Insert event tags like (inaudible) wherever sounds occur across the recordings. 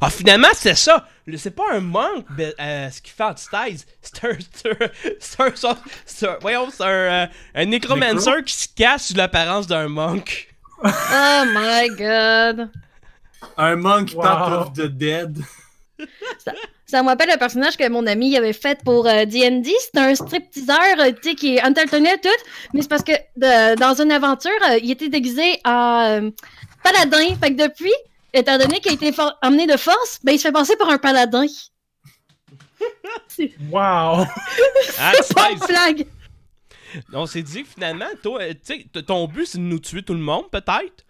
Ah, finalement, c'est ça. C'est pas un Monk, euh, ce qu'il fait en Stiles. C'est un. C'est un. Voyons, c'est un, euh, un qui se casse sous l'apparence d'un monk. (laughs) oh my god. Un monk qui part of the dead. Ça, ça, me rappelle le personnage que mon ami avait fait pour D&D. Euh, C'était c'est un stripteaseur sais qui est entertainé tout, mais c'est parce que dans une aventure, il était déguisé en paladin. Fait que depuis, étant donné qu'il a été emmené de force, ben, il se fait passer pour un paladin. (laughs) wow! Ah, c'est pas flag! On s'est dit finalement, toi, euh, ton but c'est de nous tuer tout le monde, peut-être.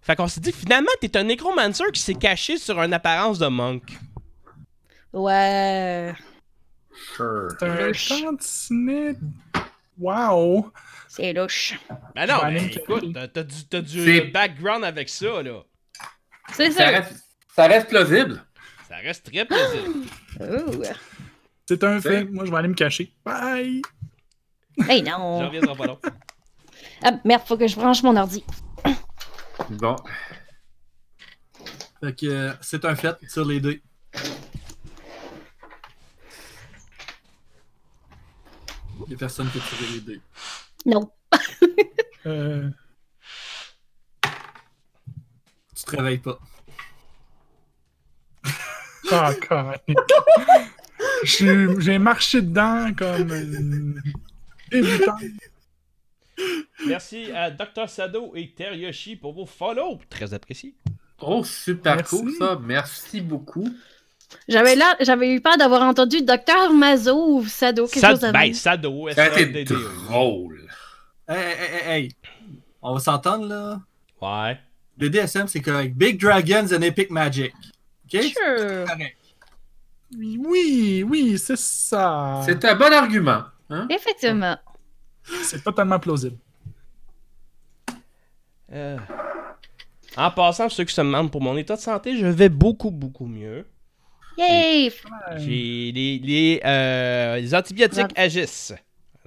Fait qu'on s'est dit finalement, t'es un nécromancer qui s'est caché sur une apparence de monk. Ouais. Sure. un Wow! C'est louche. Ben non, écoute, t'as du background avec ça, là. C'est Ça reste, ça reste plausible. Ça reste très plausible. C'est un fait. Moi, je vais aller me cacher. Bye! Hey, ben non! J'en reviendrai pas Ah, merde, faut que je branche mon ordi. bon. Fait que euh, c'est un fait sur les deux. les personnes personne qui a les deux. Non. (laughs) euh travaille pas. Ah, (laughs) J'ai marché dedans comme Merci à Dr. Sado et Yoshi pour vos follow. Très apprécié. Oh, super cool ça. Merci beaucoup. J'avais là, j'avais eu peur d'avoir entendu Dr Mazo ou Sado, ben, Sado, Ça a été hey, on va s'entendre là? Ouais. Le DSM, c'est correct. Big Dragons and Epic Magic. OK? Oui, oui, c'est ça. C'est un bon argument. Hein? Effectivement. C'est totalement plausible. Euh. En passant, ceux qui se demandent pour mon état de santé, je vais beaucoup, beaucoup mieux. Yay! J'ai les, les euh, antibiotiques agissent.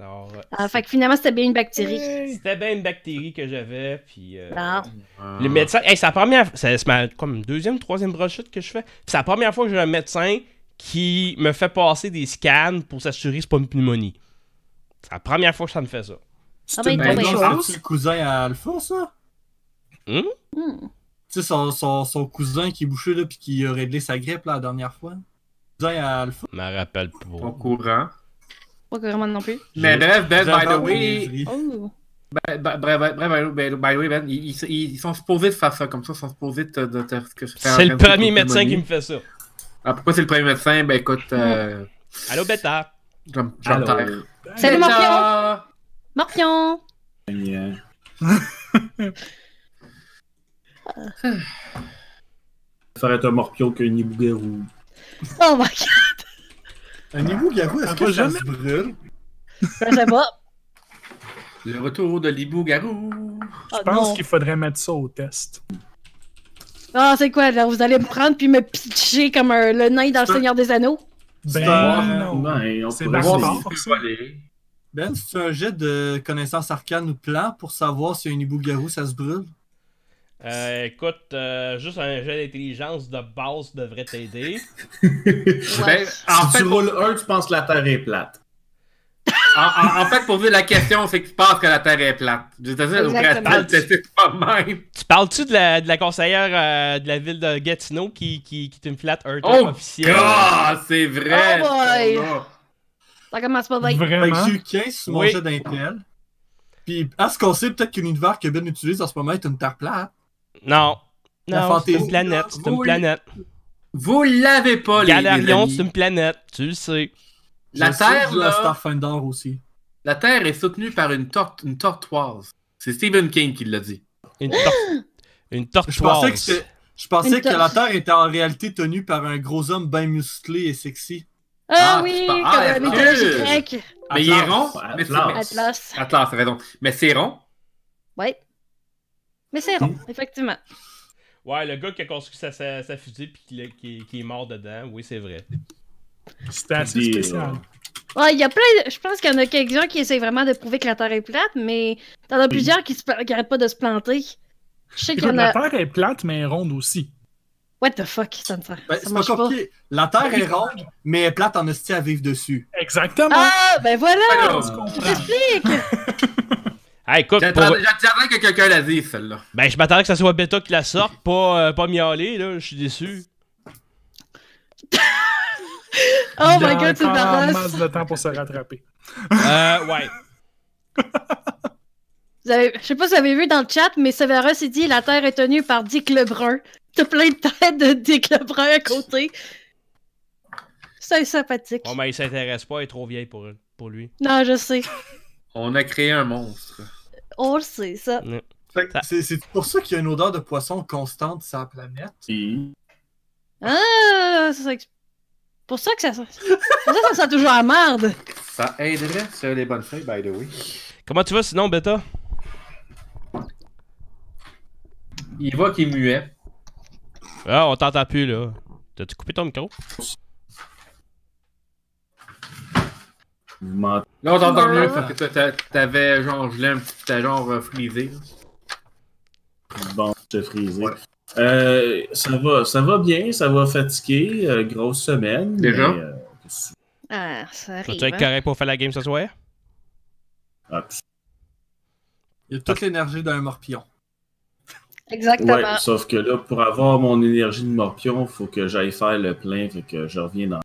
Euh, ah, fait que finalement, c'était bien une bactérie. C'était bien une bactérie que j'avais. Puis, euh, ah. Le ah. médecin. c'est la ma comme deuxième, troisième brochette que je fais. c'est la première fois que j'ai un médecin qui me fait passer des scans pour s'assurer que c'est pas une pneumonie. C'est la première fois que ça me fait ça. Ben, c'est le cousin à Alpha, ça? Hum? Tu sais, son, cousin qui est bouché là, puis qui a réglé sa grippe la dernière fois. Cousin à Alpha. Je me rappelle Au courant. Pas vraiment non plus. Mais bref, Ben, by the way. Oh. Ben, ben bref, ben, bref, ben, ben, by the way, Ben, ils, ils, ils, sont supposés de faire ça comme ça, ils sont supposés de, de, de, de C'est le premier médecin qui me fait ça. Ah, pourquoi c'est le premier médecin? Ben écoute. Oh. Euh... Allô, Beta! J'entends. Salut, Morpion! Morpion! Yeah. (laughs) ça va être un Morpion qu'un Ibougérou. Oh my god! Un hibou garou, est-ce que ça se brûle? Je sais pas. Le retour de l'hibou-garou. Ah, Je pense qu'il faudrait mettre ça au test. Ah, c'est quoi, là? Vous allez me prendre puis me pitcher comme le nain dans le Seigneur des Anneaux? Ben, non. non ben, on c'est voir Ben, c'est un jet de connaissance arcane ou plan pour savoir si un hibou-garou, ça se brûle? Euh, écoute, euh, juste un jeu d'intelligence de base devrait t'aider. (laughs) Ben, en fait, tu roules un, tu penses que la Terre est plate. en, fait, pour vous, la question, c'est que tu penses que la Terre est plate. même. Tu parles-tu de la, de la conseillère euh, de la ville de Gatineau qui, qui, qui flat earth oh, officielle oh c'est vrai! Oh boy! Ça, commence pas bien. Vraiment? J'ai eu 15 sur mon jeu d'intel. Puis, à ce qu'on sait, peut-être que l'univers que Ben utilise en ce moment est une terre plate. Non. Non, c'est une planète. C'est une planète. Vous l'avez pas, les Galerion, c'est une planète. Tu le sais. La Terre, là, Starfinder aussi. La Terre est soutenue par une, une tortoise. C'est Stephen King qui l'a dit. Une, (gasps) une tortoise. Je pensais que, la Terre était en réalité tenue par un gros homme bien musclé et sexy. Ah, ah oui, comme ah, la mythologie grecque. Mais il est rond. Atlas. Atlas, raison. Mais c'est rond. Ouais. Mais c'est rond, effectivement. Ouais, le gars qui a construit sa, fusée puis qui, est mort dedans, oui, c'est vrai. C'était assez spécial. Euh, ouais, il y a plein de... Je pense qu'il y en a quelques-uns qui essayent vraiment de prouver que la Terre est plate, mais t'en as plusieurs qui, n'arrêtent pas de se planter. Je sais qu'il y en a... La Terre est plate, mais est ronde aussi. What the fuck, ça ne sert ben, C'est pas compliqué. La Terre est ronde, mais elle est plate en hostie à vivre dessus. Exactement. Ah, ben voilà! Je t'explique! (laughs) J'attendais que quelqu'un la dise, celle-là. Ben, je m'attendais que ça soit Beta qui la sorte, pas, euh, pas là. Je suis déçu. (laughs) oh my god, c'est a pas de temps pour se rattraper. euh, ouais. (laughs) Je sais pas si vous avez vu dans le chat, mais Severus, il dit La Terre est tenue par Dick Lebrun. (laughs) T'as plein de têtes de Dick Lebrun à côté. C'est sympathique. Oh, mais ben, il s'intéresse pas, il est trop vieille pour, pour lui. Non, je sais. On a créé un monstre c'est ça. C'est pour ça qu'il y a une odeur de poisson constante sur la planète. Ah, c'est pour ça que ça, pour ça, ça sent toujours la merde. Ça aiderait sur les bonnes feuilles, by the way. Comment tu vas sinon, Beta? Il voit qu'il est muet. Ah, on t'entend plus, là. T'as-tu coupé ton micro? Là, on mieux parce que ah. toi, t'avais genre gelé un petit t'as genre euh, frisé. Bon, je frisé. Euh, ça, va, ça va bien, ça va fatiguer. Euh, grosse semaine. Déjà? ah, ça arrive. Tu être hein? carré pour faire la game ce soir? Hop. Ah, Il y a toute l'énergie d'un morpion. Exactement. Ouais, sauf que là, pour avoir mon énergie de morpion, faut que j'aille faire le plein, fait que je reviens dans.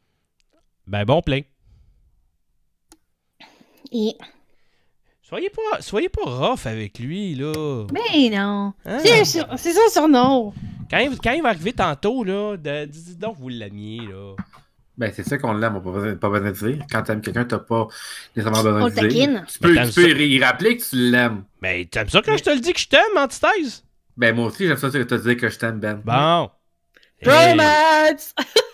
Ben bon plein. Soyez pas, soyez pas rough avec lui, là. Mais non. Hein? C'est ça son nom. Quand il, quand il va arriver tantôt, là, dis dites donc vous l'aimiez, là. Ben, c'est ça qu'on l'aime, on n'a pas, pas besoin de dire. Quand t'aimes quelqu'un, t'as pas nécessairement besoin de dire. Tu peux, tu peux y rappeler que tu l'aimes. Ben, t'aimes ça quand je te le dis que je t'aime, antithèse? Ben, moi aussi, j'aime ça te dire que je t'aime, Ben. Bon. Romance! (laughs)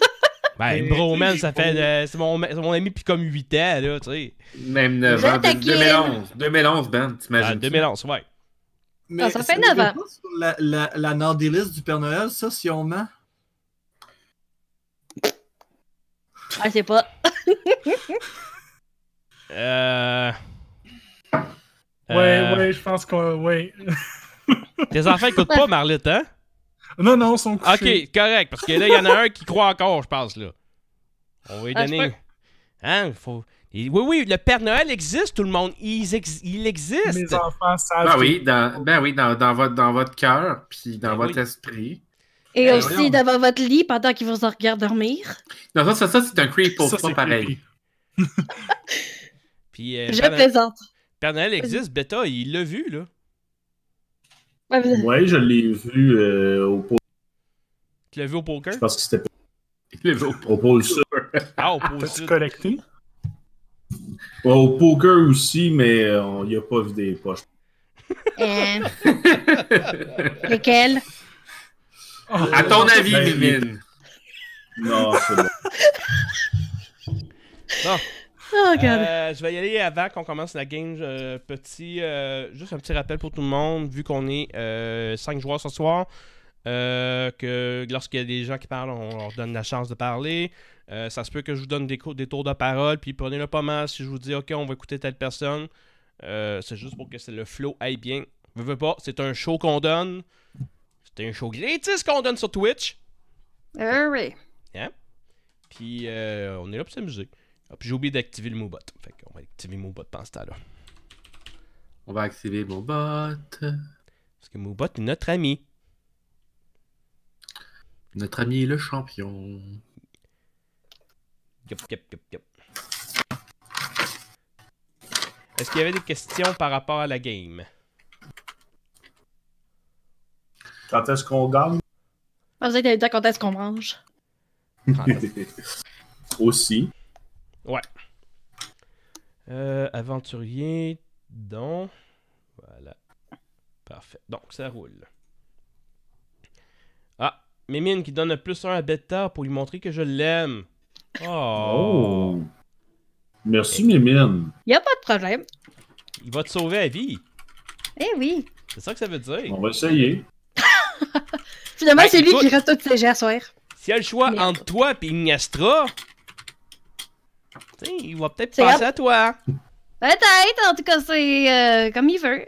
Ben, Broman, ça fait. Euh, c'est mon, mon, ami depuis comme 8 ans, là, tu sais. Même 9 ans. 2011, 2011, Ben, t'imagines. 2011, ah, ouais. Mais ah, ça, fait 9 ans. La, la, la Nordiliste du Père Noël, ça, si on ment. Ah, je sais pas. (laughs) euh... Ouais, euh, ouais, je pense que. Ouais. Tes enfants écoutent pas Marlette, hein? Non, non, ils sont couchés. Ok, correct, parce que là, il y en a un qui croit encore, je pense, là. On va lui ah, donner. Hein, faut. Oui, oui, le Père Noël existe, tout le monde. Il, existe. Mes enfants savent. Ben oui, dans, ben oui, dans, votre, dans votre cœur, puis dans ben votre esprit. Et ben aussi devant votre lit pendant qu'ils vous regardent dormir. Non, ça, ça, ça c'est un creep pour pas pareil. (laughs) Euh, je le plaisante. Père Noël existe, Beta, il l'a vu, là. Oui, je l'ai vu euh, au poker. Tu l'as vu au poker? Je pense que c'était. (laughs) Tu vu au poker. Ah, au poker au poker aussi, mais euh, il on n'y a pas vu des poches. Euh. (laughs) Lesquelles? à ton ben, avis, Mimine. Non, c'est bon. non. Ah, euh, je vais y aller avant qu'on commence la game. petit, euh, juste un petit rappel pour tout le monde, vu qu'on est 5 euh, joueurs ce soir. que lorsqu'il y a des gens qui parlent, on leur donne la chance de parler. ça se peut que je vous donne des, tours de parole, puis prenez-le pas mal si je vous dis, OK, on va écouter telle personne. c'est juste pour que le flow aille bien. ne veux pas, c'est un show qu'on donne. C'est un show gratis qu'on donne sur Twitch. Ah oui. Hein? Puis on est là pour s'amuser. Ah, j'ai oublié d'activer le mobot. Fait va activer mobot pendant ce temps-là. On va activer mobot. Parce que mobot est notre ami. Notre ami est le champion. Est-ce qu'il y avait des questions par rapport à la game? Quand est-ce qu'on gagne? Ah, vous êtes quand est-ce qu'on mange? Ah, (laughs) Aussi. Ouais. Euh, aventurier, dans Voilà. Parfait. Donc, ça roule. Ah, Mémine qui donne un plus un à Beta pour lui montrer que je l'aime. Oh. oh. Merci, Mémine! Y a pas de problème. Il va te sauver la vie. Eh oui. C'est ça que ça veut dire. On va essayer. (laughs) Finalement, ben, c'est lui qui reste toute légère, soir. S'il y a le choix entre toi et Ignestra, il va peut-être passer à toi. Peut-être, en tout cas, c'est euh, comme il veut.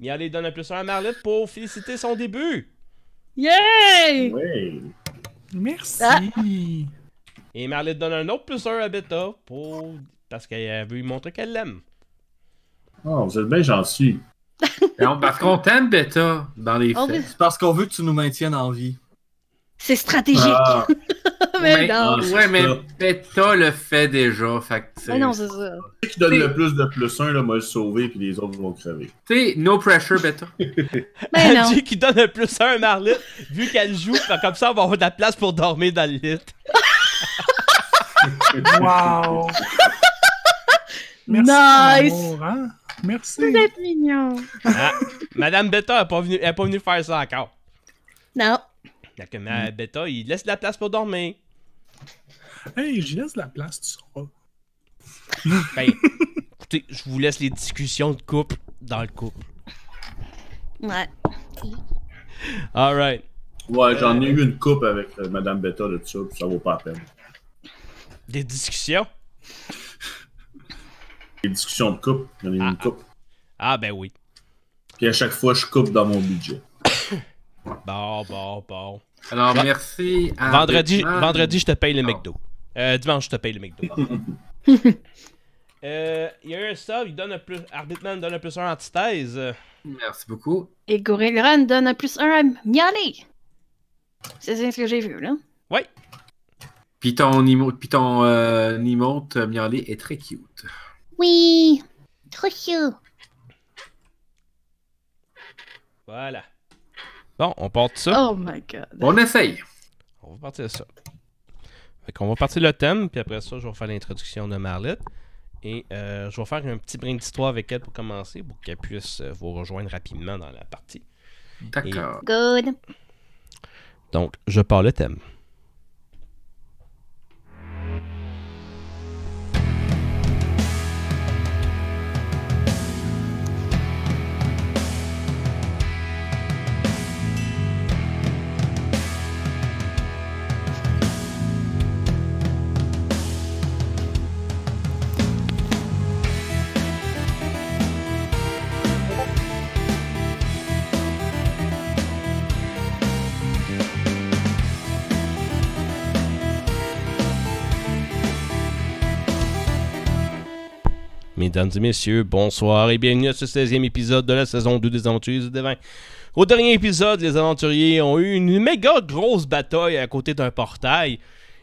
Mia donne un plus un à Marlette pour féliciter son début. Yay! Oui. Merci. Ah. Et Marlette donne un autre plus un à Beta pour... parce qu'elle veut lui montrer qu'elle l'aime. Oh, vous êtes bien gentil. (laughs) parce qu'on t'aime, Beta, dans les faits. C'est parce qu'on veut que tu nous maintiennes en vie. C'est stratégique. Ah. (laughs) mais, non. Ah, ouais, mais Beta le fait déjà. Fait que, mais non, c'est ça. Celui qui donne le plus de plus 1 là, va le sauver, puis les autres vont crever. Tu sais, no pressure, Beta. (laughs) mais non. qui donne le plus 1 à vu qu'elle joue, comme ça, on va avoir de la place pour dormir dans le lit. (laughs) wow! Merci nice! Amour, hein? Merci. Vous êtes mignon. Ah, Madame Beta n'est pas, est pas venue faire ça encore. Non la que mm. bêta, il laisse de la place pour dormir. Hey, je laisse de la place, tu sauras. (laughs) Ben, écoutez, je vous laisse les discussions de couple dans le couple. Ouais. Alright. Ouais, j'en ai euh, eu une coupe avec euh, Madame Beta de ça, puis ça vaut pas la peine. Des discussions? Des discussions de coupe. J'en ai eu une coupe. Ah. ah, ben oui. Puis à chaque fois, je coupe dans mon budget. Bon, bon, bon. Alors, merci. À vendredi, vendredi, je te paye le McDo. Euh, dimanche, je te paye le McDo. (laughs) Euh, il y a un stuff il donne un plus. Arbitman donne un plus un antithèse. Merci beaucoup. Et run donne un plus un à Mialé C'est ce que j'ai vu, là. Oui. Puis ton, puis ton euh, est très cute. Oui. Trop cute. Voilà. Bon, on part de ça. Oh my god. On essaye. On va partir de ça. Fait va partir le thème, puis après ça, je vais faire l'introduction de Marlette. Et euh, je vais faire un petit brin d'histoire avec elle pour commencer, pour qu'elle puisse euh, vous rejoindre rapidement dans la partie. D'accord. Good. Donc, je pars le thème. mesdames et messieurs, bonsoir et bienvenue à ce 16e épisode de la saison 2 des Aventuriers du Devin. Au dernier épisode, les aventuriers ont eu une méga grosse bataille à côté d'un portail.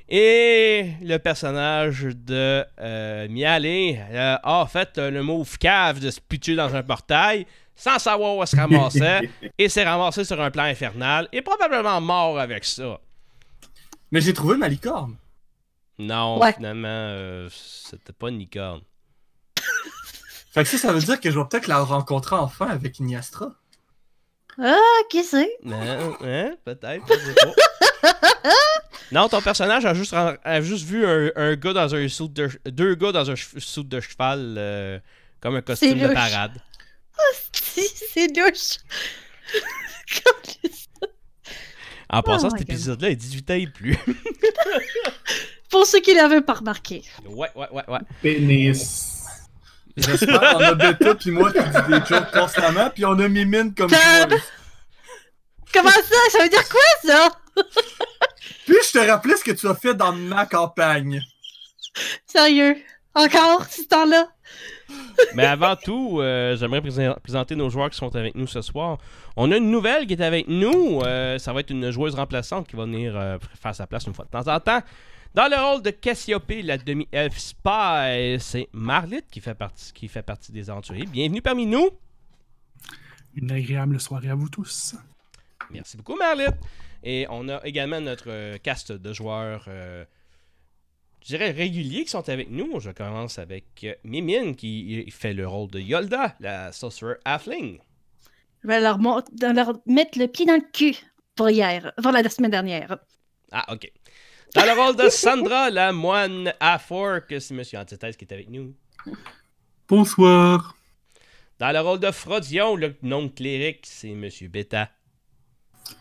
Et le personnage de euh, Mialé euh, a fait euh, le mot cave de se pitcher dans un portail sans savoir où elle se ramassait (laughs) et s'est ramassé sur un plan infernal et probablement mort avec ça. Mais j'ai trouvé ma licorne. Non, finalement, c'était pas une licorne. Fait que ça, ça veut dire que je vais peut-être la rencontrer enfin avec Niastra. Ah, qui c'est? Non, hein, peut-être. (laughs) non, ton personnage a juste, a juste vu un, gars dans un deux gars dans un soude de cheval euh, comme un costume de parade. Oh, c'est douche. (laughs) en passant, oh cet épisode-là est 18 ans et plus. (laughs) Pour ceux qui l'avaient pas remarqué. Ouais, ouais, ouais, ouais. Pénis. J'espère on a Beta puis moi qui dis des jokes constamment, puis on a Mimine comme ça. Comment ça? Ça veut dire quoi, ça? puis je te rappelais ce que tu as fait dans ma campagne. Sérieux? Encore, ce temps-là? Mais avant tout, euh, j'aimerais présenter nos joueurs qui sont avec nous ce soir. On a une nouvelle qui est avec nous. Euh, ça va être une joueuse remplaçante qui va venir euh, faire sa place une fois de temps en temps. Dans le rôle de Cassiope, la demi-elfe Spy, c'est Marlit qui fait, partie, qui fait partie des aventuriers. Bienvenue parmi nous. Une agréable soirée à vous tous. Merci beaucoup, Marlit. Et on a également notre euh, cast de joueurs, euh, je dirais, réguliers qui sont avec nous. Je commence avec euh, Mimine qui fait le rôle de Yolda, la sorcerer halfling. Je vais leur, leur mettre le pied dans le cul pour hier, pour la semaine dernière. Ah, ok. Dans le rôle de Sandra, la moine à que c'est M. Antithèse qui est avec nous. Bonsoir. Dans le rôle de Frodion, le non clérique, c'est M. Beta.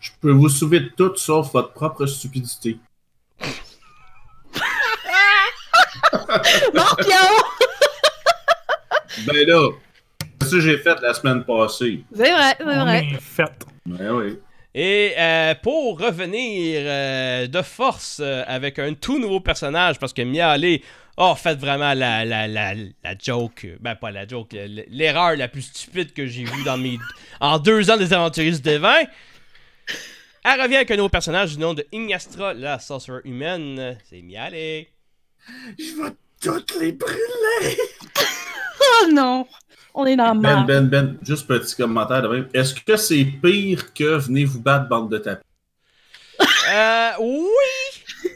Je peux vous sauver de tout sauf votre propre stupidité. Morpion! ben là, c'est ce que j'ai fait la semaine passée. C'est vrai, c'est vrai. Fait. Ben oui. Et euh, pour revenir euh, de force euh, avec un tout nouveau personnage, parce que Mialé oh, fait vraiment la, la, la, joke, ben pas la joke, l'erreur la plus stupide que j'ai vue dans mes, (laughs) en deux ans des Aventuristes de vin. Elle revient avec un nouveau personnage du nom de Ignastra, la sorcière humaine. C'est Mialé. Je vais toutes les brûler! Oh non! On est dans Ben, ben, ben, juste petit commentaire de même. Est-ce que c'est pire que venez vous battre, bande de tapettes Euh, oui!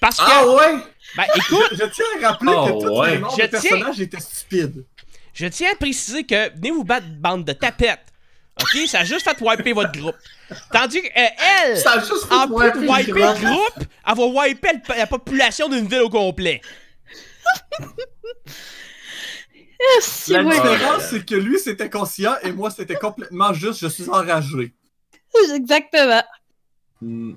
Parce ah que. Ah ouais? Ben, écoute. Je, tiens à rappeler que ah tous ouais. les noms je de tiens... personnages étaient stupides. Je tiens à préciser que venez vous battre, bande de tapettes. OK? Ça a juste fait wiper votre groupe. Tandis que euh, elle, ça a juste fait en wiper le groupe, elle va wiper la population d'une ville au complet. (laughs) (laughs) la différence, c'est que lui, c'était conscient et moi, c'était complètement juste, je suis enragé. (laughs) Exactement. Hmm.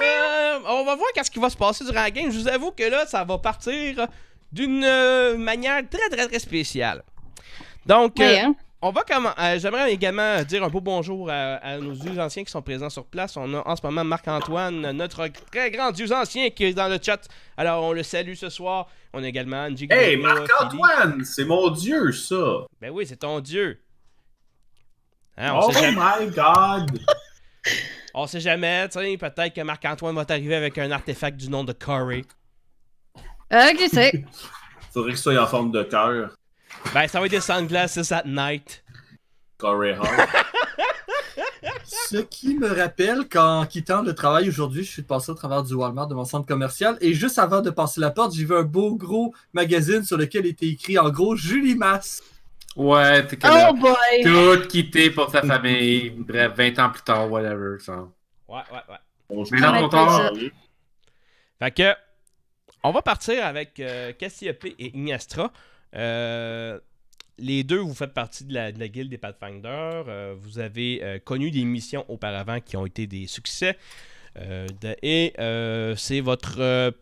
Euh, on va voir qu'est-ce qui va se passer durant la game. Je vous avoue que là, ça va partir d'une euh, manière très, très, très spéciale. Donc, euh, hein? On va euh, J'aimerais également dire un beau bonjour à, nos dieux anciens qui sont présents sur place. On a en ce moment Marc-Antoine, notre très grand dieu ancien qui est dans le chat. Alors on le salue ce soir. On a également Angie. Hey Marc-Antoine, c'est mon dieu ça. Ben oui, c'est ton dieu. Hein, on oh sait jamais... my god. on sait jamais, tu sais, peut-être que Marc-Antoine va t'arriver avec un artefact du nom de Corey. Ok, euh, c'est. (laughs) Faudrait que ce soit en forme de cœur. Ben, ça va être des sunglasses night. Corey (laughs) Ce qui me rappelle qu'en quittant le travail aujourd'hui, je suis passé au travers du Walmart de mon centre commercial et juste avant de passer la porte, j'ai vu un beau gros magazine sur lequel était écrit en gros Julie Masse. Ouais, t'es oh boy. tout quitté pour sa famille. Bref, 20 ans plus tard, whatever. Ouais, ouais, ouais. On se met dans temps. Fait que, on va partir avec euh, Cassiope et Ignastra. Euh, les deux, vous faites partie de la, la guilde des Pathfinder, euh, vous avez euh, connu des missions auparavant qui ont été des succès. et c'est votre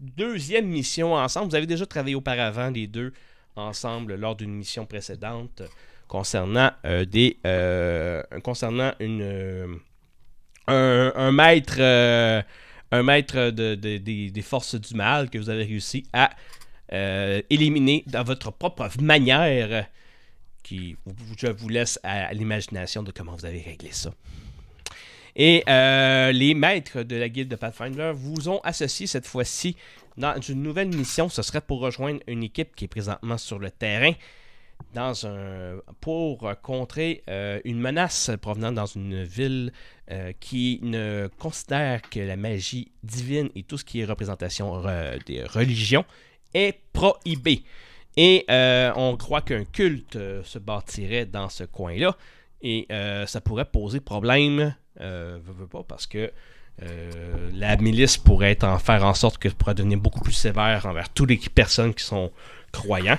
deuxième mission ensemble. Vous avez déjà travaillé auparavant les deux ensemble lors d'une mission précédente concernant des concernant une un, maître un maître des forces du mal que vous avez réussi à euh, éliminer dans votre propre manière, qui je vous laisse à, l'imagination de comment vous avez réglé ça. Et euh, les maîtres de la guilde de Pathfinder vous ont associé cette fois-ci dans une nouvelle mission. Ce serait pour rejoindre une équipe qui est présentement sur le terrain dans un, pour contrer euh, une menace provenant dans une ville qui ne considère que la magie divine et tout ce qui est représentation des religions est prohibé. Et euh, on croit qu'un culte euh, se bâtirait dans ce coin-là. Et euh, ça pourrait poser problème, veux, veux pas, parce que la milice pourrait en faire en sorte que ça pourrait devenir beaucoup plus sévère envers toutes les personnes qui sont croyants.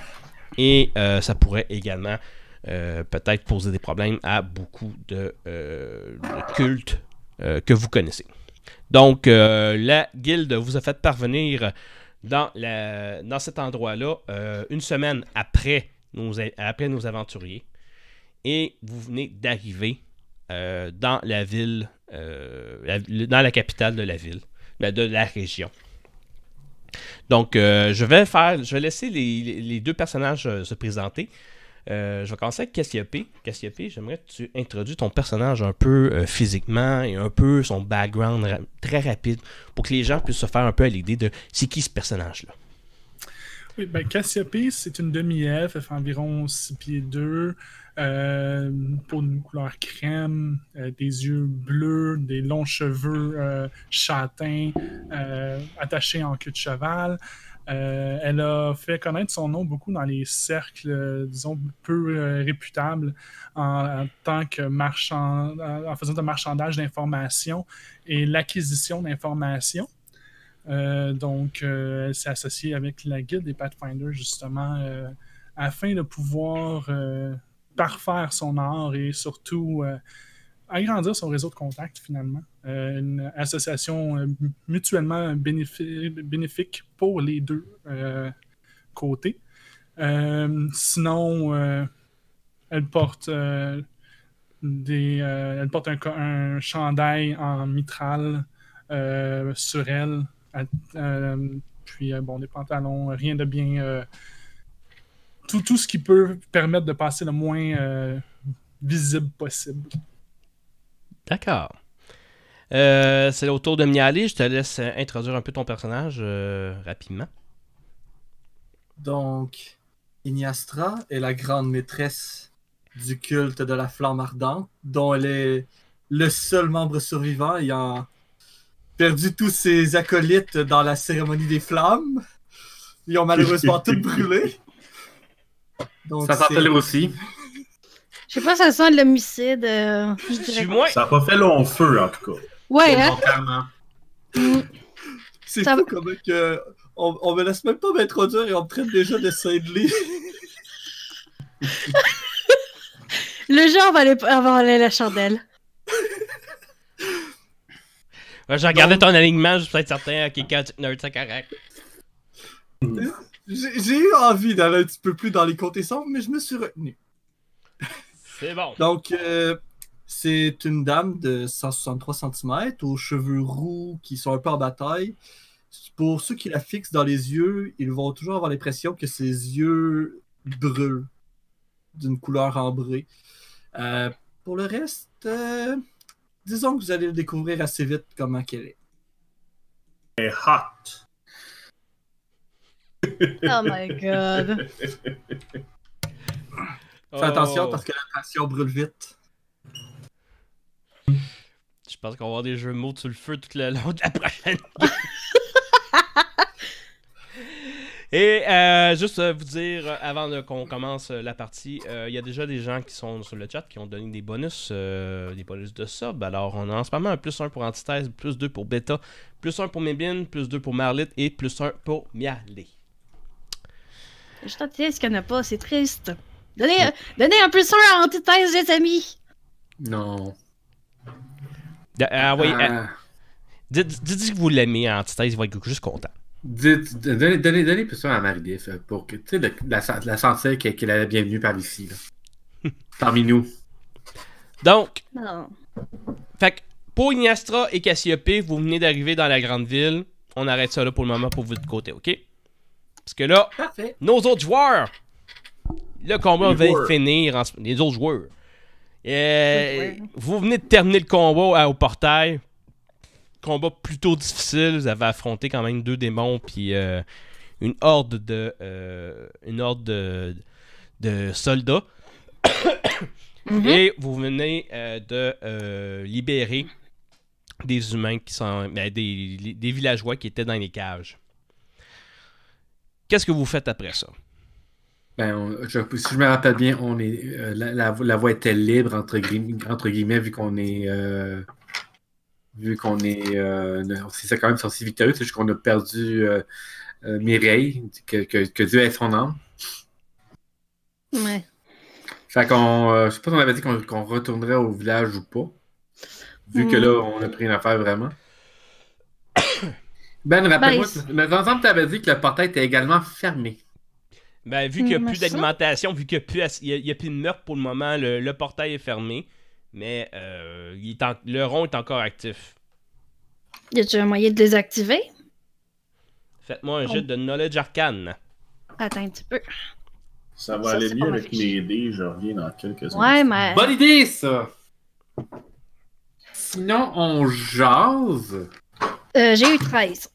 Et ça pourrait également peut-être poser des problèmes à beaucoup de, de cultes que vous connaissez. Donc, la guilde vous a fait parvenir dans, cet endroit-là euh, une semaine après nos, aventuriers. Et vous venez d'arriver euh, dans la ville, euh, dans la capitale de la ville, ben, de la région. Donc, je vais faire, je vais laisser les deux personnages se présenter. Euh, je vais commencer avec Cassiope. Cassiope, j'aimerais que tu introduis ton personnage un peu euh, physiquement et un peu son background très rapide pour que les gens puissent se faire un peu à l'idée de c'est qui ce personnage-là. Oui, ben Cassiope, c'est une demi-elfe, elle fait environ 6 pieds 2, euh, peau de couleur crème, euh, des yeux bleus, des longs cheveux châtains attachés en queue de cheval. Euh, elle a fait connaître son nom beaucoup dans les cercles, euh, disons, peu euh, réputables en, tant que marchand, en, faisant de marchandage d'informations et l'acquisition d'informations. donc, elle s'est associée avec la guide des Pathfinders, justement, afin de pouvoir parfaire son art et surtout agrandir son réseau de contacts finalement. Euh, une association euh, mutuellement bénéfique pour les deux euh, côtés. sinon, elle porte, des, porte un, chandail en mitral sur elle. puis, bon, des pantalons, rien de bien. tout ce qui peut permettre de passer le moins visible possible. D'accord. Euh, c'est au tour de m'y Je te laisse euh, introduire un peu ton personnage euh, rapidement. Donc, Ignastra est la grande maîtresse du culte de la flamme ardente, dont elle est le seul membre survivant ayant perdu tous ses acolytes dans la cérémonie des flammes. Ils ont malheureusement (laughs) tout brûlé. Ça s'appelle aussi. Je sais pas, ça sent l'homicide. Euh, moins... Ça a pas fait long feu, en tout cas. Ouais, hein? Mm. C'est ça... fou comment que. On, on, me laisse même pas m'introduire et on me traite déjà de saint Le genre va aller, avoir la chandelle. J'ai regardé ton alignement, je suis peut-être certain, que quand nerd, ça correct. J'ai eu envie d'aller un petit peu plus dans les côtés sombres, mais je me suis retenu. C'est bon. Donc, euh, c'est une dame de 163 cm aux cheveux roux qui sont un peu en bataille. Pour ceux qui la fixent dans les yeux, ils vont toujours avoir l'impression que ses yeux brûlent d'une couleur ambrée. Euh, pour le reste, euh, disons que vous allez le découvrir assez vite comment qu'elle est. Elle est hot. oh my god. (laughs) Fais attention oh. parce que la passion brûle vite. Je pense qu'on va avoir des jeux de mots sur le feu tout le long de la prochaine. (laughs) Et euh, juste euh, vous dire, euh, avant qu'on commence la partie, il y a déjà des gens qui sont sur le chat qui ont donné des bonus, des bonus de sub. Alors, on a en ce moment un plus un pour Antithèse, plus 2 pour Beta, plus un pour Mébine, plus 2 pour Marlit et plus un pour Mialé. Je dis, ce qu'il n'y en a pas, c'est triste. Euh, donnez, un peu ça à Antithèse, les amis. Non. Euh, ah, oui, euh, ah. dites, dites que vous l'aimez, antithèse, il va être juste content. Dites, donnez, donnez, donnez plus ça à Meredith, pour que, tu sais, la, la sentir qu'elle est bienvenue par ici. Là. (laughs) Parmi nous. Donc. Non. Fait que pour Ignastra et Cassiope, vous venez d'arriver dans la grande ville. On arrête ça là pour le moment pour vous de côté, ok? Parce que là, nos autres joueurs le combat va finir les autres euh, joueurs. vous venez de terminer le combat au portail. Combat plutôt difficile. Vous avez affronté quand même deux démons puis euh, une horde de euh, une horde de, soldats. (coughs) Et vous venez de libérer des humains qui sont ben, des villageois qui étaient dans les cages. Qu'est-ce que vous faites après ça? Ben, je, si je me rappelle bien, on est, euh, la, voie était libre, entre, guillemets, vu qu'on est. Euh, vu qu'on est. Euh, c'est quand même sorti victorieux, c'est juste qu'on a perdu Mireille, que, que, Dieu ait son âme. Ouais. Fait qu'on. je sais pas si on avait dit qu'on retournerait au village ou pas. Vu que là, hmm. on a pris une affaire vraiment. (coughs) Ben, rappelle-moi, mais ensemble, tu avais dit que le portail était également fermé. Ben, vu qu'il n'y a hmm, plus d'alimentation, vu qu'il n'y a, plus de meurtre pour le moment, le, portail est fermé. Mais euh, il le rond est encore actif. Y a-t-il un moyen de désactiver? Faites-moi un jet oh. jeu de Knowledge Arcane. Attends un petit peu. Ça va aller mieux avec mes dés, je reviens dans quelques secondes. Ouais, mais... Bonne idée, ça! Sinon, on jase. Euh, j'ai eu 13.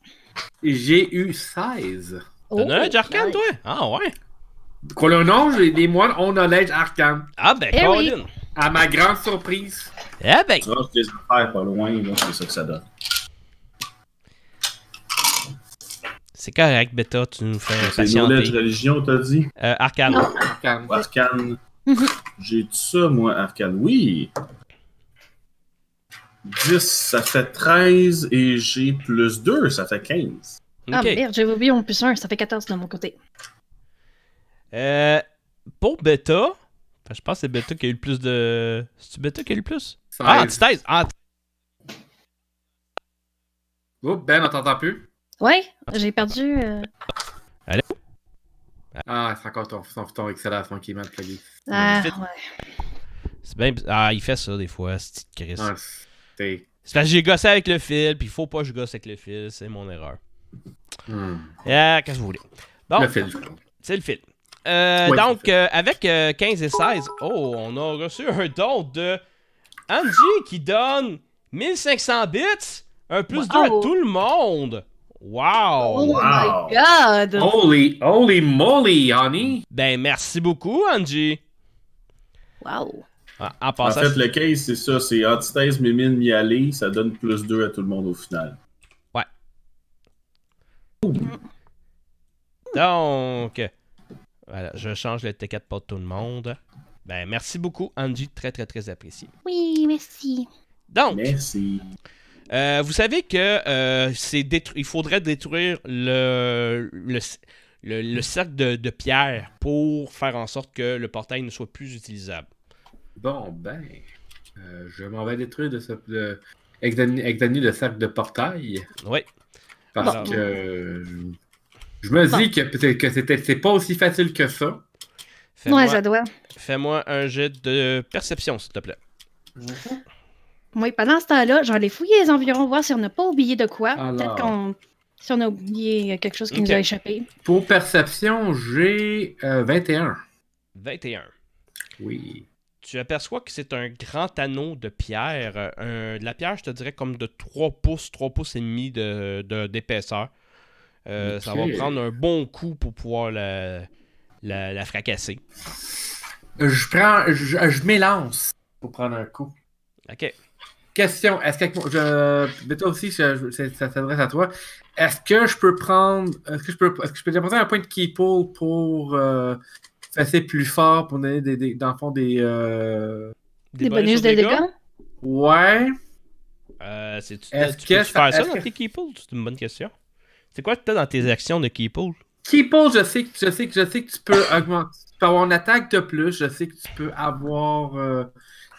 J'ai eu 16. T'as as un oh, toi? Ah ouais. Quoi le nom? Les moines ont knowledge arcane. Ah ben, eh oui. À ma grande surprise. Eh ben. Tu des affaires pas loin, là, c'est ça que ça donne. C'est correct, Beta, tu nous fais patienter. C'est knowledge religion, t'as dit? Euh, arcane. Arcane. arcane. (laughs) J'ai tout ça, moi, arcane. Oui! 10, ça fait 13 et j'ai plus 2, ça fait 15. Ah merde, j'ai oublié mon plus 1, ça fait 14 de mon côté. Euh, pour Beta, ben, je pense que c'est Beta qui a eu le plus de. cest Beta qui a eu le plus Ah, antithèse ah, Oh, Ben, on t'entend plus Ouais, j'ai perdu. Euh. Allez. Ah, c'est encore ton, ton, ton accélération qui est mal plugué. Ah, ouais. C'est bien. Ah, il fait ça des fois, ce petit Chris. Ah, c'est parce que j'ai gossé avec le fil, puis il faut pas que je gosse avec le fil, c'est mon erreur. Hmm. Qu'est-ce que vous voulez? c'est le fil. Euh, donc, euh, avec 15 euh, et 16, oh, on a reçu un don de Angie qui donne 1500 bits, un plus 2 à tout le monde. Wow! Oh wow. my god! Holy, holy moly, honey! Ben, merci beaucoup, Angie! Wow! Ah, en, fait, le case, c'est ça, c'est antithèse, mimine, Miali, ça donne plus 2 à tout le monde au final. Donc, voilà, je change le T4 pour tout le monde. Ben, merci beaucoup, Angie. Très, très, très apprécié. Oui, merci. Donc, merci. Euh, vous savez que euh, c'est il faudrait détruire le, le, le, cercle de, pierre pour faire en sorte que le portail ne soit plus utilisable. Bon, ben, euh, je m'en vais détruire de ce. De, le cercle de portail. Oui. Parce que je me dis que peut-être que c'est pas aussi facile que ça. Fais ouais, moi, Fais-moi un jet de perception, s'il te plaît. Oui, pendant ce temps-là, j'en ai fouillé les environs, voir si on n'a pas oublié de quoi. Peut-être qu'on. Si on a oublié quelque chose qui nous a échappé. Pour perception, j'ai 21. Euh, 21. Oui tu aperçois que c'est un grand anneau de pierre. Euh, de la pierre, je te dirais, comme de 3 pouces, 3 pouces et demi d'épaisseur. Euh, ça va prendre un bon coup pour pouvoir la, fracasser. Je prends. Je, m'élance pour prendre un coup. OK. Question, est-ce que je, mais toi aussi, ça s'adresse à toi. Est-ce que je peux prendre, est-ce que je peux, est-ce que je peux un point de key pour euh, c'est plus fort pour donner des, des dans fond euh, des. Des, bonus, bonus de dégâts? Ouais. Euh, est, ce est tu peux faire ça dans tes Keypools? C'est une bonne question. C'est quoi que tu as dans tes actions de Keypool? Keypool, je sais que je sais que je sais que tu peux augmenter. Tu peux avoir une attaque de plus, je sais que tu peux avoir euh,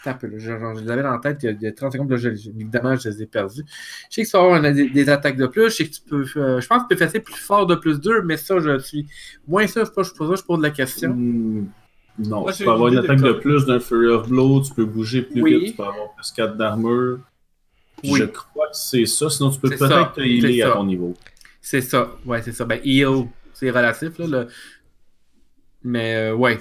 je, je, l'avais dans la tête il y a, il y 30 secondes, là, évidemment, je les ai perdus. Je sais que tu vas avoir des, attaques de plus, je sais que tu peux, euh, je pense que tu peux passer plus fort de plus 2, mais ça, je suis moins sûr, je, je pose je pose la question. Hmm, non, tu peux avoir une attaque de plus d'un Fury of Blow, tu peux bouger plus vite, tu peux avoir plus 4 d'armure. Je crois que c'est ça, sinon tu peux peut-être healer à ton niveau. C'est ça, ouais, c'est ça. Ben, heal, c'est relatif, là. Mais, euh, ouais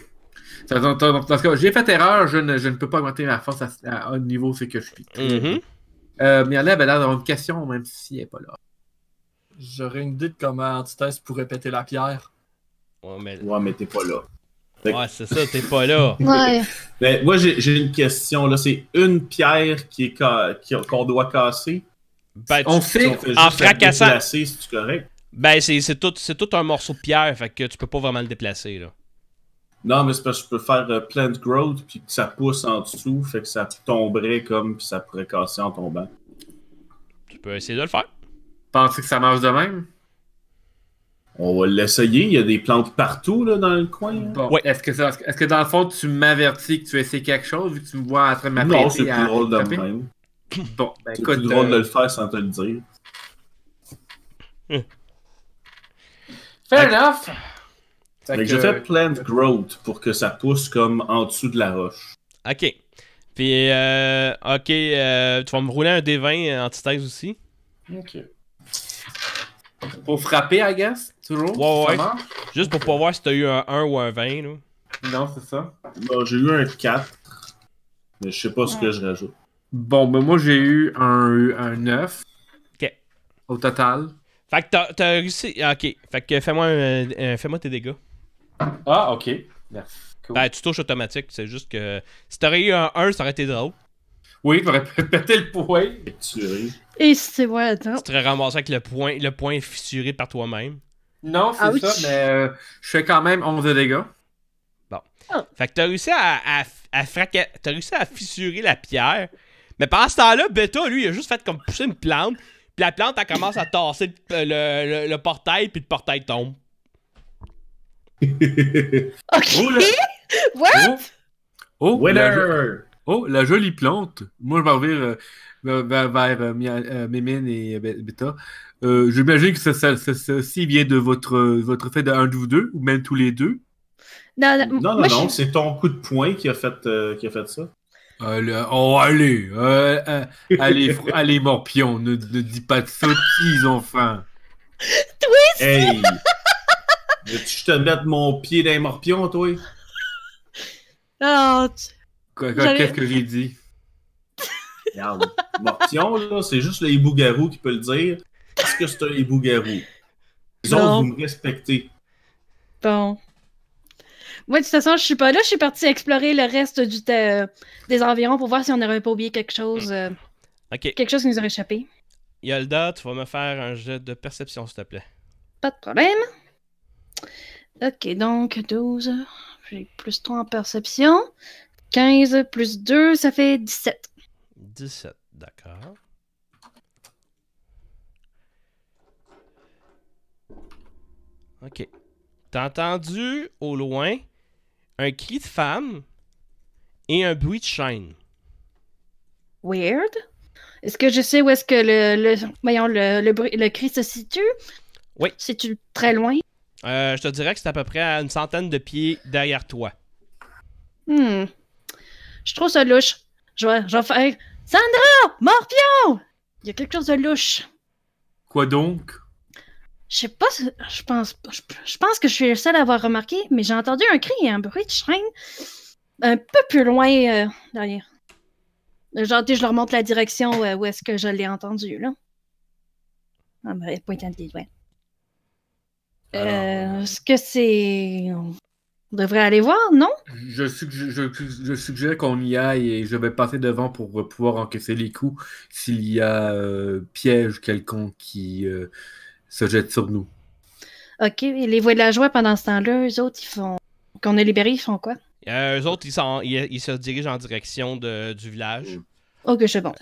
dans, ce j'ai fait erreur, je ne, je ne, peux pas augmenter ma force à, un niveau, c'est que je suis. Mhm. Euh, mais elle avait l'air d'avoir une question, même si elle n'est pas là. J'aurais une idée de comment Antithèse pourrait péter la pierre. Ouais, mais, t'es pas là. Ouais, c'est ça, t'es pas là. (laughs) ouais. Ben, moi, j'ai une question. là. C'est une pierre qu'on qui... doit casser. Ben, on sait, fait en fracassant. c'est correct. Ben, c'est tout, tout un morceau de pierre, fait que tu peux pas vraiment le déplacer. là. Non, mais c'est parce que je peux faire euh, plant growth, puis que ça pousse en dessous, fait que ça tomberait comme, puis ça pourrait casser en tombant. Tu peux essayer de le faire. Pensez que ça marche de même? On va l'essayer. Il y a des plantes partout là, dans le coin. Bon, Est-ce que, dans le fond, tu m'avertis que tu essaies quelque chose vu que tu me vois en train de m'appeler? Non, (laughs) ben, c'est plus drôle de même. c'est plus drôle de le faire sans te le dire. Fair enough. Fait J'ai fait plant growth pour que ça pousse comme en dessous de la roche. Ok. Puis, euh, ok, euh, tu vas me rouler un D20 antithèse aussi. Ok. Pour frapper, I guess, toujours. Ouais, ouais. Juste pour pas voir si t'as eu un 1 ou un 20. Là. Non, c'est ça. j'ai eu un 4. Mais je sais pas ce que je rajoute. Bon, ben moi j'ai eu un, un 9. Ok. Au total. Fait que t'as réussi. Ah, ok. Fait que fais-moi fais-moi tes dégâts. Ah, ok. Merci. Ben, tu touches automatique, c'est juste que si t'aurais eu un 1, ça aurait été drôle. Oui, t'aurais pété le point. Et tu Et c'est ouais, attends. Tu t'aurais ramassé avec le point, le point fissuré par toi-même. Non, c'est ça, mais euh, je fais quand même 11 de dégâts. Bon. Ah. Fait que t'as réussi à, à, t'as réussi à fissurer la pierre. Mais pendant ce temps-là, Beta, lui, il a juste fait comme pousser une plante. Puis la plante, elle commence à tasser le, le portail, puis le portail tombe. (laughs) OK! Oh, What? Oh, oh La... Oh, la jolie plante. Moi, je vais revenir euh, vers, vers euh, euh, et Beta. Euh, J'imagine que ça, vient de votre, votre fait d'un de vous deux, ou même tous les deux. Non, non, non, c'est ton coup de poing qui a fait, qui a fait ça. Allez, oh, allez, (laughs) allez, morpion, ne, ne dis pas de sottises, enfin. Twist! Hey! Veux-tu te mette mon pied dans un morpion, toi? Oh, Qu'est-ce que j'ai dit? Regarde, morpion, là, c'est juste le hibou-garou qui peut le dire. Est-ce que c'est un hibou-garou? Les autres, vous me respectez. Bon. Moi, de toute façon, je suis pas là. Je suis parti explorer le reste des environs pour voir si on n'aurait pas oublié quelque chose. Euh, mm. Ok. Quelque chose qui nous aurait échappé. Yolda, tu vas me faire un jet de perception, s'il te plaît. Pas de problème. Ok, donc 12. J'ai plus 3 en perception. 15 plus 2, ça fait 17. 17, d'accord. Ok. T'as entendu au loin un cri de femme et un bruit de chaîne. Weird. Est-ce que je sais où est-ce que le, voyons, le, bruit, le cri se situe? Oui. cest très loin? Euh, je te dirais que c'est à peu près à une centaine de pieds derrière toi. Hmm. Je trouve ça louche. Je vais, faire Sandra! Morpion! Il y a quelque chose de louche. Quoi donc? Je sais pas, je pense, je pense que je suis le seul à avoir remarqué, mais j'ai entendu un cri et un bruit de chaîne un peu plus loin euh, derrière. Euh, je leur montre la direction où est-ce que je l'ai entendu, là. Ah, ben, des doigts. Euh, euh, est-ce que c'est. On devrait aller voir, non? Je, suggère, je, suggère qu'on y aille et je vais passer devant pour pouvoir encaisser les coups s'il y a euh, piège quelconque qui se jette sur nous. Ok, et les voix de la joie pendant ce temps-là, eux autres, ils font. Qu'on est libéré, ils font quoi? Les eux autres, ils, ils, se dirigent en direction du village. Ok, c'est bon.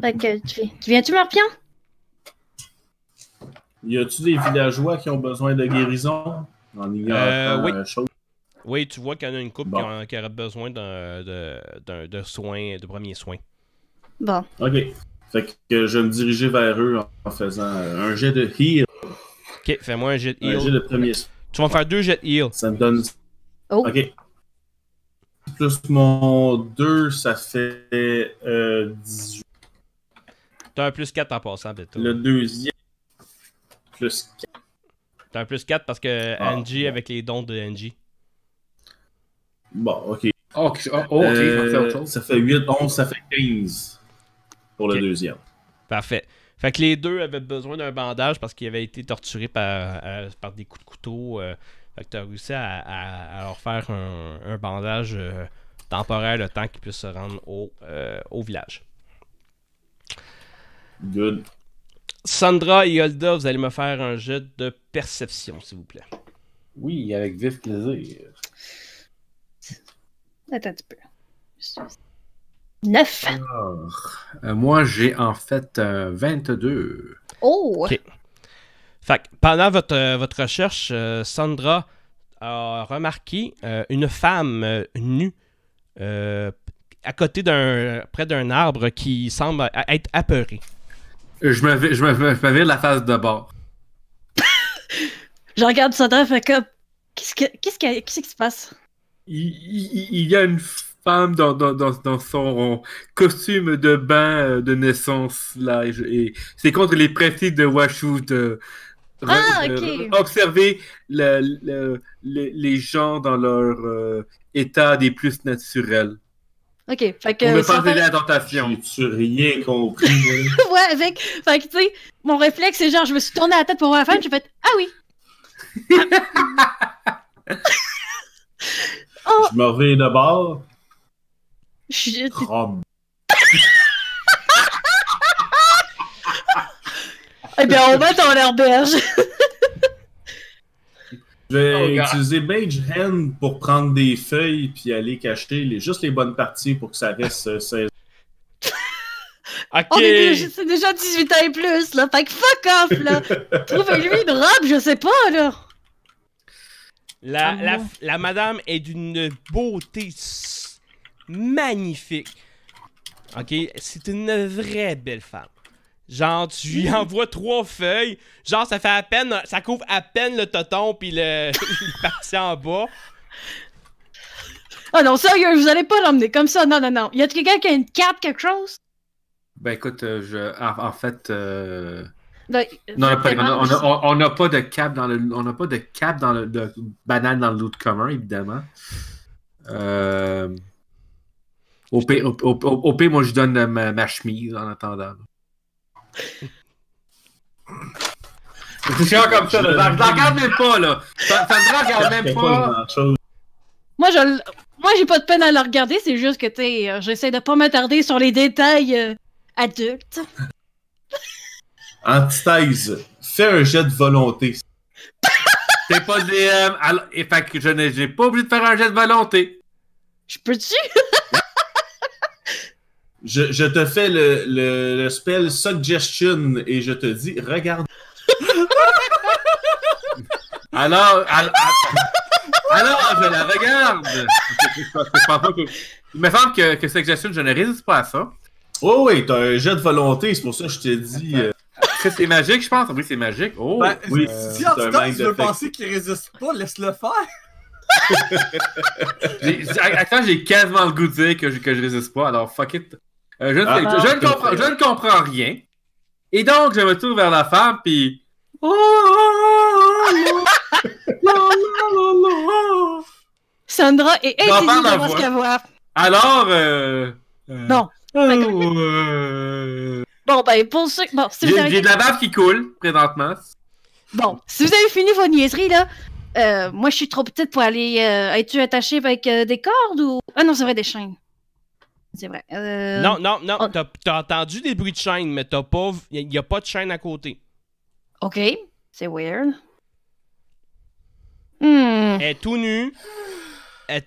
Fait tu, viens-tu, Morpion? Y a-tu des villageois qui ont besoin de guérison en euh, oui. Chose? Oui, tu vois qu'il y en a une couple qui, aurait besoin d'un, de, de soins, de premiers soins. Bon. Ok. Fait que je vais me diriger vers eux en faisant un jet de heal. Ok, fais-moi un jet de heal. Un jet de premier Tu vas faire deux jets de heal. Ça me donne. Oh. Ok. Plus mon 2, ça fait euh, 18. T'as un plus 4 en passant, bêta. Le deuxième plus 4. T'as un plus 4 parce que ah, Angie avec les dons de Angie. Bon, ok. Oh, ok, oh, oh, euh, ça, fait 8, 11, ça fait 15 pour le deuxième. Parfait. Fait que les deux avaient besoin d'un bandage parce qu'ils avaient été torturés par, euh, par des coups de couteau. Euh. fait que t'as réussi à, leur faire un, un bandage temporaire le temps qu'ils puissent se rendre au, au village. Good. Sandra et Yolda, vous allez me faire un jet de perception, s'il vous plaît. Oui, avec vif plaisir. Attends un petit peu. Neuf. Alors, euh, moi, j'ai en fait 22. Euh, oh! Fait pendant votre, euh, votre recherche, Sandra a remarqué une femme nue à côté d'un près d'un arbre qui semble être apeurée. Je me, je, me, la face de bord. (laughs) je regarde son fait comme. Qu'est-ce, qu'est-ce, qui se passe? Il, y a une femme dans, son costume de bain euh, de naissance, là. Et, c'est contre les principes de Washu de. observer les gens dans leur euh, état des plus naturels. OK. Fait que, on me pas la tentation. Tu rien compris. (laughs) ouais, avec. Fait que, tu sais, mon réflexe, c'est genre, je me suis tourné la tête pour voir la femme, j'ai fait Ah oui! (laughs) Oh! Je me reviens de bord. Je... Rome. eh bien, on va dans l'herberge. (laughs) Je vais oh, utiliser Beige Hand pour prendre des feuilles puis aller cacher les, juste les bonnes parties pour que ça reste 16 euh, (laughs) Ok. C'est déjà 18 ans et plus, là. Fait que fuck off, là. (laughs) Trouvez-lui une robe, je sais pas, là. La, ah, la, la madame est d'une beauté magnifique. Ok, c'est une vraie belle femme. Genre, tu lui envoies trois feuilles. Genre, ça fait à peine. Ça couvre à peine le toton puis le, (laughs) en bas. Ah oh non, sérieux, vous allez pas l'emmener comme ça. Non, non, non. Y a quelqu'un qui a une cape, quelque chose? Ben écoute, euh, je. En, fait. Euh... Ben, non, on n'a pas de cap dans le. On n'a pas de cap dans le. De banane dans le loot commun, évidemment. Euh. Au P, moi je donne ma chemise en attendant. C'est comme ça, là. Je regarde même pas, là. Moi, je Moi, j'ai pas de peine à la regarder, c'est juste que, tu euh, j'essaie de pas m'attarder sur les détails euh, adultes. (laughs) Antithèse, fais un jet de volonté. (laughs) T'es pas DM, et fait je n'ai pas obligé de faire un jet de volonté. Je peux-tu? (laughs) Je, je, te fais le, le, spell suggestion et je te dis regarde. (laughs) alors, alors, je la regarde. Il me semble que, que suggestion, je ne résiste pas à ça. Oh oui, t'as un jet de volonté, c'est pour ça que je te dis euh, C'est magique, je pense. Oui, c'est magique. Oh, ben, oui, si en tout temps, tu veux penser qu'il résiste pas, laisse-le faire. (laughs) Attends, j'ai quasiment le goût de dire que je, que je résiste pas, alors fuck it. Euh, ah, je, ne, je, ne comprends, je, ne comprends, rien. Et donc, je me tourne vers la femme, puis. Oh, oh, oh, Sandra est de ce qu'elle voit. Alors. Euh, euh, non. bon, ben, pour ceux. Bon, si vous avez... J'ai de la bave qui coule, présentement. Bon, si vous avez fini vos niaiseries, là, moi, je suis trop petite pour aller Es-tu attachée avec des cordes ou. Ah non, c'est vrai, des chaînes. C'est vrai. Euh, non, non, non. T'as, entendu des bruits de chaîne, mais t'as pas. Il n'y a, pas de chaîne à côté. OK. C'est weird. Hmm. Elle est tout nue. Elle,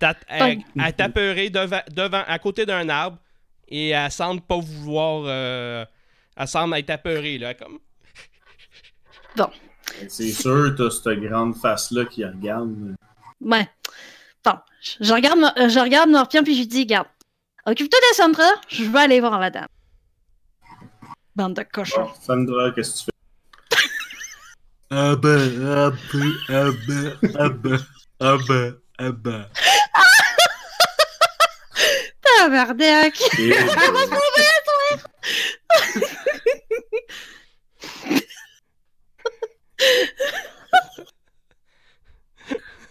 est apeurée devant, devant, à côté d'un arbre. Et elle semble pas vouloir. Euh, elle semble être apeurée, là. Comme... (laughs) Bon. C'est sûr, t'as cette grande face-là qui regarde. Ouais. Bon. Je regarde, je regarde puis je lui dis, regarde, Occupe-toi de Sandra, je vais aller voir la dame. Bande de cochons. Ah, Sandra, qu'est-ce que tu fais? (laughs) ah ben, ah ben, ah ben, ah ben, ah ben, ah ben. (laughs) Ah, toi!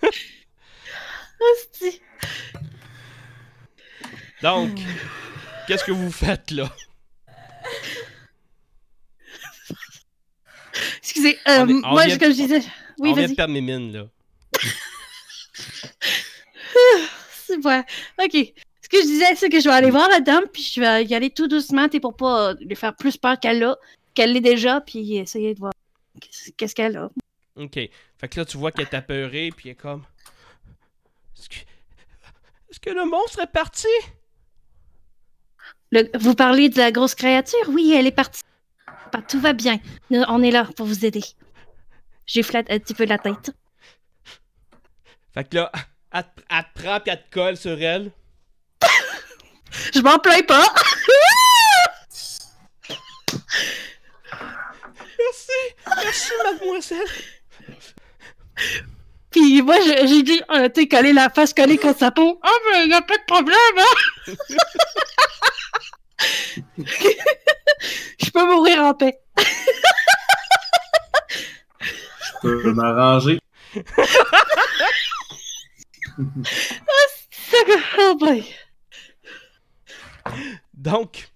(laughs) Hostie. Donc, qu'est-ce que vous faites là? Excusez, euh, moi, vient, comme je disais. Oui, on vient de perdre mes mines, là. (laughs) c'est vrai. Ok. Ce que je disais, c'est que je vais aller voir la dame, puis je vais y aller tout doucement, et pour pas lui faire plus peur qu'elle a, qu'elle l'est déjà, puis essayer de voir qu'est-ce qu'elle a. Ok. Fait que là, tu vois qu'elle est apeurée, puis elle est comme. Est-ce que le monstre est parti? vous parlez de la grosse créature? Oui, elle est partie. Bah, tout va bien. On est là pour vous aider. J'ai flatte un petit peu la tête. Fait que là, elle prend et elle colle sur elle. Je m'en plains pas. merci. Merci, mademoiselle. Puis moi, j'ai dit, ah, tu t'es collé la face collée contre sa peau. Ah, oh, mais y a pas de problème, hein. (laughs) Je peux mourir en paix. Je peux m'arranger. oh, ah, boy. Donc,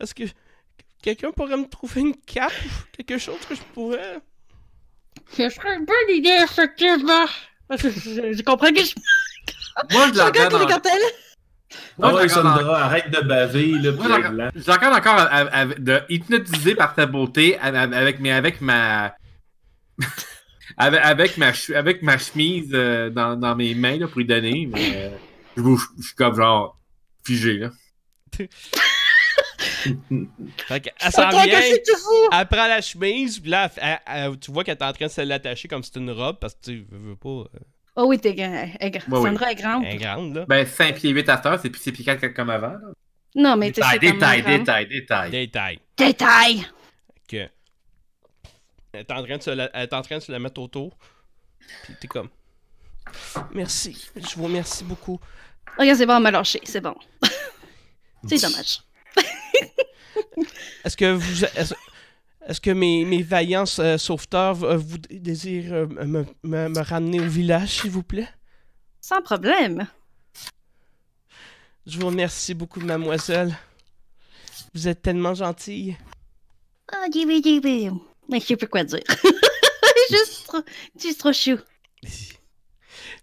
est-ce que quelqu'un pourrait me trouver une cape quelque chose que je pourrais ce serait une bonne idée, effectivement. Parce que j'ai compris que je. (laughs) Moi, je la regarde. En... Moi, oh, Alexandra, en... arrête de baver, là, Moi, je encore. encore à, hypnotisé par ta beauté, avec, mais avec ma. (laughs) avec, ma chemise euh, dans, mes mains, là, pour lui donner, mais. Euh, je suis comme genre. figé, là. (laughs) fait que, elle s'en vient, elle prend la chemise, puis là, tu vois qu'elle est en train de se l'attacher comme si c'était une robe, parce que tu veux, pas... Oh oui, t'es grand. Sandra est grande. Elle Ben, 5 pieds 8 à terre, c'est plus que comme avant, Non, mais t'es Détail, détail, détail, détail. Détail. Détail! Ok. Elle est, en train de se la, en train de mettre autour. Puis t'es comme... Merci. Je vous remercie beaucoup. Regarde, c'est bon, elle m'a lâché. C'est bon. (laughs) c'est dommage. (laughs) est-ce que vous. Est-ce... que mes, mes vaillants euh, sauveteurs euh, vous désirent euh, me, me, ramener au village, s'il vous plaît? Sans problème. Je vous remercie beaucoup, mademoiselle. Vous êtes tellement gentille. Ah, oui, oui, oui. Mais je sais plus quoi dire. (laughs) Juste trop, juste trop chou.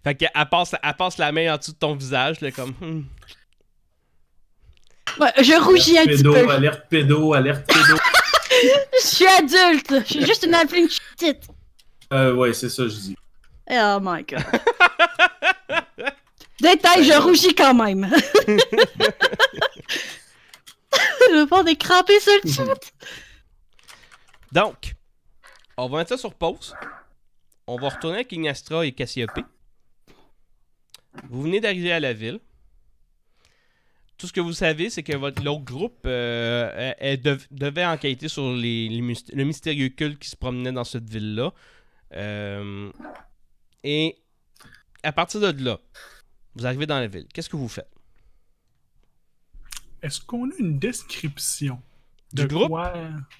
fait qu'elle passe, elle passe la main en dessous de ton visage, là, comme... Hmm. Ouais, je rougis un petit peu. Alerte pédo, alerte pédo. (laughs) je suis adulte. Je suis juste une appelée petite. Euh, ouais, c'est ça, je dis. Oh my god. Détail, je rougis quand même. le (laughs) bord est crampé sur le chat. (laughs) Donc, on va mettre ça sur pause. On va retourner avec Ignastra et Cassiope. Vous venez d'arriver à la ville. Tout ce que vous savez, c'est que votre, groupe euh, devait enquêter sur le mystérieux culte qui se promenait dans cette ville-là. Euh, et à partir de là, vous arrivez dans la ville. Qu'est-ce que vous faites? Est-ce qu'on a une description du de groupe?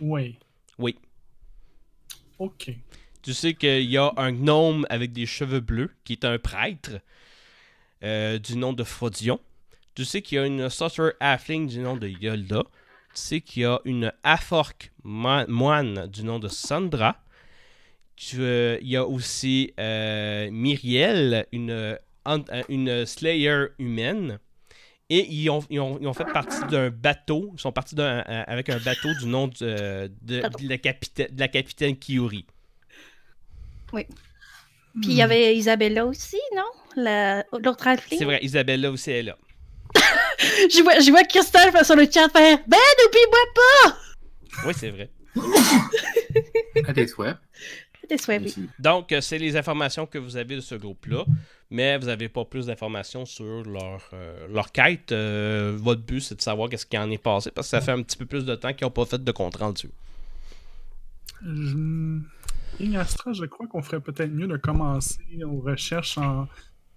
Oui. Oui. OK. Tu sais qu'il y a un gnome avec des cheveux bleus qui est un prêtre euh, du nom de Frodion tu sais qu'il y a une sorcerer Affling du nom de Yolda. Tu sais qu'il y a une Afork moine du nom de Sandra. Tu, euh, il y a aussi euh, Myriel, euh, une, slayer humaine. Et ils ont, fait partie d'un bateau. Ils sont partis avec un bateau du nom de, la, capitaine, de Kiuri. Oui. Puis il y hmm. avait Isabella aussi, non? L'autre Affling. C'est vrai, Isabella aussi est là je vois, je Christophe sur le chat faire Ben, noublie moi pas! Oui, c'est vrai. à des souhaits. Donc, euh, c'est les informations que vous avez de ce groupe-là, mais vous n'avez pas plus d'informations sur leur, euh, quête. Euh, votre but, c'est de savoir qu'est-ce qui en est passé, parce que ça fait un petit peu plus de temps qu'ils n'ont pas fait de compte rendu. Je... je crois qu'on ferait peut-être mieux de commencer nos recherches en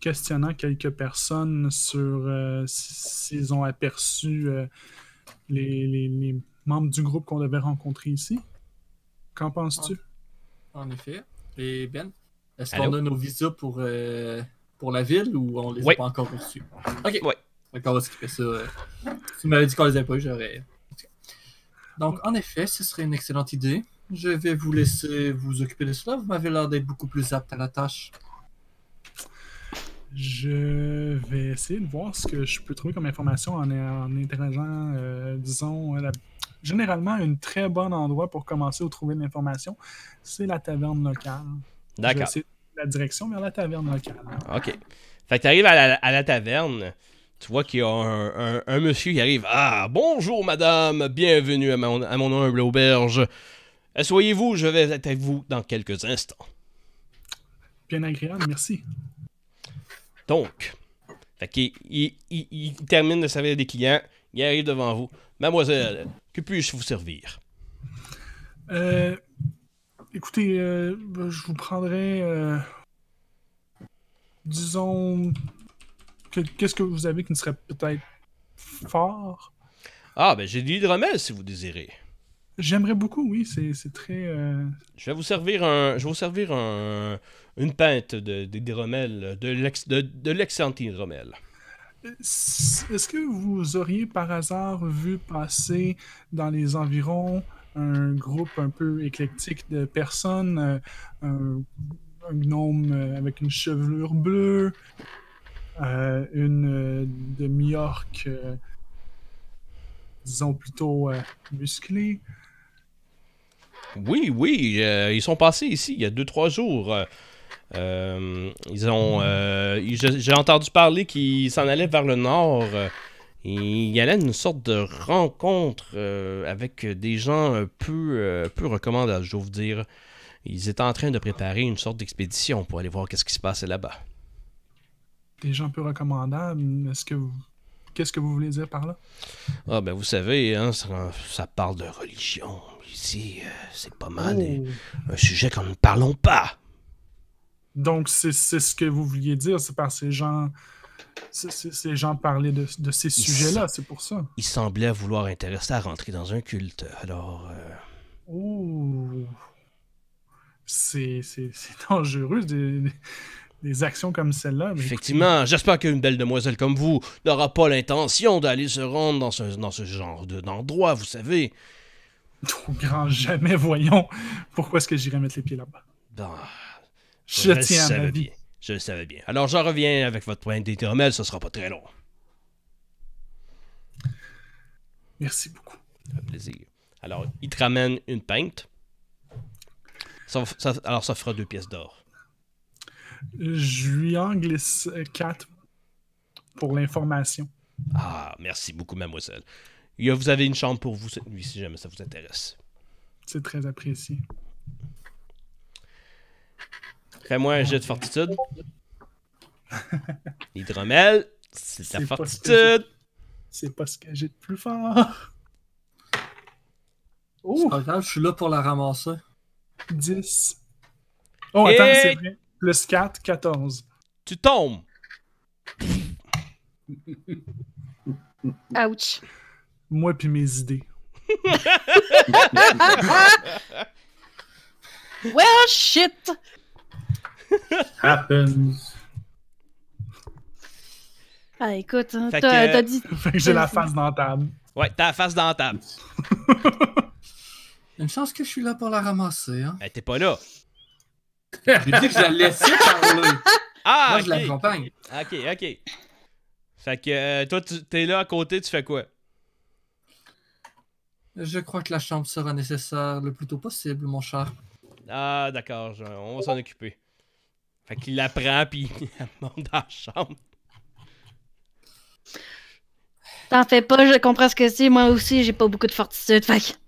questionnant quelques personnes sur euh, s'ils ont aperçu euh, les, membres du groupe qu'on devait rencontrer ici. Qu'en penses-tu? En effet. Et Ben, est-ce qu'on a nos visas pour, euh, pour la ville ou on les a pas encore reçus? Ok. Oui. D'accord, on va ça. Si tu m'avais dit qu'on les avait pas j'aurais. Donc, en effet, ce serait une excellente idée. Je vais vous laisser vous occuper de cela. Vous m'avez l'air d'être beaucoup plus apte à la tâche. Je vais essayer de voir ce que je peux trouver comme information en, en euh, disons, euh, généralement, un très bon endroit pour commencer ou trouver de l'information, c'est la taverne locale. D'accord. C'est la direction vers la taverne locale. OK. Fait que tu arrives à la, taverne, tu vois qu'il y a un, monsieur qui arrive. Ah, bonjour madame, bienvenue à mon, humble auberge. soyez vous je vais être avec vous dans quelques instants. Bien agréable, merci. Donc, il, termine de servir des clients, il arrive devant vous. Mademoiselle, que puis-je vous servir? Euh, écoutez, euh, ben, je vous prendrai, euh, disons, qu'est-ce que vous avez qui ne serait peut-être fort? Ah, ben j'ai de l'hydromel si vous désirez. J'aimerais beaucoup, oui, c'est très. Euh, je vais vous servir un, je vais vous servir un, une pinte de de l'ex de, de Est-ce que vous auriez par hasard vu passer dans les environs un groupe un peu éclectique de personnes, euh, un, gnome euh, avec une chevelure bleue, une de orque disons plutôt musclée? Oui, oui, euh, ils sont passés ici il y a deux-trois jours. Euh, euh, ils ont. J'ai entendu parler qu'ils s'en allaient vers le nord. il y allait une sorte de rencontre avec des gens peu, peu recommandables, je vous dire. Ils étaient en train de préparer une sorte d'expédition pour aller voir qu'est-ce qui se passait là-bas. Des gens peu recommandables, est-ce que Qu'est-ce que vous voulez dire par là? Ah ben vous savez, hein, ça parle de religion, euh, c'est pas mal. Oh. Un sujet qu'on ne parlons pas. Donc, c'est ce que vous vouliez dire, c'est par ces gens. ces gens parlaient de, ces sujets-là, c'est pour ça. Il semblait vouloir intéresser à rentrer dans un culte, alors. Euh, Ouh! C'est dangereux, des, actions comme celle-là. Effectivement, j'espère qu'une belle demoiselle comme vous n'aura pas l'intention d'aller se rendre dans ce, dans ce genre d'endroit, vous savez. (laughs) Trop grand jamais, voyons. Pourquoi est-ce que j'irai mettre les pieds là-bas? je, tiens à ma vie. Je le savais bien. Alors, j'en reviens avec votre point d'éternel, ce sera pas très long. Merci beaucoup. plaisir. Alors, il te ramène une pinte. alors, ça fera deux pièces d'or. Je lui 4 pour l'information. Ah, merci beaucoup, mademoiselle vous avez une chambre pour vous cette nuit si jamais ça vous intéresse. C'est très apprécié. Fais-moi un jet de fortitude. (laughs) Hydromel, c'est ta fortitude. C'est pas ce que j'ai de plus fort. Oh. je suis là pour la ramasser. 10. Oh, attends, c'est vrai. Plus 4, 14. Tu tombes. Ouch. Moi puis mes idées. (laughs) well, shit! Happens. Ah, écoute, hein, t'as dit. Fait que j'ai la face dans table. Ouais, t'as la face dans la table. (laughs) Une chance que je suis là pour la ramasser, hein. Ben, t'es pas là. J'ai dit que je la laissais parler. Ah, Moi, je l'accompagne. ok, ok. Fait que euh, toi, t'es là à côté, tu fais quoi? Je crois que la chambre sera nécessaire le plus tôt possible, mon cher. Ah, d'accord, on va s'en occuper. Fait qu'il la prend, puis il (laughs) monte dans la chambre. T'en fais pas, je comprends ce que c'est. Moi aussi, j'ai pas beaucoup de fortitude, fait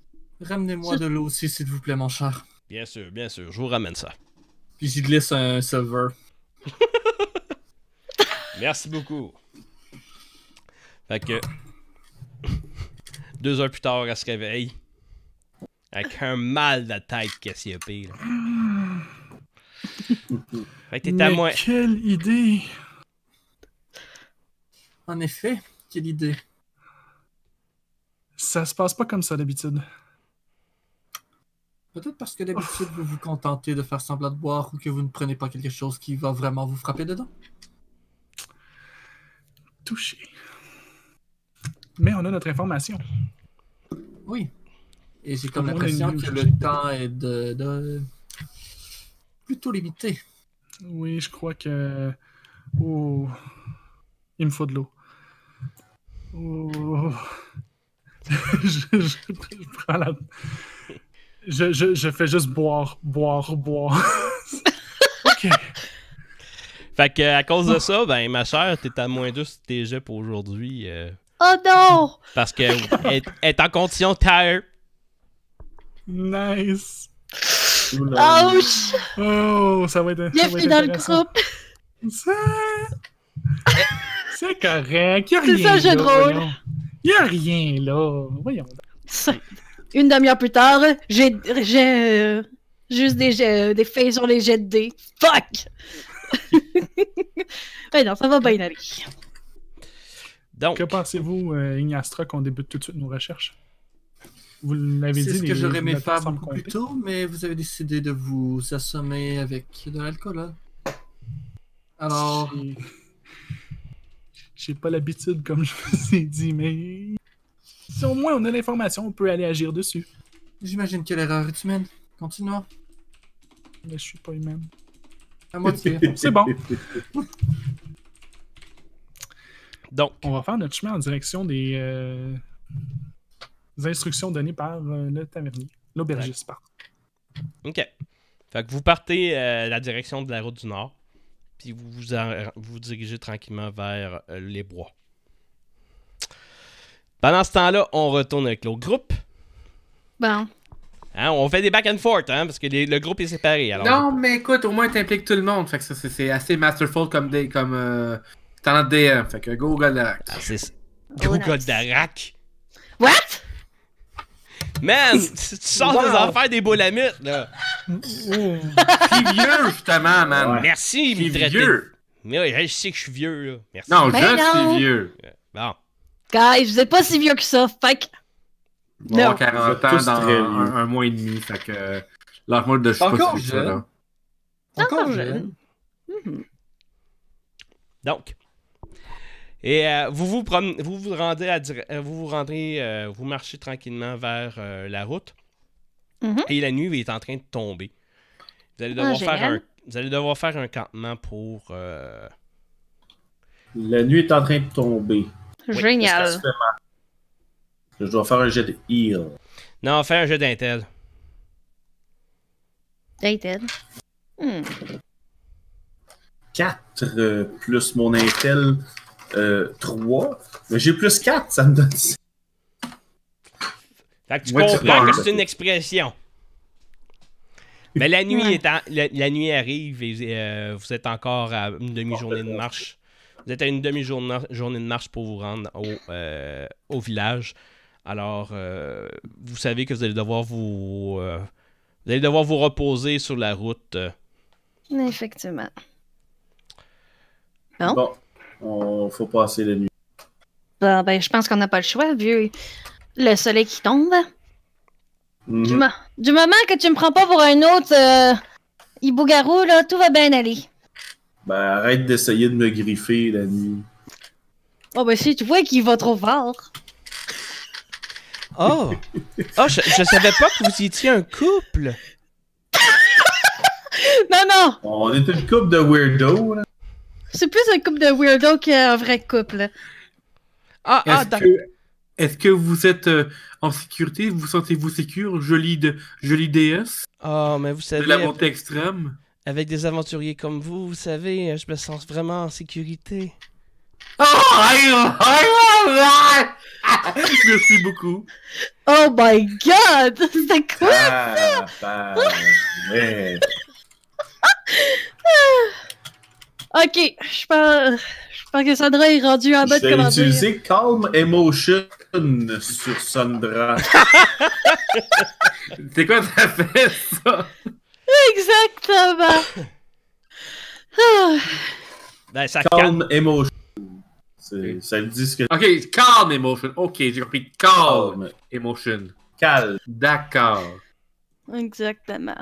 Ramenez-moi de l'eau aussi, s'il vous plaît, mon cher. Bien sûr, bien sûr, je vous ramène ça. Puis j'y glisse un silver. (laughs) Merci beaucoup. Fait que deux heures plus tard, elle se réveille. Avec un mal de tête Cassiopée. (laughs) fait que t'es à moi. Quelle idée! En effet, quelle idée. Ça se passe pas comme ça d'habitude. Peut-être parce que d'habitude, vous vous contentez de faire semblant de boire ou que vous ne prenez pas quelque chose qui va vraiment vous frapper dedans. Touché mais on a notre information. Oui. Et j'ai comme l'impression que le temps est de, de, plutôt limité. Oui, je crois que. Oh. Il me faut de l'eau. Oh. (laughs) je, je, prends la... je, je, fais juste boire, boire, boire. (laughs) ok. Fait que, à cause de ça, ben, ma chère, t'es à moins 2 sur tes jets pour aujourd'hui. Euh, Oh non! Parce qu'elle est en condition tire. Nice! Oh! Ouch! Oh, ça va être. Bienvenue dans le groupe! C'est correct. C'est ça, jeu drôle. Il n'y a rien là. Voyons. Une demi-heure plus tard, j'ai j'ai euh, juste des, euh, des faits sur les jets de dés. Fuck! Mais (laughs) ben non, ça va bien aller que pensez-vous, euh, Ignastra, qu'on débute tout de suite nos recherches Vous l'avez dit. ce que j'aurais aimé faire mais vous avez décidé de vous assommer avec de l'alcool. Hein? Alors. J'ai pas l'habitude, comme je vous ai dit, mais. Si au moins on a l'information, on peut aller agir dessus. J'imagine que l'erreur est humaine. Continuons. Mais je suis pas humain. À moitié. (laughs) C'est bon. Donc. On va faire notre chemin en direction des, euh, instructions données par euh, le tavernier, l'aubergiste, Ok. Fait que vous partez euh, la direction de la route du Nord, puis vous vous, vous dirigez tranquillement vers les bois. Pendant ce temps-là, on retourne avec le groupe. Bon. Hein, on fait des back and forth, hein, parce que le groupe est séparé. Non, mais écoute, au moins t'impliques tout le monde. Fait que ça, c'est assez masterful comme, des, comme, dans en DM, fait que go Goldarak. Ah, Go oh, What? Man, tu sors des enfers des boulamites, là. T'es (laughs) vieux, justement, man. Ouais. Merci, il vieux. Mais je sais que je suis vieux, là. Non, ben je suis vieux. Bon. Guys, vous êtes pas si vieux que ça, fait que... Bon, non. 40 ans dans un, mois et demi, fait que... Euh, L'armure de je suis Encore pas si jeune. Ça, là. Encore jeune. Mhm. Donc, et euh, vous, vous, vous vous rendez, euh, vous, vous, rendez euh, vous marchez tranquillement vers la route. Mm-hmm. Et la nuit est en train de tomber. Vous allez ah, devoir, faire, un, campement pour. La nuit est en train de tomber. Génial. Je dois faire un jet de heal. Non, faire un jet d'intel. D'intel. 4 hmm. plus mon intel. 3, euh, mais j'ai plus 4, ça me donne 6. tu comprends que c'est une expression. Mais la nuit, est la, nuit arrive et euh, vous êtes encore à une demi-journée de marche. Vous êtes à une demi-journée de marche pour vous rendre au, euh, village. Alors, vous savez que vous allez devoir vous, allez devoir vous reposer sur la route. Effectivement. Non? bon. On faut passer la nuit. Ah, ben, je pense qu'on n'a pas le choix, vu le soleil qui tombe. Mhm. du, moment que tu me prends pas pour un autre euh, hibougarou, là, tout va bien aller. Ben, arrête d'essayer de me griffer la nuit. Oh, ben si, tu vois qu'il va trop fort. Oh! Oh, je, savais pas que vous étiez un couple! (laughs) non, On est une couple de weirdos, là. C'est plus un couple de weirdo qu'un vrai couple. Ah, ah Est-ce que vous êtes euh, en sécurité Vous sentez-vous sécure Jolie, de, jolie déesse Oh, mais vous savez. De la extrême Avec des aventuriers comme vous, vous savez, je me sens vraiment en sécurité. Oh, (laughs) Merci beaucoup. Oh my god (laughs) C'est quoi ah, bah, (laughs) Ok, je pense, que Sandra est rendue en mode de J'ai utilisé Calm Emotion sur Sandra. (laughs) C'est quoi t'as fait, ça? Exactement. Ah. Ben, calm, Emotion. Ça me dit ce que... Ok, Calm Emotion. Ok, j'ai compris. Calm, Emotion. Calme. D'accord. Exactement.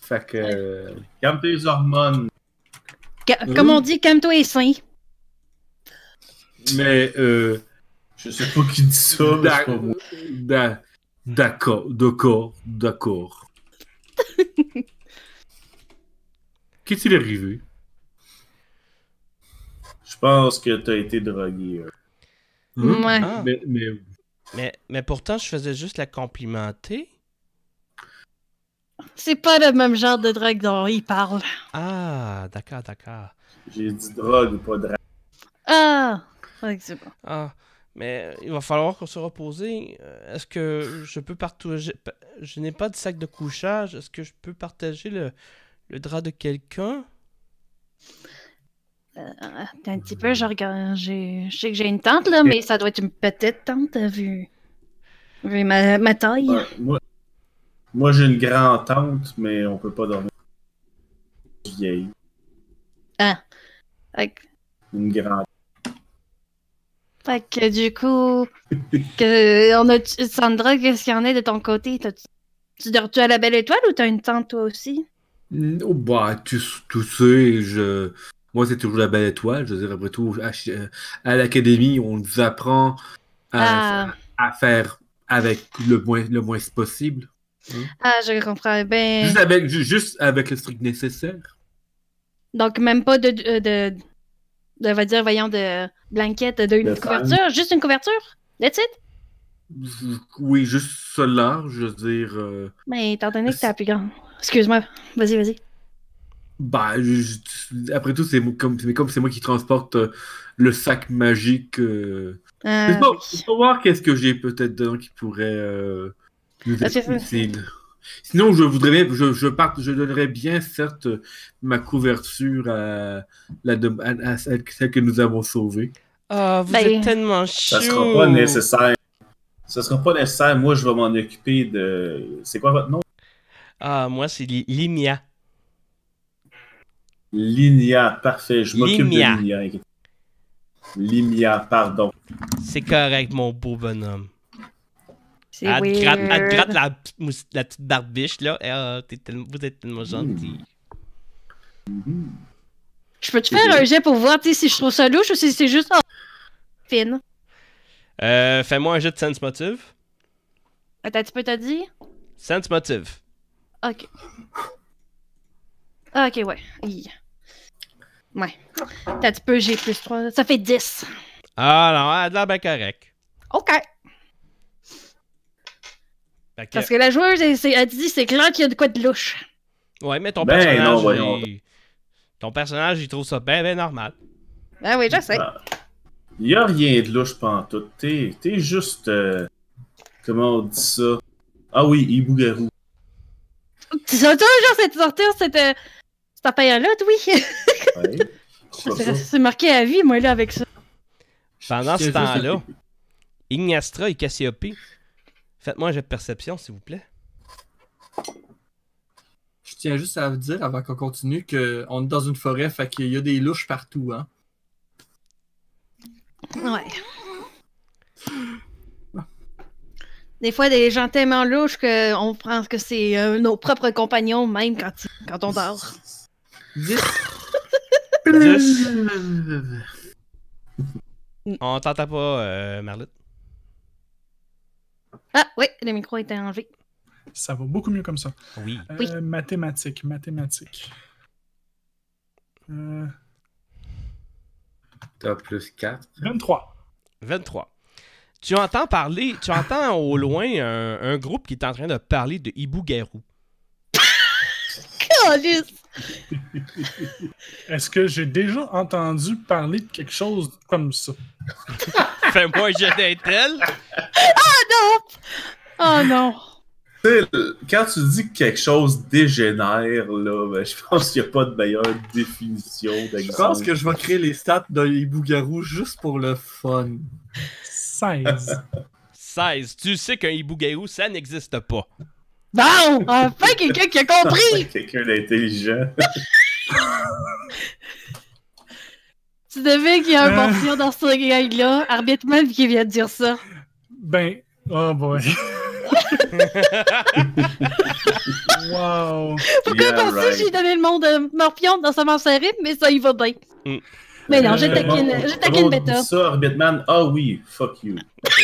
Fait que... Euh, calme tes hormones. Comme on dit, calme-toi et sain. Mais, euh, je sais pas qui dit ça, mais moi. D'accord, d'accord, d'accord. (laughs) Qu'est-il arrivé? Je pense que t'as été drogué. Hein. Ouais. mais pourtant, je faisais juste la complimenter. C'est pas le même genre de drogue dont il parle. Ah, d'accord, d'accord. J'ai dit drogue, pas drague. Ah, c'est bon. Ah, mais il va falloir qu'on se repose. Euh, est-ce que je peux partager. Je n'ai pas de sac de couchage. Est-ce que je peux partager le, le drap de quelqu'un? Euh, un petit peu, je Je sais que j'ai une tente, là, mais ça doit être une petite tente, vu, ma, ma taille. Moi, j'ai une grande tante, mais on peut pas dormir. Vieille. Ah. Une grande. Fait que du coup, (laughs) on a Sandra, qu'est-ce qu'il y en a de ton côté Tu dors-tu à la belle étoile ou t'as une tante toi aussi mm, oh, Bah, tu, sais, je. Moi, c'est toujours la belle étoile. Je veux dire, après tout, à, euh, l'académie, on nous apprend à, ah. à faire avec le moins, le moins possible. Ah, je comprends. Bien... Juste, avec, juste avec le strict nécessaire. Donc, même pas de, euh, de, de, va dire, voyons, de blanquette, de une couverture, juste une couverture? That's it? Oui, juste cela, je veux dire. Euh, Mais étant donné que la plus grand. Excuse-moi, vas-y, vas-y. Bah, après tout, c'est comme c'est moi qui transporte euh, le sac magique. Euh... faut ah, voir qu'est-ce que j'ai peut-être dedans qui pourrait bah, Sinon, je voudrais, je, je, je donnerais bien, certes, ma couverture à, la, celle que nous avons sauvée. Ah, vous ben, êtes tellement chiant. Ça sera pas nécessaire. Ça sera pas nécessaire. Moi, je vais m'en occuper de. C'est quoi votre nom? Ah, moi, c'est Linia. Linia, parfait. Je m'occupe de Linia. Limia, pardon. C'est correct, mon beau bonhomme. Elle te, gratte, gratte, la, petite, la barbiche, là. Et, eh, oh, tellement, vous êtes tellement gentil. Je peux te faire un jet pour voir si je trouve ça louche ou si c'est juste oh, fine. Euh, Fais-moi un jet de sense motive. tu peux t'as dit Sense motive. Ok. Ah, ok, ouais. Ouais. T'as tu peux, j'ai plus 3. Ça fait 10. Ah non, elle a de ben correct. Ok. Parce que la joueuse, elle, a dit c'est clair qu'il y a de quoi de louche. Ouais, mais ton ben personnage. Il... Ton personnage, il trouve ça bien, bien normal. Ben oui, je sais. Ah. Il y a rien de louche pantoute. T'es, t'es juste. Euh, comment on dit ça Ah oui, Ibougarou. Tu as genre, cette sortir, cette. Euh, cette paille là oui. (laughs) C'est marqué à vie, moi, là, avec ça. Pendant ce temps-là, Ignastra et Cassiope Faites-moi un jet de perception, s'il vous plaît. Je tiens juste à vous dire avant qu'on continue qu'on est dans une forêt, fait qu'il y a des louches partout, hein. Ouais. Des fois, des gens tellement louches qu'on pense que c'est euh, nos propres compagnons, même quand, quand on dort. 10. (laughs) on t'entend pas, euh, ah oui, le micro était enlevé. Ça va beaucoup mieux comme ça. Oui. Mathématiques, euh, mathématiques. Euh, T'as plus 4. 23. 23. Tu entends parler, tu entends au loin un, groupe qui est en train de parler de Hibou Garou. Est-ce que j'ai déjà entendu parler de quelque chose comme ça? (laughs) Fais-moi un jet d'intel. Ah non! Ah non! quand tu dis que quelque chose dégénère, là, ben, je pense qu'il n'y a pas de meilleure définition d'exemple. Je pense que je vais créer les stats d'un hibou-garou juste pour le fun. 16. 16. Tu sais qu'un hibou-garou, ça n'existe pas. Non! Enfin, ah, quelqu'un qui a compris! quelqu'un d'intelligent. (laughs) Tu devais qu'il y a un euh... dans ce gars-là, Arbitman, qui vient de dire ça. Ben, oh boy. (laughs) wow. Pourquoi yeah, penser right. j'ai donné le monde de euh, Morpion dans sa manche mais ça, il va bien. Mm. Mais non, euh, j'ai taquine, une bêta. ça, Orbitman. Ah oui, fuck you. (laughs)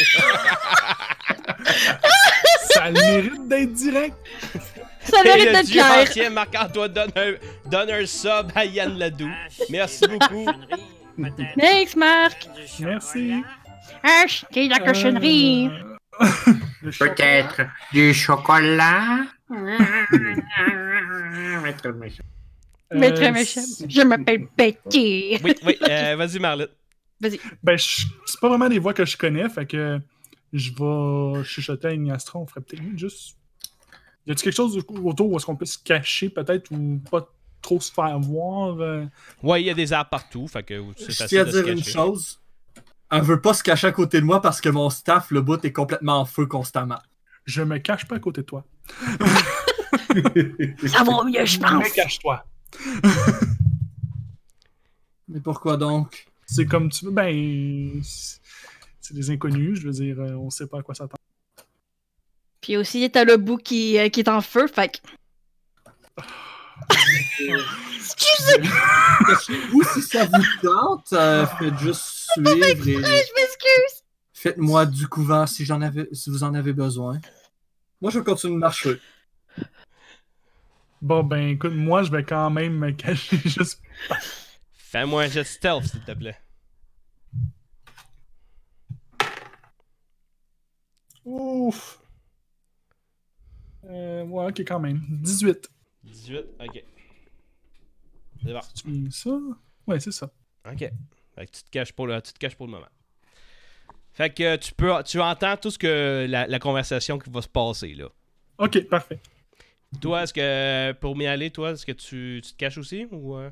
ça mérite d'être direct. Ça mérite d'être clair. Marc-Antoine donne un, donne un sub à Yann Ladou. Merci beaucoup. Thanks, Marc! Merci! Acheter de la cochonnerie! Euh, (laughs) peut-être du chocolat? (laughs) Maître euh, très méchant. Je m'appelle Betty. Oui, oui, euh, vas-y, Marlotte. Vas-y. Ben, c'est pas vraiment des voix que je connais, fait que je vais chuchoter à Ignastron. On ferait peut-être juste. Y a-t-il quelque chose autour où est-ce qu'on peut se cacher, peut-être, ou pas trop se faire voir. Euh. Ouais, il y a des arbres partout. Fait que Je tiens à dire une chose. Elle veut pas se cacher à côté de moi parce que mon staff, le bout, est complètement en feu constamment. Je me cache pas à côté de toi. (laughs) Ça vaut mieux, je pense. Mais cache-toi. (laughs) Mais pourquoi donc? C'est comme tu veux. Ben. C'est des inconnus, je veux dire, euh, on sait pas à quoi ça s'attendre. Puis aussi, t'as le bout qui, euh, est en feu, fait ah. Excusez! Ou si ça vous tente, euh, faites juste suivre. Et... Je m'excuse! Faites-moi du couvent si, j'en avais, si vous en avez besoin. Moi, je vais continuer de marcher. Bon, ben écoute, moi, je vais quand même me cacher (laughs) juste. Fais-moi un jet stealth, s'il te plaît. Ouf! Euh, ouais, ok, quand même. 18. 18, ok. C'est bon. ça? Ouais, c'est ça. Ok. Fait que tu te caches pour le, tu te caches pour le moment. Fait que tu peux tu entends tout ce que la, conversation qui va se passer là. Ok, parfait. Toi, est-ce que pour m'y aller, toi, est-ce que tu, te caches aussi ou euh?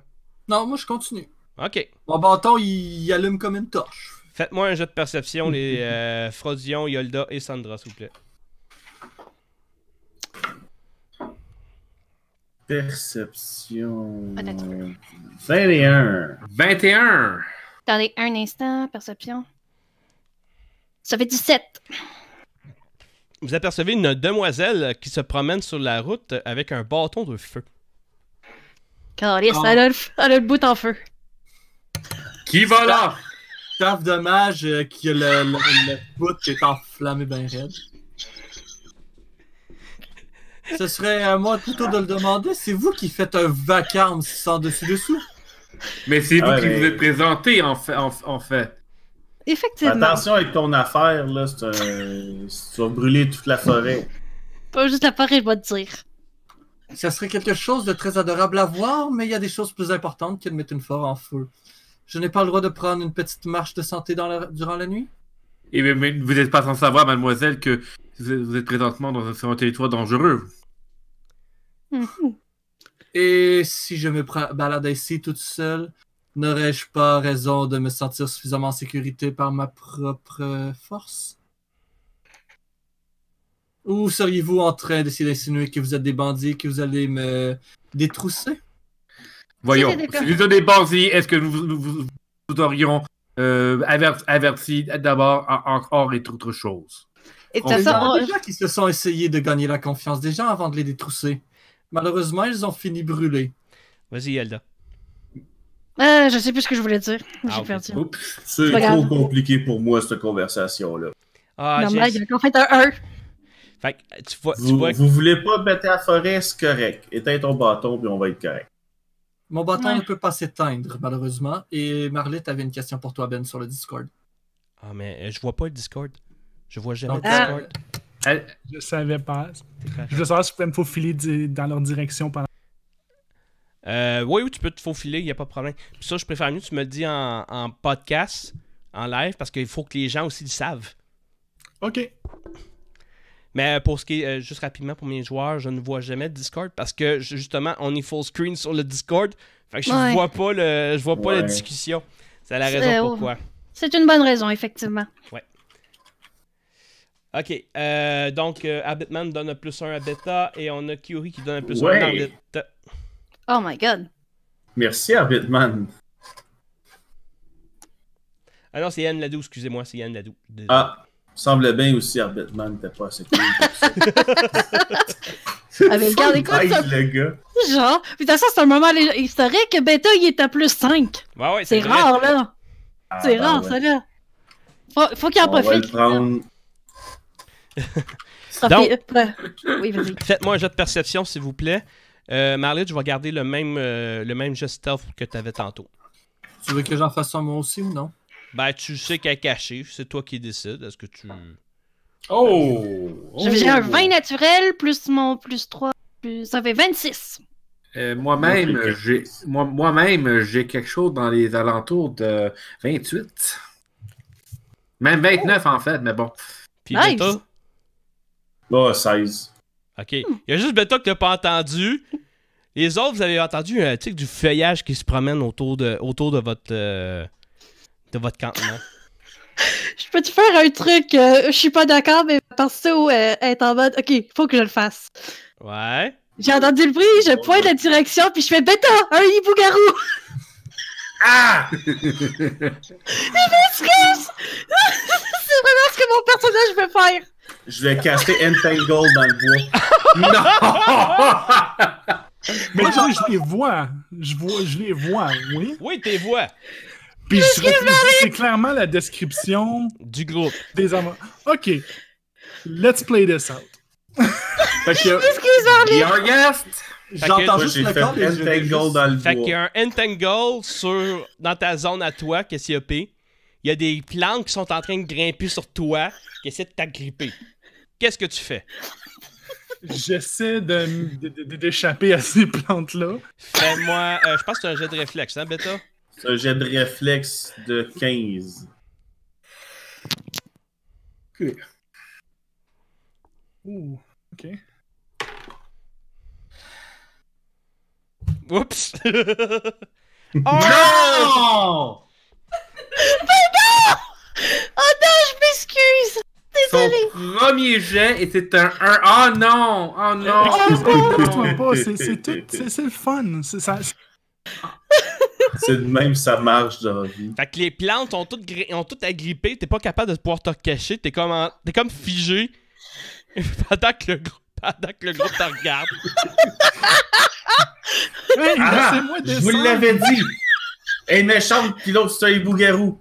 Non, moi je continue. Ok. Mon bâton, il, il allume comme une torche. Faites-moi un jeu de perception, les euh, Frodion, Yolda et Sandra, s'il vous plaît. Perception. 21. 21. Attendez un instant, perception. Ça fait 17. Vous apercevez une demoiselle qui se promène sur la route avec un bâton de feu. Carlis, oh. elle, a le bout en feu. Qui va là? Taf dommage que le, le bout est enflammé bien raide. Ce serait à moi plutôt de le demander. C'est vous qui faites un vacarme sans dessus-dessous. Mais c'est ah vous qui vous êtes présenté, en fait. En, fait. Effectivement. Attention avec ton affaire, là. tu vas brûler toute la forêt. Pas juste la forêt, je vais te dire. Ça serait quelque chose de très adorable à voir, mais il y a des choses plus importantes que de mettre une forêt en feu. Je n'ai pas le droit de prendre une petite marche de santé durant la nuit? Et eh mais, vous n'êtes pas sans savoir, mademoiselle, que vous êtes présentement dans sur un territoire dangereux. Et si je me balade ici toute seule, n'aurais-je pas raison de me sentir suffisamment en sécurité par ma propre force? Ou seriez-vous en train d'essayer d'insinuer que vous êtes des bandits, que vous allez me détrousser? Voyons, si vous êtes des bandits, est-ce que nous, vous aurions euh, averti, d'abord encore et autre chose? Et on... Il y a déjà qui se sont essayés de gagner la confiance des gens avant de les détrousser. Malheureusement, ils ont fini brûlés. Vas-y, Yelda. Euh, je sais plus ce que je voulais dire. Ah, c'est trop compliqué pour moi, cette conversation-là. Ah, non, mais il a fait un 1. Fait tu vois, vous, tu vous voulez pas mettre à la forêt, c'est correct. Éteins ton bâton, puis on va être correct. Mon bâton ne peut pas s'éteindre, malheureusement. Et Marlette avait une question pour toi, Ben, sur le Discord. Ah, mais euh, je vois pas le Discord. Je vois jamais le Discord. Ah. Je savais pas. Je voulais savoir si je pouvais me faufiler dans leur direction pendant. Euh, oui, oui, tu peux te faufiler, il n'y a pas de problème. Puis ça, je préfère mieux, tu me le dis en, podcast, en live, parce qu'il faut que les gens aussi le savent. OK. Mais euh, pour ce qui est, euh, juste rapidement pour mes joueurs, je ne vois jamais Discord parce que justement, on est full screen sur le Discord. Fait que je ne vois pas, le, je vois pas la discussion. C'est la raison pourquoi. C'est une bonne raison, effectivement. Ouais. Ok, euh, donc euh, Abitman donne un plus 1 à Beta et on a Kyori qui donne un plus 1 à Beta. Oh my god. Merci Abitman. Ah non, c'est Yann Ladou, excusez-moi, c'est Yann Ladou. Ah, Semblait bien aussi Abitman, t'es pas assez cool. ah, mais regarde, quoi gars. Genre, puis de toute façon, c'est un moment historique. Beta, il est à plus 5. Ouais, c'est rare, là. Ah, c'est ben rare, ça, là. Faut, faut qu'il en profite. (laughs) Euh, faites-moi un jeu de perception, s'il vous plaît. Euh, je vais garder le même, euh, le même que tu avais tantôt. Tu veux que j'en fasse un moi aussi ou non? Ben, tu sais qu'elle est C'est toi qui décides. Est-ce que tu. Oh! J'ai un 20 naturel plus mon plus 3. Plus... Ça fait 26. Euh, moi-même, j'ai moi, même j'ai quelque chose dans les alentours de 28. Même 29 en fait, mais bon. Puis nice. Bah 16. OK. Il y a juste Beta que t'as pas entendu. Les autres, vous avez entendu un tic du feuillage qui se promène autour de, autour de votre euh, de votre campement. (laughs) je peux te faire un truc, euh, je suis pas d'accord, mais parce que est euh, en mode OK, faut que je le fasse. Ouais. J'ai entendu le bruit, je pointe la direction, puis je fais Beta, un hibou garou! (laughs) Ah! (laughs) Il m'excuse! C'est vraiment ce que mon personnage veut faire! Je vais caster Entangle dans le bois. non! Mais tu je les vois. Je, vois. je les vois, oui. Oui, tes vois. Puis c'est clairement la description du groupe. Des OK. Let's play this out. fait que. guest. J'entends juste le corps. Fait qu'il y a un Entangle sur, dans ta zone à toi, qu'est-ce qu'il y a, P? il y a des plantes qui sont en train de grimper sur toi, qui essaient de t'agripper. Qu'est-ce que tu fais? J'essaie de, à ces plantes-là. Fais-moi. Euh, je pense que c'est un jet de réflexe, hein, Beta? C'est un jet de réflexe de 15. Ok. Ouh, ok. Oups! (laughs) oh! Mais Oh non, je m'excuse Désolé Son premier jet était un 1. Oh non Oh non oh oh excuse c'est tout, c'est le fun. C'est ça. (laughs) C'est de même, ça marche dans la vie. Fait que les plantes ont toutes, ont toutes agrippé, t'es pas capable de pouvoir te cacher, t'es comme, es comme figé (laughs) pendant que le groupe, que le groupe te regarde. (laughs) je vous l'avais dit! Elle est méchante, puis l'autre, c'est un bougarou.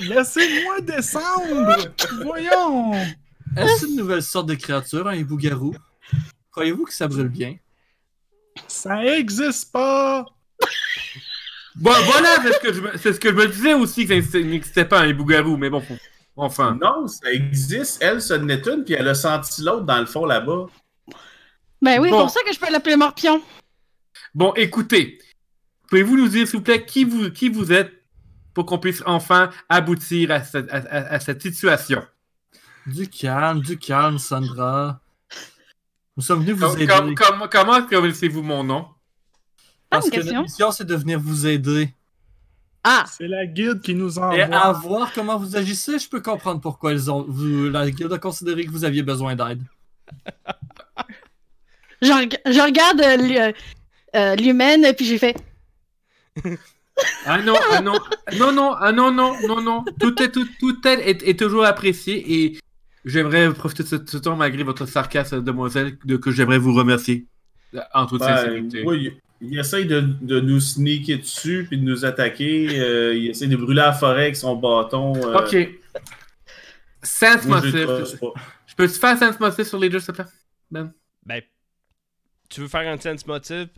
Laissez-moi descendre! Voyons! Est-ce une nouvelle sorte de créature, un bougarou? Croyez-vous que ça brûle bien? Ça existe pas! Bon, voilà, c'est ce, que je, me disais aussi que ça n'existait pas un bougarou, mais bon, enfin. Non, ça existe. Elle, se n'est une, puis elle a senti l'autre dans le fond là-bas. Ben oui, c'est pour ça que je peux l'appeler Morpion. Bon, écoutez, Pouvez-vous nous dire, s'il vous plaît, qui vous, qui vous êtes pour qu'on puisse enfin aboutir à, cette situation? Du calme, du calme, Sandra. Nous sommes venus vous aider. comment connaissez-vous mon nom? Parce que notre mission, c'est de venir vous aider. Ah! C'est la guide qui nous envoie. Et à voir comment vous agissez, je peux comprendre pourquoi ils ont, vous, la guide a considéré que vous aviez besoin d'aide. je, regarde euh, euh, l'humaine, puis j'ai fait ah non, ah non, non, non, ah non, non, non, non. Tout est, tout, est, toujours apprécié et j'aimerais profiter de ce, temps malgré votre sarcasme, demoiselle, de, que j'aimerais vous remercier euh, en toute ben, sincérité. il essaye de, de, nous sneaker dessus puis de nous attaquer. Euh, il essaye de brûler la forêt avec son bâton. Euh. Ok. Sense Je peux te faire sense motif sur les deux, s'il te plaît? Ben. ben, tu veux faire un sense motif?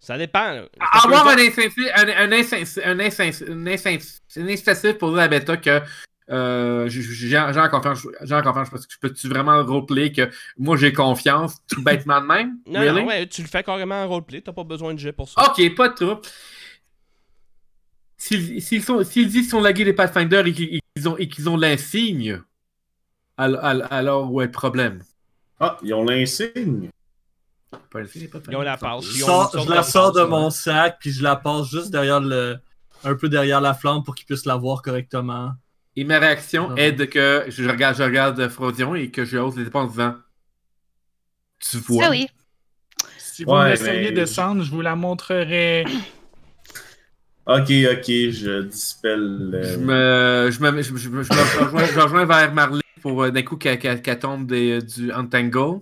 Ça dépend. Avoir un incitatif, un, un, un, pour la bêta que euh, j'ai en confiance, j'ai confiance parce que je peux-tu vraiment roleplay que moi j'ai confiance tout bêtement de même? (laughs) non, non, ouais, tu le fais carrément en roleplay, t'as pas besoin de jet pour ça. Ok, pas de trouble. S'ils disent qu'ils sont lagués les Pathfinder et qu'ils ont, et qu'ils ont l'insigne, alors, alors, ouais, problème. Ah, ils ont l'insigne je la sors de mon sac, puis je la passe juste derrière le, un peu derrière la flamme pour qu'il puisse la voir correctement. Et ma réaction ah. est de que je regarde, je regarde Frodion et que je hausse les épaules en disant Tu ah vois. Si vous essayez de descendre, je vous la montrerai. (coughs) Ok, ok, je dispelle. Je me, je rejoins, vers Marley pour euh, d'un coup qu'elle tombe des, du Untangle ».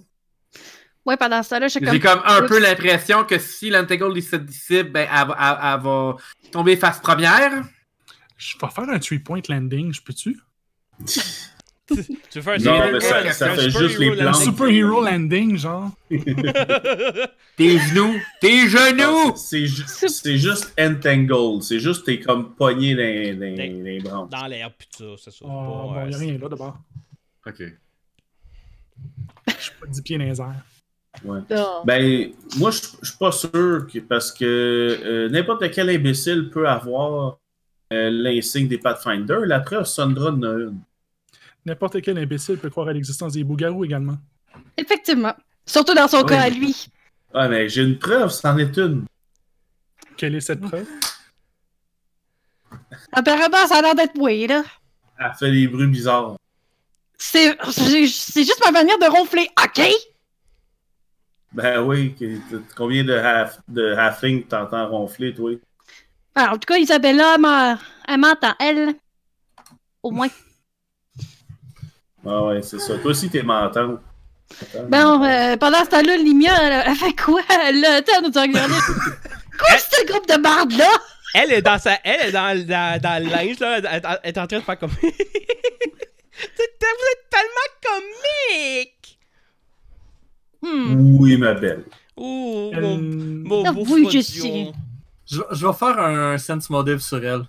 Ouais, pendant ce temps-là, J'ai comme, comme un peu l'impression que si l'entangle se dissipe, ben, elle, va tomber face première. Je vais faire un three-point landing, je peux-tu? tu veux faire un Non, mais ça, fait juste les plans. Un superhero landing, genre. (laughs) tes genoux! Tes genoux! C'est juste entangled. C'est juste t'es comme pogné dans, les branches. Dans l'air, pis ça, c'est ça. Oh, bon, y'a rien là, d'abord. Ok. Je suis pas du pied dans les airs. Ben, moi, je suis pas sûr que, parce que euh, n'importe quel imbécile peut avoir euh, l'insigne des Pathfinder. La preuve, sonnera de N'importe quel imbécile peut croire à l'existence des Bougarous également. Effectivement. Surtout dans son cas à lui. Ah, mais j'ai une preuve, c'en est une. Quelle est cette preuve? Apparemment, ça a l'air d'être mouillé, là. Elle fait des bruits bizarres. C'est juste ma manière de ronfler, OK? Ben oui, combien de, half, de t'entends ronfler, toi? Ah, en tout cas, Isabella, elle m'entend, elle. Au moins. Ah ouais, c'est ça. Toi aussi, t'es mentante. Bon, euh, pendant ce temps-là, Limia, elle, fait quoi? Elle a le (laughs) quoi, c'est ce groupe de bardes là? Elle est dans sa. Elle est dans, le linge, là. Elle, est en train de faire comme. (laughs) vous êtes tellement comique! Hmm. Oui, ma belle. Oh, mon, ah, je, vais faire un sense motive sur elle.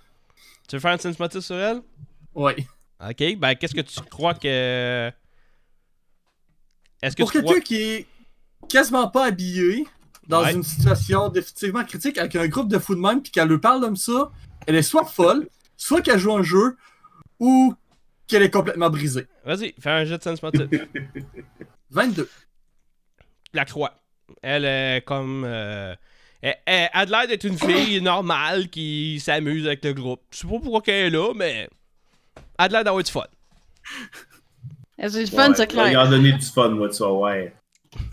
Tu veux faire un sense motive sur elle? Oui. Ok, ben qu'est-ce que tu crois que... Est-ce que Pour quelqu'un qui est quasiment pas habillé, dans une situation définitivement critique, avec un groupe de fous de même, puis qu'elle lui parle comme ça, elle est soit folle, soit qu'elle joue un jeu, ou qu'elle est complètement brisée. Vas-y, fais un jeu de sense motive. 22. (laughs) la croix. Elle est comme. Euh, Adelaide est une fille (coughs) normale qui s'amuse avec le groupe. Je sais pas pourquoi elle est là, mais. Adelaide a du fun. C'est du fun, ça, c'est clair. Il a donné du fun, moi, tu vois, ouais.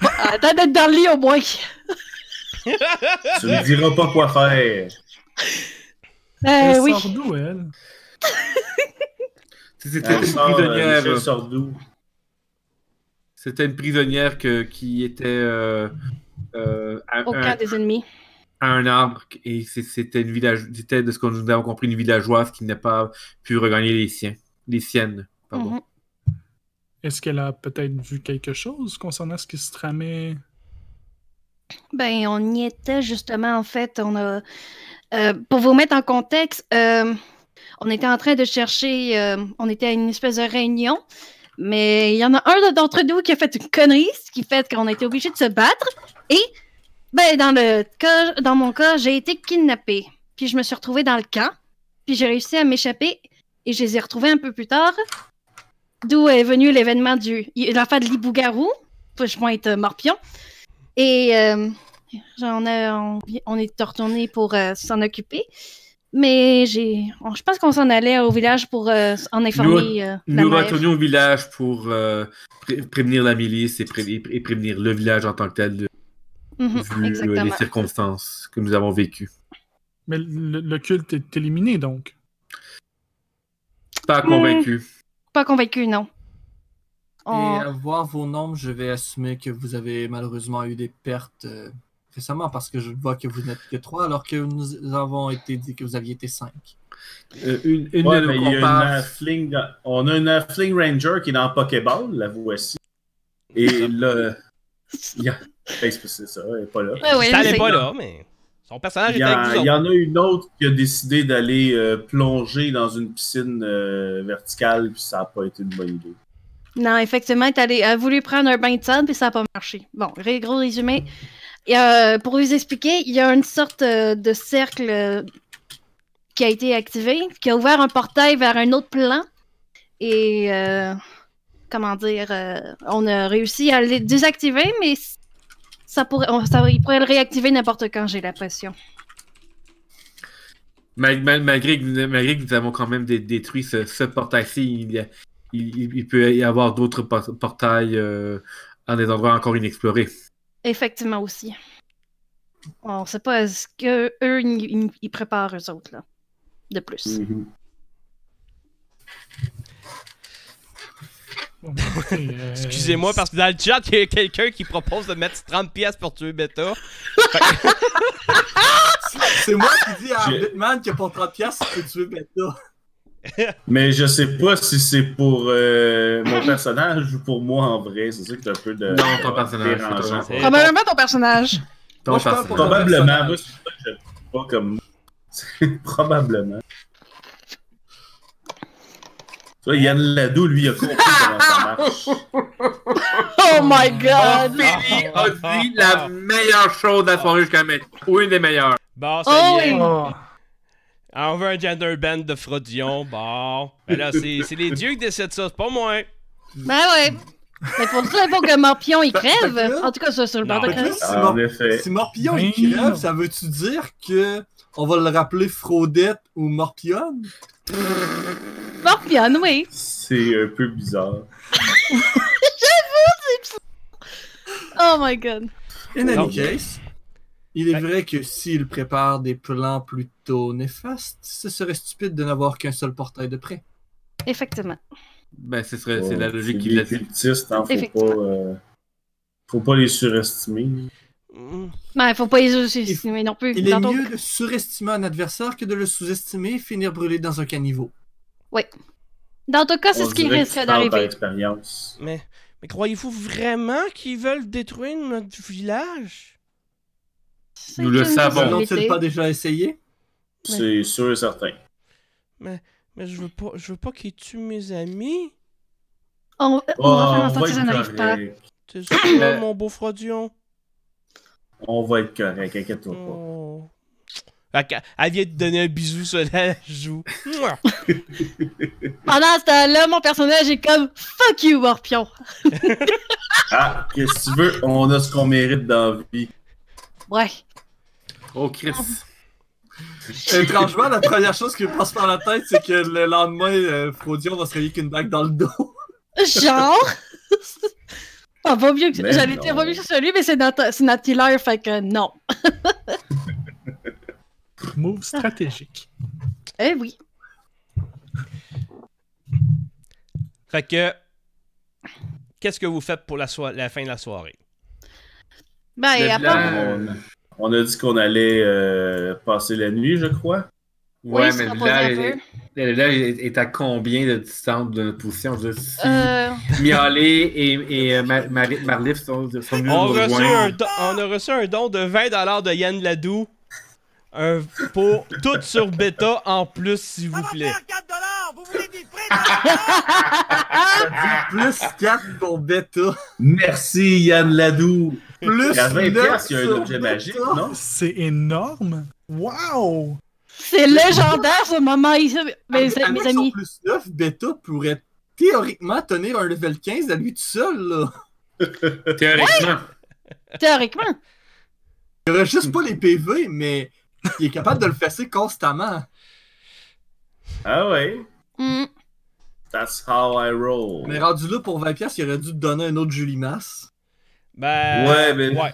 Ah, attends d'être dans le lit au moins. (laughs) tu ne diras pas quoi faire. elle oui. sort elle? c'est une prisonnière. Elle sort d'où? C'était une prisonnière qui était. Euh, euh, Aucun des ennemis. À un arbre, et c'était une village, de ce que nous avons compris une villageoise qui n'a pas pu regagner les siens, les siennes. Mhm. Est-ce qu'elle a peut-être vu quelque chose concernant ce qui se tramait? Ben, on y était justement, en fait. On a, euh, pour vous mettre en contexte, euh, on était en train de chercher, euh, on était à une espèce de réunion, mais il y en a un d'entre nous qui a fait une connerie, ce qui fait qu'on a été obligé de se battre. Et, ben, dans, le dans mon cas, j'ai été kidnappée. Puis je me suis retrouvée dans le camp. Puis j'ai réussi à m'échapper. Et je les ai retrouvés un peu plus tard. D'où est venu l'événement du. l'affaire de l'Ibougarou. Je vais être euh, morpion. Et. Euh, j'en on, est retourné pour euh, s'en occuper. Mais j'ai, oh, je pense qu'on s'en allait au village pour euh, en informer. Euh, nous, euh, nous retournions au village pour euh, prévenir la milice et, prévenir le village en tant que tel, mhm, vu les circonstances que nous avons vécues. Mais le, culte est éliminé donc. Pas convaincu. Hmm, pas convaincu, non. Et à voir vos nombres, je vais assumer que vous avez malheureusement eu des pertes récemment parce que je vois que vous n'êtes que trois alors que nous avons été dit que vous aviez été cinq. Euh, une, une de nos On a une Fling Ranger qui est dans Pokéball, la voici. Et là. Ben, c'est ça, elle n'est pas là. elle n'est pas là, mais. Son personnage est avec Il y en a une autre qui a décidé d'aller euh, plonger dans une piscine euh, verticale, puis ça n'a pas été une bonne idée. Non, effectivement, elle a voulu prendre un bain de sable, puis ça n'a pas marché. Bon, gros résumé. Euh, pour vous expliquer, il y a une sorte euh, de cercle qui a été activé, qui a ouvert un portail vers un autre plan. Et euh, comment dire, on a réussi à le désactiver, mais ça pourrait, on, il pourrait le réactiver n'importe quand, j'ai l'impression. pression malgré, que nous avons quand même détruit ce, portail-ci, il, peut y avoir d'autres portails dans des endroits encore inexplorés. Effectivement aussi. On ne sait pas ce que ils, préparent eux autres là, de plus. Mm-hmm. (laughs) Excusez-moi parce que dans le chat il y a quelqu'un qui propose de mettre 30 pièces pour tuer Beta. (laughs) (laughs) C'est moi qui dis à Bitman que pour 30 pièces tu peux tuer Beta. (laughs) mais je sais pas si c'est pour euh, mon personnage ou pour moi en vrai. C'est ça que t'as un peu de. Non, ton personnage. Ton... Probablement ton personnage. Ton personnage. Probablement. Moi, je pas comme. (laughs) Probablement. Tu vois, Yann Lado, lui, a compris comment ça marche. (laughs) Oh my god! il a dit la meilleure chose de la soirée jusqu'à maintenant. Ou une des meilleures. Bon, c'est bien. Oh alors, ah, on veut un gender band de Frodion, bon. Mais ben là, c'est les dieux qui décident ça, c'est pas moi. Ben ouais. Mais pour ça, faut que Morpion il crève. En tout cas, ça, sur le bord de crève. Si, Morpion il ben crève, ça veut-tu dire que on va le rappeler Fraudette ou Morpion? Morpion, oui. C'est un peu bizarre. (laughs) J'avoue, c'est Oh my god. In any case, il est ben- vrai que s'il prépare des plans plutôt néfastes, ce serait stupide de n'avoir qu'un seul portail de près. Effectivement. Ben, c'est la logique qu'il a dit. Effectivement. faut, pas, euh, faut pas les surestimer. Mm. Ben, faut pas les surestimer non plus. Il est mieux de surestimer un adversaire que de le sous-estimer et finir brûlé dans un caniveau. Oui. Dans tout cas, c'est ce qui risque d'arriver. mais croyez-vous vraiment qu'ils veulent détruire notre village? Nous le savons. N'ont-ils pas déjà essayé C'est sûr et certain. Mais, mais je veux pas, je veux pas qu'ils tuent mes amis. On, on oh, va faire en T'es sûr, euh. mon beau Frodion? On va être correct, inquiète-toi pas. Oh. Elle vient te donner un bisou sur la joue. (laughs) Pendant ce temps-là, mon personnage est comme Fuck you, Warpion! ah, qu'est-ce que tu veux? On a ce qu'on mérite dans la vie. Ouais. Oh, Chris. (laughs) Étrangement, la première chose qui me passe par la tête, c'est que le lendemain, euh, Frodion va se réveiller qu'une bague dans le dos. (laughs) Genre? (laughs) Ah, vaut mieux que J'allais dire, mieux que celui, mais c'est notre, notre healer, fait que non. Move stratégique. Eh oui. Fait que, qu'est-ce que vous faites pour la, fin de la soirée? Ben, à part... On a dit qu'on allait euh, passer la nuit, je crois. Oui, mais là, village, est à combien de distance de notre position? Je si euh. et, et euh, Marlif sont, sont on, reçu un on a reçu un don de 20$ de Yann Ladou un, pour tout sur Beta en plus, s'il vous plaît. Vous voulez des prix? (laughs) plus 4 pour Beta. Merci Yann Ladou. Plus à 20 pièces, il y a un objet magique, non? C'est énorme! Waouh, C'est légendaire ce moment, mes, À mes amis. plus 9, bêta pourrait théoriquement tenir un level 15 à lui tout seul, là. (laughs) théoriquement. Théoriquement. Il aurait juste pas les PV, mais il est capable de le fesser constamment. Ah ouais? Hmm. That's how I roll. Mais rendu là pour 20$, il aurait dû te donner un autre Julie Masse. Ben, ouais,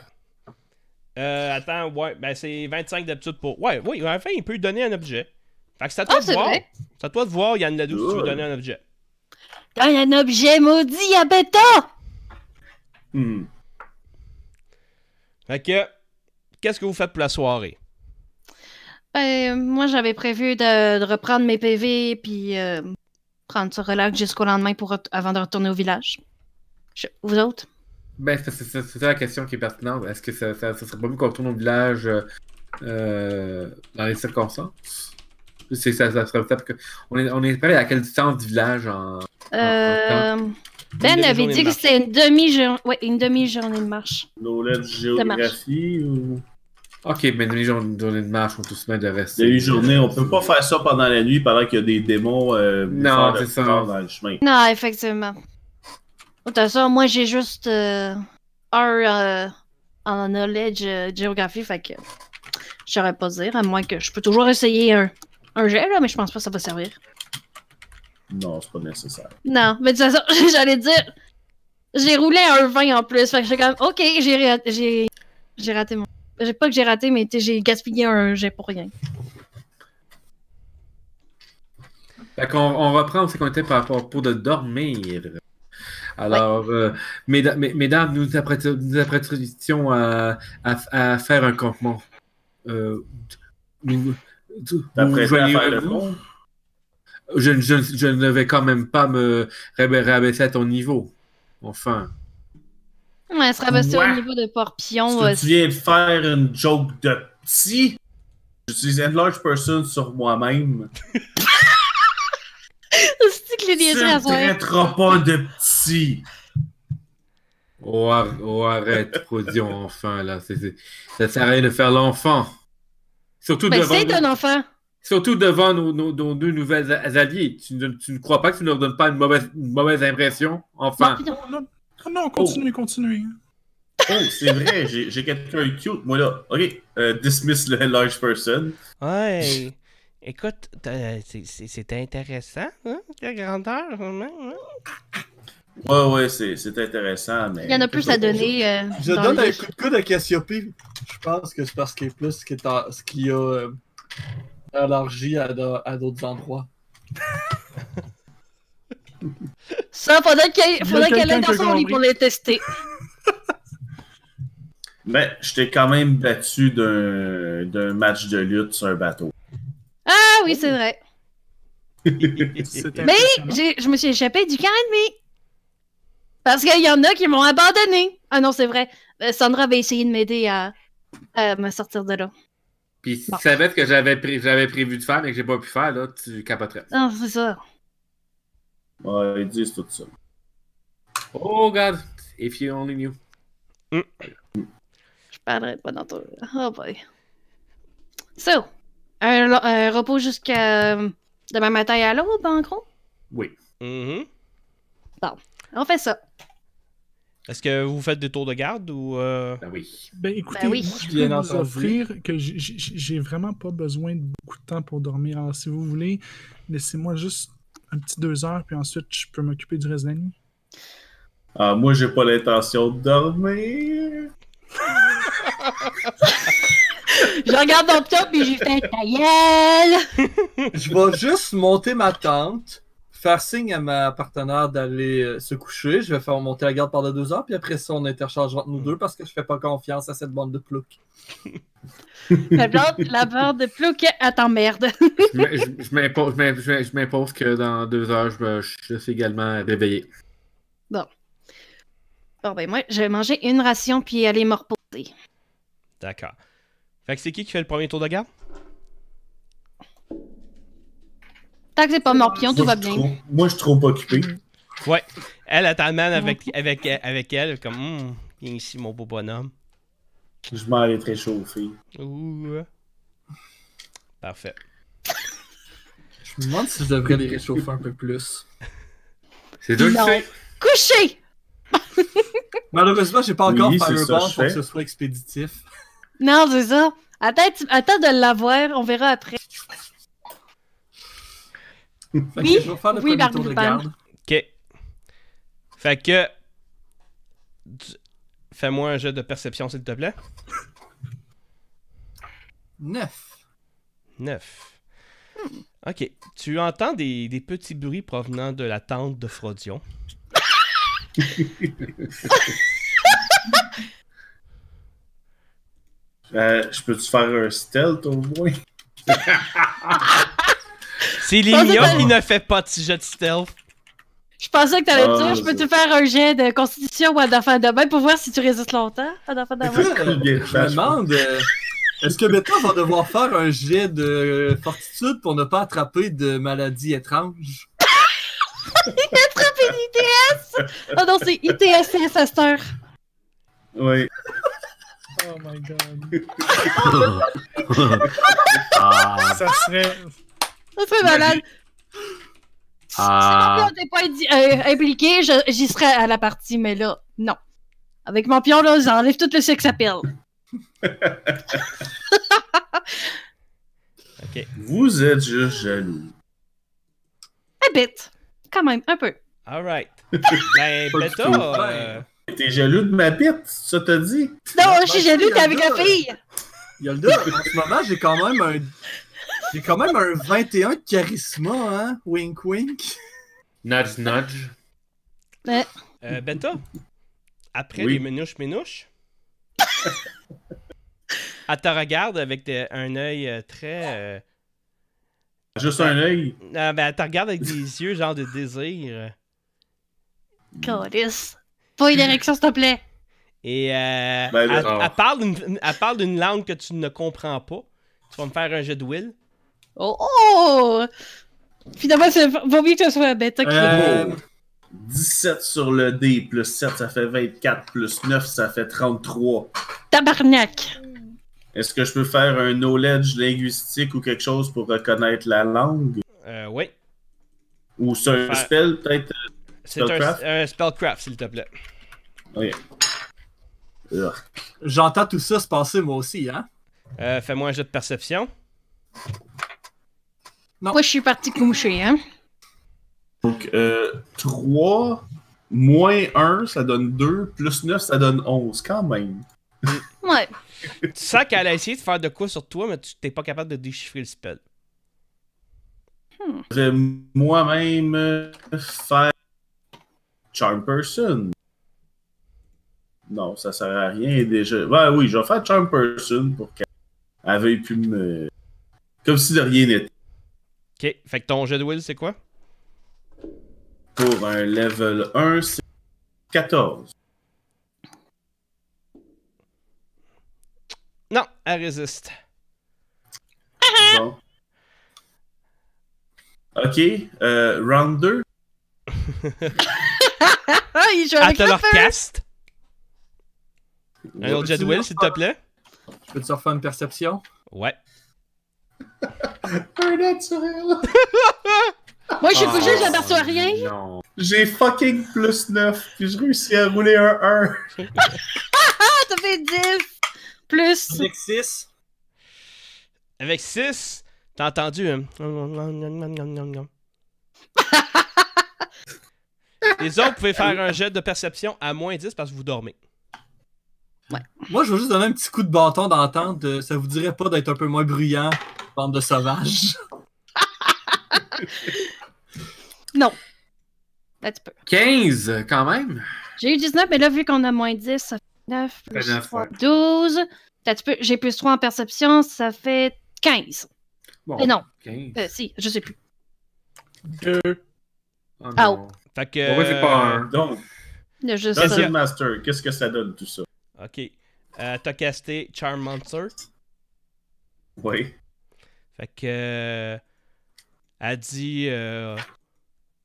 Euh, attends, ouais, ben c'est 25 d'habitude pour. Ouais, oui, enfin, il peut donner un objet. Fait que c'est à toi ah, de voir. C'est à toi de voir, Yann Ladou, si tu veux donner un objet. T'as un objet maudit à bêta! Hmm. Fait que, qu'est-ce que vous faites pour la soirée? Ben, moi, j'avais prévu de, reprendre mes PV puis euh, prendre ce relax jusqu'au lendemain pour avant de retourner au village. vous autres? Ben, c'est ça la question qui est pertinente. Est-ce que ça, ça, serait pas mieux qu'on retourne au village euh, euh, dans les circonstances? ça, ça serait que... on est, on est à quelle distance du village en. Euh... ben avait dit que c'était une demi-journée ouais, une demi journée de marche. Knowledge géographie Ok, mais une demi-journée de marche, on se met de rester. Demi-journée, on peut pas faire ça pendant la nuit pendant qu'il y a des démons. Euh, Dans le chemin. Non, effectivement. De toute façon, moi j'ai juste euh, un euh, en knowledge de euh, géographie, fait que je saurais pas dire, à moins que je peux toujours essayer un, un jet, là, mais je pense pas que ça va servir. Non, c'est pas nécessaire. Non, mais de toute façon, (laughs) j'allais dire, j'ai roulé un 20 en plus, fait que j'étais comme, ok, j'ai raté mon. J'ai pas que j'ai raté, mais j'ai gaspillé un jet pour rien. Fait qu'on on reprend on c'est qu'on était par rapport pour de dormir. Alors, euh, mesdames, nous nous apprêtions à, à, faire un campement. Euh, Je, je, ne vais quand même pas me rabaisser à ton niveau. Enfin. Ouais, se rabaisser au niveau de Porpillon. Si tu viens de faire une joke de petit. une large personne sur moi-même. (laughs) je les liaisons à Tu ne pas de petit. Oh, oh arrête, Prodion, enfin, là. Ça sert à rien de faire l'enfant. Surtout ben, devant. C'est un enfant. Surtout devant nos, deux nouvelles alliés. Tu ne, crois pas que tu ne leur donnes pas une mauvaise, mauvaise impression? Enfin. Non, non, continue, ah continue. Oh. oh, c'est vrai, j'ai quelqu'un cute, moi là. Ok, euh, dismiss the large person. Ouais. Écoute, c'est intéressant, hein, la grandeur. Hein? Ouais, ouais, c'est intéressant, mais... Il y en a plus à donner. je euh, donne un coup de coude à Cassiopée. Je pense que c'est parce qu'il y a plus ce qui, a euh, à, d'autres endroits. Ça, faudrait qu'elle ait aille dans son lit pour les tester. Mais ben, j'étais je t'ai quand même battu d'un match de lutte sur un bateau. Ah oui, c'est vrai. Mais je me suis échappé du camp ennemi. Parce qu'il y en a qui m'ont abandonné. Ah non, c'est vrai. Euh, Sandra avait essayé de m'aider à, me sortir de là. Puis si tu savais ce que j'avais, j'avais prévu de faire mais que j'ai pas pu faire, là, tu capoterais. Non c'est ça. Ouais, ils disent tout ça. Oh god, if you only knew. Mm. Je parlerai pas dans ton... Oh boy. So, un, repos jusqu'à euh, demain matin à l'aube, en gros? Oui. Mm-hmm. Bon, on fait ça. Est-ce que vous faites des tours de garde ou. Euh? Ben oui. Ben, ben écoutez, je viens (laughs) d'en offrir que j'ai vraiment pas besoin de beaucoup de temps pour dormir. Alors, si vous voulez, laissez-moi juste un petit deux heures, puis ensuite, je peux m'occuper du reste de la nuit. Ah, moi, j'ai pas l'intention de dormir. (laughs) je regarde mon top et j'ai fait ta je vais juste monter ma tente, faire signe à ma partenaire d'aller euh, se coucher. Je vais faire monter la garde pendant deux heures, puis après ça, on interchange entre nous deux parce que je fais pas confiance à cette bande de ploucs. la, la bande de ploucs, elle t'emmerde. je m'impose que dans deux heures, je, vais suis également réveillé. Bon. Bon, ben moi, je vais manger une ration puis aller me reposer. D'accord. Fait que c'est qui qui fait le premier tour de garde? Tant que c'est pas Morpion, tout va bien. moi, je suis trop occupé. Ouais. Elle, elle t'amène avec, avec, avec elle, comme, hum, viens ici, mon beau bonhomme. Je m'en vais très chauffé. Ouh. Parfait. Je me demande si je devrais les réchauffer un peu plus. C'est deux qui Couché! Malheureusement, j'ai pas encore oui, Fireball pour que ce soit expéditif. Non, c'est ça. Attends, Attends de l'avoir, on verra après. oui, oui, je vais Ok. Fait que. Fais-moi un jeu de perception, s'il te plaît. Neuf. Neuf. Ok. Tu entends des, des, petits bruits provenant de la tente de Frodion. (laughs) Euh, je peux-tu faire un stealth au moins? C'est Lilia qui ne fait pas de jet de stealth. Je pensais que t'allais allais dire, ah, je peux te faire un jet de constitution ou d'enfant de bain pour voir si tu résistes longtemps à d'enfant de Je me demande, euh, est-ce que maintenant on va devoir faire un jet de euh, fortitude pour ne pas attraper de maladies étranges? (laughs) Il attrapé une ITS! Ah oh non, c'est ITS, c'est Oui. Oh my god. ah. Ça serait. Ça serait malade. Ah. Si mon pion n'était pas euh, impliqué, j'y serais à la partie, mais là, non. Avec mon pion, là, j'enlève tout le sexe à pile. okay. Vous êtes juste jaloux. Un bit. Quand même, un peu. Alright. ben, Beta, euh, T'es jaloux de ma pipe, ça te dit? Non, je suis jaloux, t'es avec la fille! Il y a le doute, en ce moment, j'ai quand même un. J'ai quand même un 21 de charisma, hein? Wink wink. Nudge nudge. Ben Euh, Benta, après des les menouches menouches, elle te regarde avec un œil euh, très. Euh, Juste un œil? Non, ah, ben, elle te regarde avec des (laughs) yeux genre de désir. Goddess. Pas une s'il te plaît. Et euh, ben, elle, parle d'une, langue que tu ne comprends pas. Tu vas me faire un jeu de will. Oh! oh! Finalement, c'est vaut bien que ce soit bête. Ben, 17 euh, sur le D, plus 7, ça fait 24, plus 9, ça fait 33. Tabarnak! Est-ce que je peux faire un knowledge linguistique ou quelque chose pour reconnaître la langue? Euh, oui. Ou c'est un spell, peut-être euh, c'est un, spellcraft, s'il te plaît. Ok. J'entends tout ça se passer moi aussi, hein? Euh, fais-moi un jeu de perception. Moi, je suis parti coucher, hein? Donc, 3 euh, moins 1, ça donne 2, plus 9, ça donne 11, quand même. Ouais. tu sens qu'elle a essayé de faire de quoi sur toi, mais tu t'es pas capable de déchiffrer le spell. Hmm. Moi-même, euh, faire Charm Person. Non, ça sert à rien déjà. bah oui, je vais faire Charm Person pour qu'elle avait pu me. Comme si de rien n'était. Ok, fait que ton jet de will, c'est quoi Pour un level 1, c'est 14. Non, elle résiste. Bon. Ok, euh, round 2. (laughs) Ah, il joue avec le cast. Un autre Jadwell, s'il te plaît. Je peux te refaire une perception? Ouais. (laughs) Un naturel! Moi, je suis ah, bougé, je n'aperçois rien. Non. J'ai fucking plus 9, puis je réussis à rouler un 1. Ah, t'as fait 10! Plus! Avec 6. Avec 6, t'as entendu. Hein? Les autres, vous pouvez faire un jet de perception à moins 10 parce que vous dormez. Ouais. Moi, je veux juste donner un petit coup de bâton d'entente. Euh, ça vous dirait pas d'être un peu moins bruyant, bande de sauvages? (laughs) non. 15, quand même. J'ai eu 19, mais là, vu qu'on a moins 10, ça fait 9, plus 12. J'ai plus 3 en perception, ça fait 15. Bon, Et non. Euh, si, je sais plus. 2. Ah non. Fait que. c'est pas un. Euh, Donc. Dungeon Master, qu'est-ce que ça donne tout ça? Ok. Euh, T'as casté Charm Monster. Oui. Fait que. Euh, elle dit. Euh,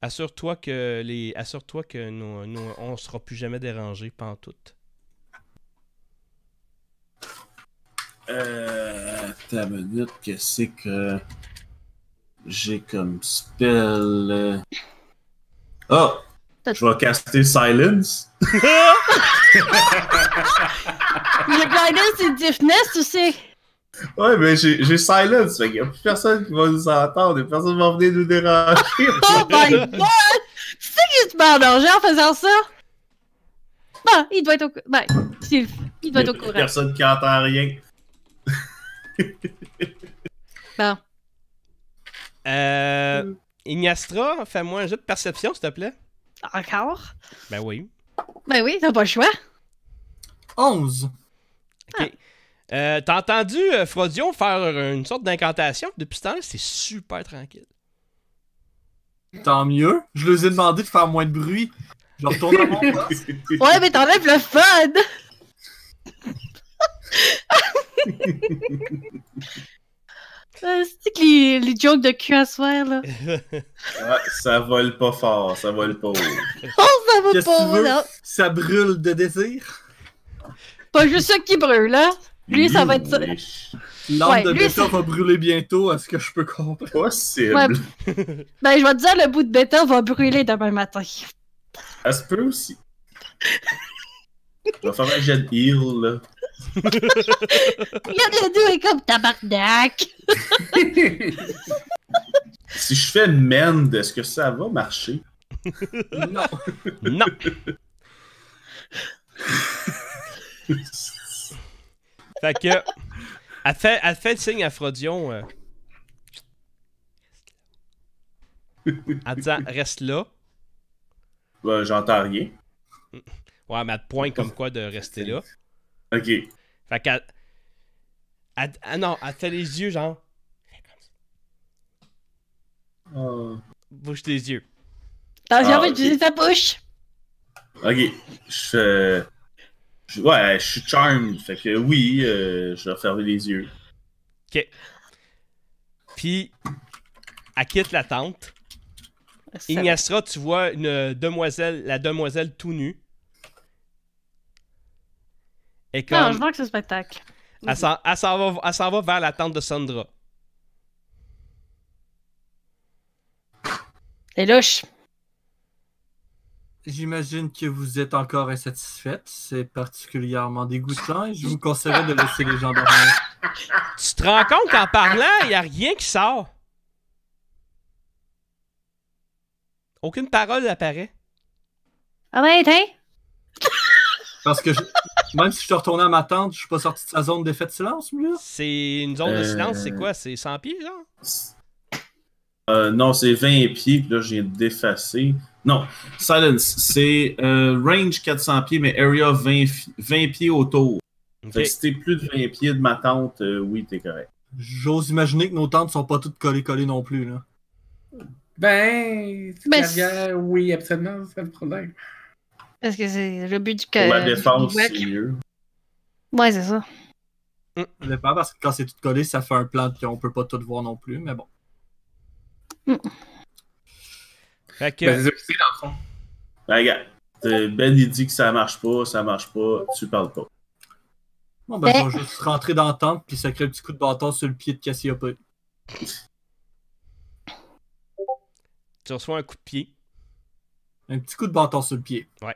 assure-toi que les. Assure-toi que nous, nous, on sera plus jamais dérangés pantoute. Euh. T'as minute, qu'est-ce que. J'ai comme spell. Oh, je vais caster Silence. (laughs) Le blindness, c'est deafness, tu sais. Ouais, mais j'ai silence, fait qu'il n'y a plus personne qui va nous entendre, et personne va venir nous déranger. (laughs) oh my god! Tu sais qu'il se met en danger en faisant ça? Bon, il doit être au, ben, il, doit être au courant. Personne qui entend rien. bon. Euh, Ignastra, fais-moi un jeu de perception, s'il te plaît. Encore? Ben oui. Ben oui, t'as pas le choix. 11. OK. Euh, t'as entendu euh, Frodion faire euh, une sorte d'incantation. Depuis ce temps-là, c'est super tranquille. Tant mieux. Je les ai demandé de faire moins de bruit. Je retourne à mon (laughs) ouais, mais t'enlèves le fun! (laughs) Euh, C'est que les, les, jokes de cul à soir, là. (laughs) Ah, ça vole pas fort, ça vole pas (laughs) oh, ça va pas haut, là. Ça brûle de désir. Pas juste ça qui brûle, hein. Lui, ça va être ça. L'âme de bêta va brûler bientôt, est ce que je peux comprendre. Possible. Ben, je vais te dire, le bout de bêta va brûler demain matin. Ça se peut aussi. il (laughs) va faire un jet heal, là. Regarde le dos est comme tabarnak. (laughs) si je fais mend, est-ce que ça va marcher? non. non. (laughs) fait que. Elle fait, elle fait le signe à Frodion. Euh, en disant, reste là. Bah J'entends rien. Ouais, mais elle te pointe comme quoi de rester là. OK. Fait qu'elle. Ah non, elle fait les yeux, genre. Oh. Bouche les yeux. Attention, envie ah, de utiliser ta bouche. Ok. Je, ouais, je suis charmed. Fait que oui, euh, je vais fermer les yeux. Ok. Puis, elle quitte la tente. Ignacera, tu vois une euh, demoiselle, la demoiselle tout nue, je manque ce spectacle. Elle s'en va, vers la tente de Sandra. Et louche. J'imagine que vous êtes encore insatisfaite. C'est particulièrement dégoûtant et je vous conseillerais de laisser les gens dormir. (laughs) Tu te rends compte qu'en parlant, il n'y a rien qui sort. Aucune parole n'apparaît. Ah ouais, ben, t'es? Parce que même si je suis retourné à ma tente, je suis pas sorti de sa zone d'effet de silence, là. C'est une zone de silence, c'est quoi? C'est 100 pieds, là? Euh, non, c'est 20 pieds, puis là, j'ai défacé. Non, silence, c'est euh, range 400 pieds, mais area 20, pieds autour. Fait que si t'es plus de 20 pieds de ma tente, euh, oui, t'es correct. J'ose imaginer que nos tentes sont pas toutes collées-collées non plus, là. Ben, ben oui, absolument, c'est le problème. Parce que c'est le but du Pour la défense, c'est mieux. Ouais, c'est ça. Mm. Ça dépend parce que quand c'est tout collé, ça fait un plan qu'on peut pas tout voir non plus, mais bon. Mm. Fait que... Ben, ben, regarde. Euh, ben, il dit que ça marche pas, ça marche pas, tu parles pas. Bon, ben, je on ben. va juste rentrer dans le temple puis ça crée un petit coup de bâton sur le pied de Cassiope. Tu reçois un coup de pied. Un petit coup de bâton sur le pied. Ouais.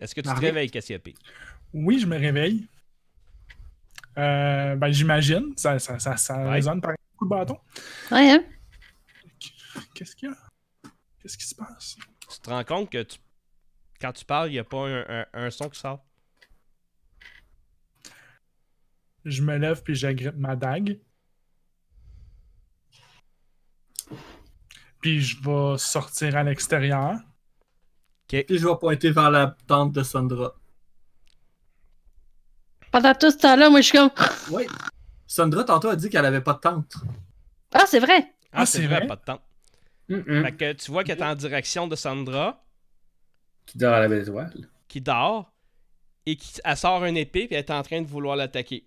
Est-ce que tu te réveilles, Cassiopée? Oui, je me réveille. Euh, ben, j'imagine. Ça, ça, ça, résonne par un coup de bâton. Ouais, hein? Qu'est-ce qu'il y a? Qu'est-ce qui se passe? Tu te rends compte que quand tu parles, il n'y a pas un, son qui sort? Je me lève puis j'agrippe ma dague. puis je vais sortir à l'extérieur. Okay. Puis je vais pointer vers la tente de Sandra. Pendant tout ce temps-là, moi je suis comme. (gasps) Oui. Sandra, tantôt, a dit qu'elle avait pas de tente. Ah, c'est vrai! Ah, ah c'est vrai. pas de tente. Fait que tu vois qu'elle est en direction de Sandra. Qui dort à la belle étoile. Qui dort. Et qui, elle sort une épée, puis elle est en train de vouloir l'attaquer.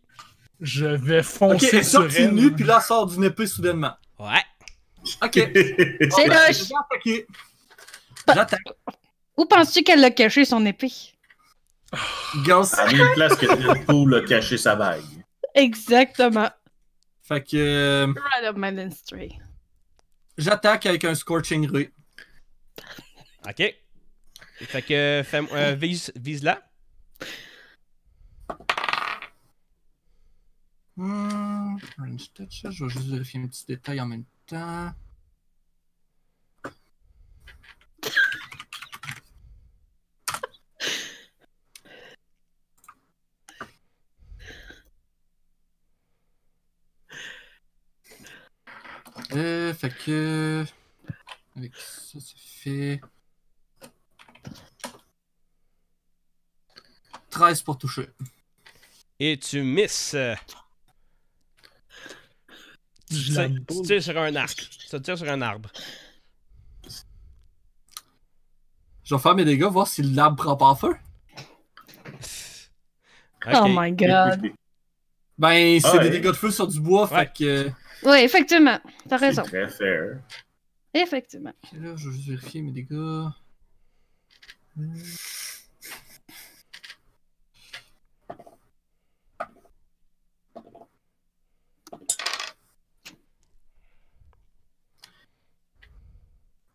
Je vais foncer elle sur une nuit puis là, elle sort d'une épée soudainement. Ouais. OK. (laughs) C'est bah, loche. J'attaque. Où penses-tu qu'elle a caché son épée? Gosse. À la place que poule a caché sa bague. Exactement. Fait que. Euh, right J'attaque avec un Scorching Ray. Ok. Fait que. Fais, euh, vise, vise là. Hmm, je vais juste vérifier un petit détail en même putain. Euh, fait que. Avec ça, c'est fait. 13 pour toucher. Et tu misses. Tu, tires, sur un arc. Tu tire sur un arbre. Je vais faire mes dégâts, voir si l'arbre prend pas feu. Oh my god. Ben, c'est ah, des dégâts de feu sur du bois, fait que. Euh, oui, effectivement. T'as raison. Très fair. Effectivement. Ok, là, je vais juste vérifier mes dégâts.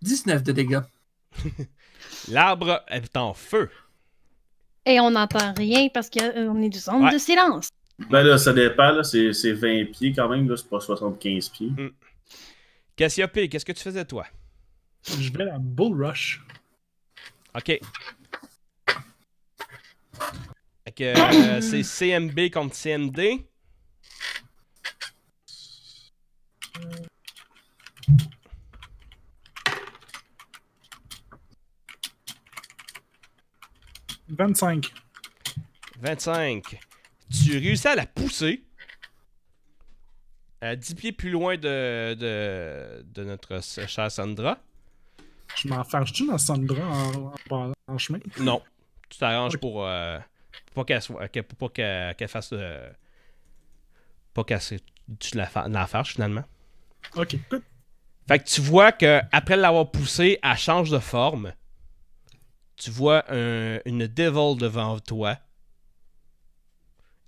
19 de dégâts. (laughs) L'arbre est en feu. Et on n'entend rien parce qu'on euh, est du centre de silence. Ben là, ça dépend, là. C'est, 20 pieds quand même, C'est pas 75 pieds. Mm. Cassiope, qu'est-ce que tu faisais, toi? Je vais la Bull Rush. OK. Euh, c'est CMB contre CMD. 25. 25. Tu réussis à la pousser. À 10 pieds plus loin de, de, de notre chère Sandra. Je menfarges tu dans Sandra en, chemin? Non. Tu t'arranges pour, euh, pour, pas qu'elle soit. Pour pas qu'elle fasse. Euh, tu la, finalement. Ok, Fait que tu vois que après l'avoir poussée, elle change de forme tu vois une devil devant toi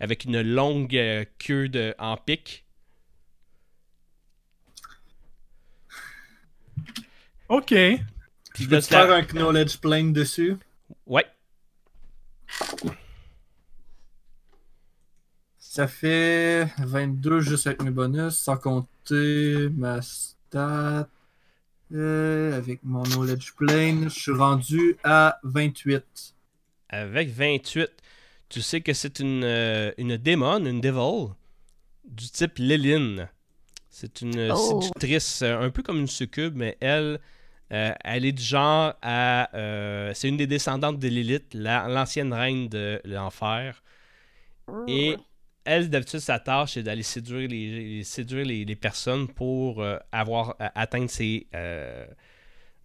avec une longue euh, queue de, en pic. Ok. Tu je peux faire un knowledge plane dessus. Ouais. Ça fait 22 juste avec mes bonus, sans compter ma stat. Euh, avec mon knowledge plane, je suis rendu à 28. Avec 28, tu sais que c'est une, euh, une démon, une devil, du type Léline. C'est une oh. séductrice, euh, un peu comme une succube, mais elle, elle est du genre à. c'est une des descendantes de Lilith, l'ancienne reine de l'enfer. Et elle, d'habitude, sa tâche, c'est d'aller séduire les, séduire les, personnes pour euh, avoir euh, atteindre ses, euh,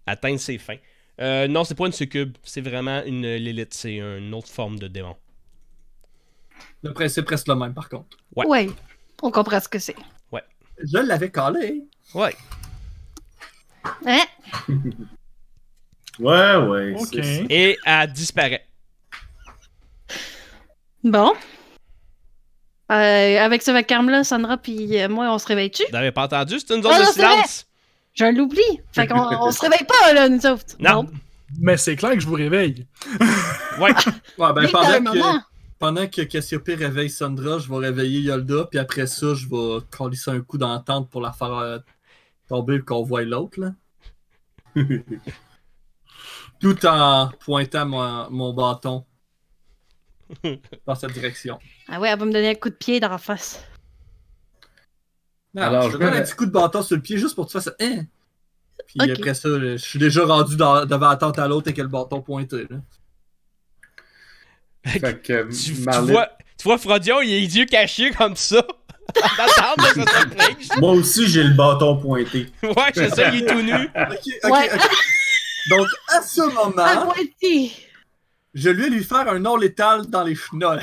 atteindre ses fins. Euh, non, c'est pas une succube, c'est vraiment une lilith, c'est une autre forme de démon. Le principe reste le même, par contre. Ouais. on comprend ce que c'est. Ouais. Je l'avais collé hein? (laughs) Ouais. Ouais. ouais, ouais. Et elle disparaît. Bon. Euh, avec ce vacarme-là, Sandra puis euh, moi, on se réveille-tu? Vous n'avez pas entendu? C'est une ah, zone de silence! Je l'oublie. Fait qu'on (laughs) se réveille pas, là, nous autres. Non. Mais c'est clair que je vous réveille. (laughs) ouais. ouais ah, ben, pendant que, pendant Cassiope réveille Sandra, je vais réveiller Yolda, puis après ça, je vais coller un coup d'entente pour la faire euh, tomber et qu'on voit l'autre, là. (laughs) Tout en pointant mon bâton (laughs) dans cette direction. Ah ouais, elle va me donner un coup de pied dans la face. Alors, je, vais un petit coup de bâton sur le pied juste pour que tu fasses hein? Puis après ça, je suis déjà rendu devant la tente à l'autre avec le bâton pointé. Là. Fait que, euh, tu, vois, tu vois Frodion, il est idiot caché comme ça. (laughs) Moi aussi, j'ai le bâton pointé. (laughs) Ouais, c'est ça, il est tout nu. Ok, Donc, à ce moment. À je vais lui faire un non létal dans les chenolles.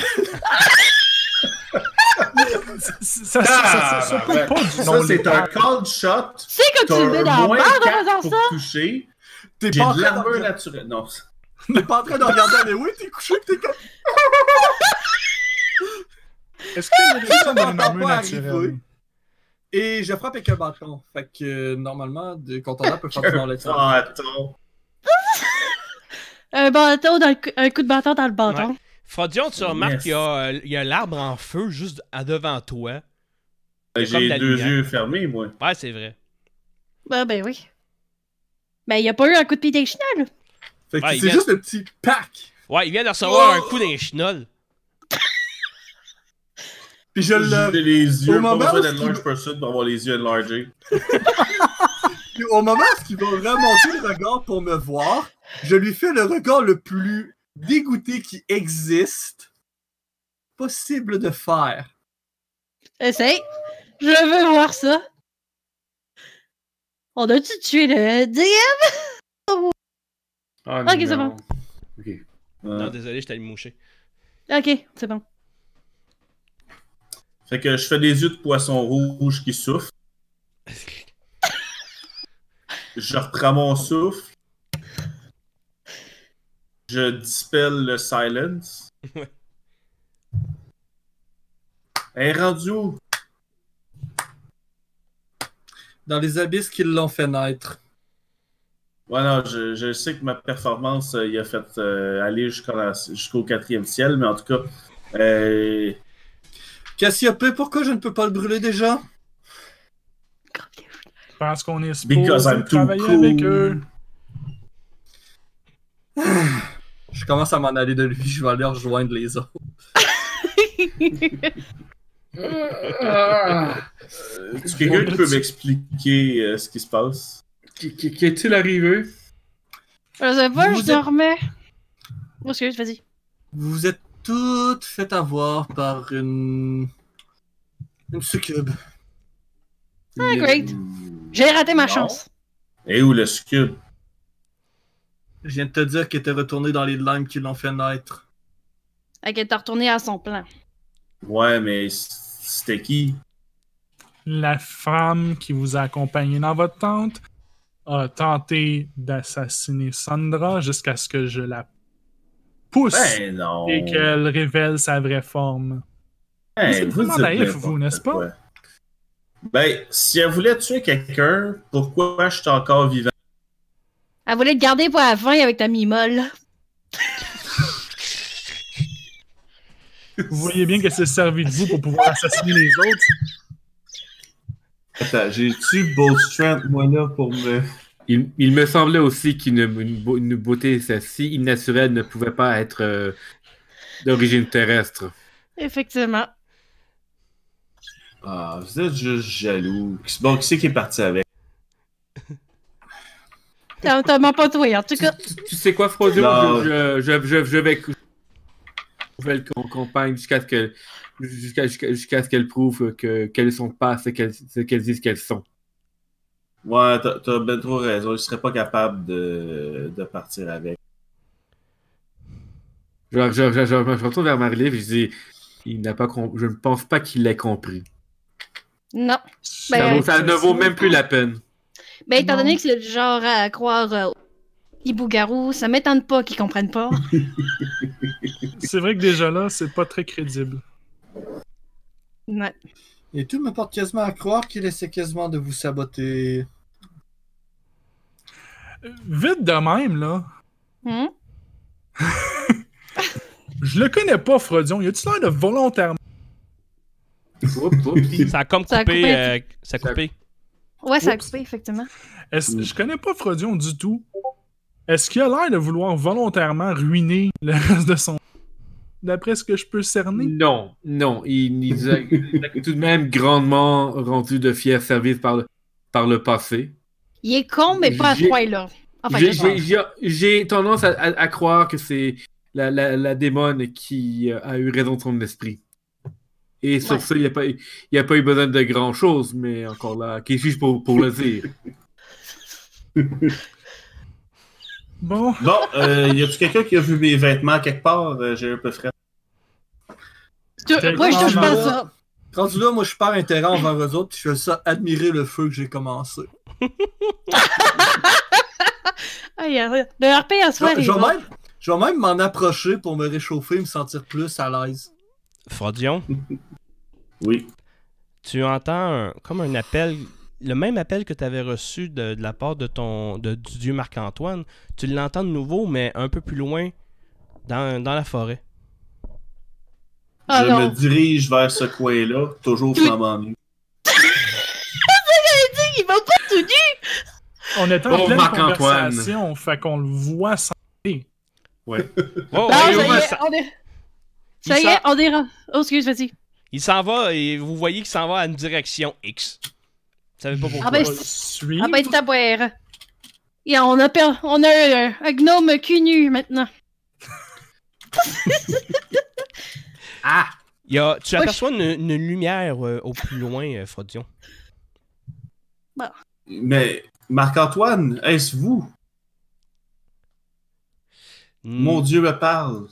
ça, ça, ça, ça c'est un cold shot. C'est que tu le mets dans la merde en faisant ça. T'es pas en train de naturelle. Non. T'es pas en train de regarder Mais oui, t'es couché, t'es comme. Est-ce que j'ai ça dans une armure naturelle? Et je frappe avec un bâton. Fait que euh, normalement, des contendants peuvent faire du non létal. attends un un coup de bâton dans le bâton. Ouais. tu remarques qu'il euh, y a, l'arbre en feu juste à devant toi. Ben, j'ai deux yeux fermés, moi. Ouais, c'est vrai. Ben, ben oui. Ben, il n'y a pas eu un coup de pied d'Inchinol. Fait que c'est juste un petit pack. Ouais, il vient de recevoir un oh! coup d'Inchinol. (laughs) Puis je l'ai les yeux. Au pas besoin d'être large pour avoir les yeux enlargés. (laughs) au moment où ils vont remonter le regard pour me voir, je lui fais le record le plus dégoûté qui existe. Possible de faire. Essaye. Je veux voir ça. On a-tu tué le DM? Ah, ok, c'est bon. Non, euh. désolé, je t'allais moucher. Ok, c'est bon. Fait que je fais des yeux de poisson rouge qui (laughs) souffle. je reprends mon souffle. Je dispelle le silence. Ouais. Elle Dans les abysses qui l'ont fait naître. Voilà, je, sais que ma performance, il euh, a fait euh, aller jusqu'au quatrième ciel, mais en tout cas. Euh... Cassiope, pourquoi je ne peux pas le brûler déjà? Parce qu'on est supposé travailler avec eux. (sighs) (sighs) je commence à m'en aller de lui, je vais aller rejoindre les autres. Euh, Est-ce que quelqu'un peut m'expliquer euh, ce qui se passe? Qu'est-il arrivé? Je sais pas, je dormais. Oh, vas-y. Vous êtes toutes faites avoir par une. une succube. Ah, great! J'ai raté ma chance. Et où le succube? Je viens de te dire qu'elle était retournée dans les limes qui l'ont fait naître. et qu'elle était retournée à son plan. Ouais, mais c'était qui? La femme qui vous a accompagné dans votre tente a tenté d'assassiner Sandra jusqu'à ce que je la pousse ben et qu'elle révèle sa vraie forme. Ben, c'est vraiment naïf, vous, n'est-ce pas? Ben, si elle voulait tuer quelqu'un, pourquoi je suis encore vivant? Elle voulait te garder pour la fin avec ta mimole. vous voyez bien qu'elle s'est servie de vous pour pouvoir assassiner les autres. Attends, j'ai-tu beau Strength, moi, là, pour me. Il, me semblait aussi qu'une beauté si innaturelle ne pouvait pas être euh, d'origine terrestre. Effectivement. Ah, vous êtes juste jaloux. Bon, qui c'est qui est parti avec? T'as m'as pas en tout cas. Tu, sais quoi, Frodo? Euh, je, je, je, je, vais nouvelle campagne jusqu'à ce qu'elle prouve que qu'elles sont pas ce qu'elles disent qu'elles sont. Ouais, t'as bien trop raison. Je serais pas capable de, de partir avec. Je, je, je, je, retourne vers Marie-Livre et je dis il n'a pas je ne pense pas qu'il l'ait compris. Non. ça ben, ne vaut même plus la peine. Ben, étant donné que c'est le genre à croire euh, Hibou-Garou, ça m'étonne pas qu'ils comprennent pas. (laughs) c'est vrai que déjà là, c'est pas très crédible. Ouais. Et tout me porte quasiment à croire qu'il essaie quasiment de vous saboter. Euh, vite de même, là. Hum? (laughs) Je le connais pas, Frodion. Y a-tu l'air de volontairement. Ça a comme euh, coupé. Ça a coupé. Ouais, ça a coupé, effectivement. Est-ce, mm. je connais pas Frodion du tout. Est-ce qu'il a l'air de vouloir volontairement ruiner le reste de son. D'après ce que je peux cerner? Non, non. Il, est (laughs) tout de même grandement rendu de fiers services par le, par le passé. Il est con, mais pas à ce point-là. j'ai, tendance à, croire que c'est la, la, la démone qui euh, a eu raison de son esprit. Et sur ça, il n'y a, pas, a pas eu besoin de grand-chose, mais encore là, qui suis-je pour, pour, le dire? (laughs) bon. Bon, euh, y a-tu quelqu'un qui a vu mes vêtements quelque part? Euh, j'ai un peu frais. moi, je touche pas ça. Quand tu là, moi, je suis pas intérêt envers eux autres, puis je fais ça admirer le feu que j'ai commencé. (laughs) Le RP à soi, je, vais même, je vais même m'en approcher pour me réchauffer et me sentir plus à l'aise. Frodion? Oui. Tu entends comme un appel, le même appel que tu avais reçu de, la part de ton de, du dieu Marc-Antoine. Tu l'entends de nouveau, mais un peu plus loin, dans, dans la forêt. Ah, je me dirige vers ce coin-là, toujours flambant (laughs) dit il va pas tout nu! On est en oh, pleine conversation, fait qu'on le voit sans... Ouais. oh, on, Ça y est, on est... Oh, excuse, vas-y. Il s'en va et vous voyez qu'il s'en va à une direction X. Vous savez pas pourquoi. Ah ben, suivre. Ah ben, tabouère. Et on a, on a euh, un, gnome cul nu maintenant. (laughs) ah! y a, tu aperçois une, lumière euh, au plus loin, euh, Frodion. Bon. Mais, Marc-Antoine, est-ce vous? Hmm. Mon Dieu me parle.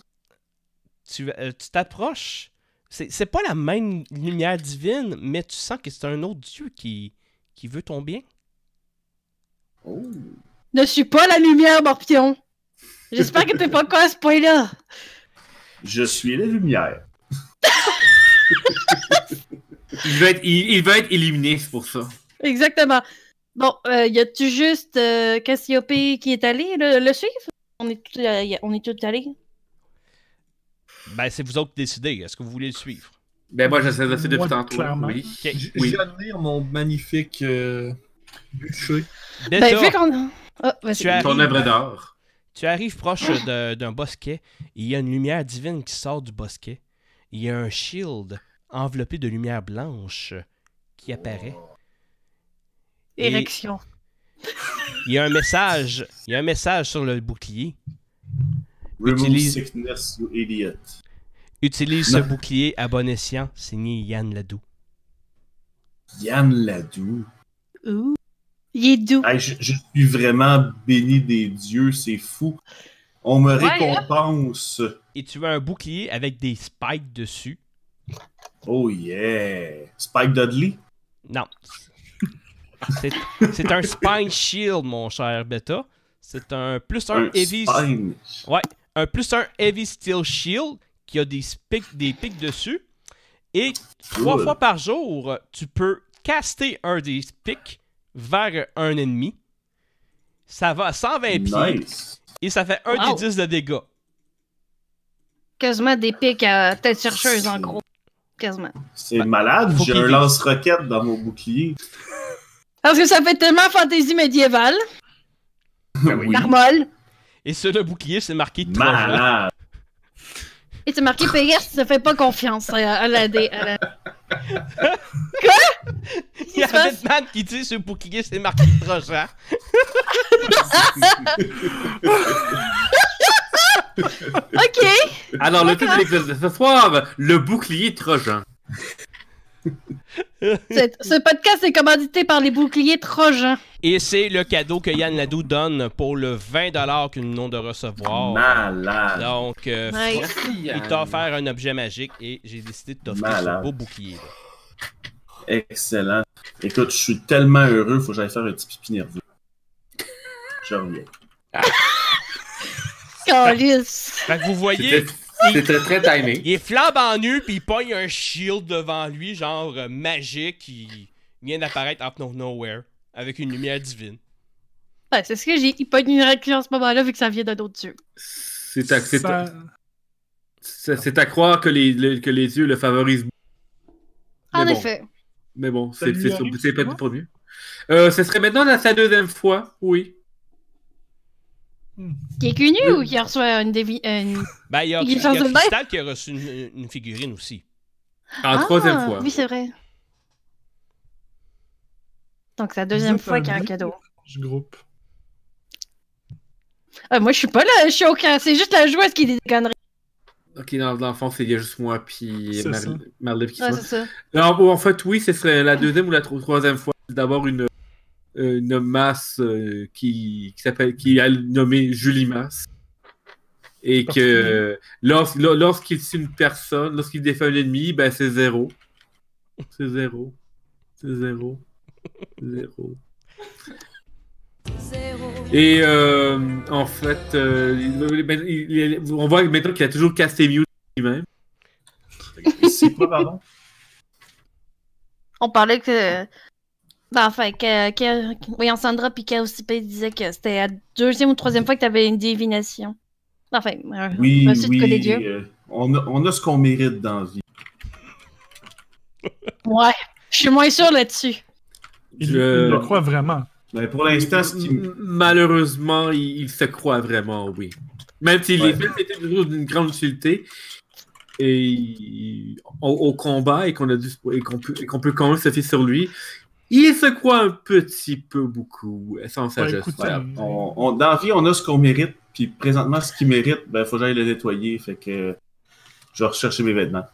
Tu tu t'approches c'est pas la même lumière divine, mais tu sens que c'est un autre Dieu qui, qui veut ton bien. Oh. Ne suis pas la lumière, Morpion. J'espère que t'es pas quoi à ce point-là. Je suis la lumière. (laughs) il, va être, il, être éliminé, c'est pour ça. Exactement. Bon, euh, y a-tu juste euh, Cassiope qui est allé le, suivre? On est, euh, tous allés? Ben, c'est vous autres qui décidez. Est-ce que vous voulez le suivre? Ben, moi, j'essaie d'essayer depuis tantôt. Clairement. Oui. Okay. oui. mon magnifique euh, Ben, vu qu'on oh, Ton œuvre d'or. Tu arrives proche d'un bosquet. Il y a une lumière divine qui sort du bosquet. Il y a un shield enveloppé de lumière blanche qui apparaît. Érection. Il y a un message. Il y a un message sur le bouclier utilise... sickness, you idiot. Utilise ce bouclier à bon escient, signé Yann Ladoux. Yann Ladoux. Ouh. Il je, suis vraiment béni des dieux, c'est fou. On me hein? récompense. Et tu veux un bouclier avec des spikes dessus. Oh yeah! Spike Dudley? Non. C'est un spine shield, mon cher Beta. C'est un plus un, un Ouais un plus un Heavy Steel Shield qui a des, pics, dessus. Et trois fois par jour, tu peux caster un des pics vers un ennemi. Ça va à 120 pieds. Et ça fait un des 10 de dégâts. Quasiment des pics à tête chercheuse, en gros. Quasiment. C'est ben, malade, j'ai un lance-roquette dans mon bouclier. Parce que ça fait tellement fantasy médiévale. Ben (laughs) Et sur le bouclier, c'est marqué Trojan. Et c'est marqué tu ne fais pas confiance à la (laughs) D. La... Quoi? Il y a Batman qui dit ce bouclier, c'est marqué Trojan. ok. Alors, le titre de ce soir, le bouclier Trojan. (laughs) Ce podcast est commandité par les boucliers Trojan. Hein. Et c'est le cadeau que Yann Ladou donne pour le 20$ dollars nous venons de recevoir. Malade. Donc, euh, il t'a offert un objet magique et j'ai décidé de t'offrir ce beau bouclier. Excellent. Écoute, je suis tellement heureux, faut que j'aille faire un petit pipi nerveux. Je reviens. Fait que vous voyez, c'était très timé. Il est flambe en nu, puis il pogne un shield devant lui, genre euh, magique, qui vient d'apparaître out of nowhere, avec une lumière divine. Ouais, c'est ce que j'ai. Il pogne une réaction à ce moment-là, vu que ça vient d'un autre dieu. C'est à, croire que les, que les dieux le favorisent. En effet. Mais bon, c'est pas du tout Euh, ce serait maintenant la, sa deuxième fois, oui. Hmm. Qui est connu ou qui reçoit une. une... (laughs) Ben, il y a, qui a reçu une, figurine aussi. En ah, troisième ah, fois. Oui, c'est vrai. Donc, c'est la deuxième fois qu'il y a un cadeau. Je groupe. Ah, moi, je suis pas là, je suis au C'est juste la joueuse qui dit des conneries. Ok, dans, dans c'est juste moi puis Marlène. qui Alors, en fait, oui, ce serait la deuxième ou la troisième fois. D'abord, une une masse euh, qui, qui s'appelle qui a nommé Julie Masse. Et que euh, lorsqu'il lorsqu tue une personne, lorsqu'il défait un ennemi, ben c'est zéro. C'est zéro. C'est zéro. Zéro. Et euh, en fait, il, on voit maintenant qu'il a toujours cassé Mew lui-même. C'est pas pardon? On parlait que ben, enfin, que, que, Sandra Piquet aussi disait que c'était la deuxième ou troisième fois que tu avais une divination. Enfin, oui, oui, euh, on, a, ce qu'on mérite dans vie. (laughs) ouais, je suis moins sûr là-dessus. Je... le crois vraiment. Mais ben, pour l'instant, malheureusement, il, se croit vraiment, oui. Même s'il les films étaient toujours d'une grande utilité, et au, combat et qu'on a peut, quand même se sur lui. Il se croit un petit peu beaucoup, euh, sans on, dans la vie, on a ce qu'on mérite, puis présentement, ce qu'il mérite, ben, faut que j'aille le nettoyer, fait que je vais rechercher mes vêtements.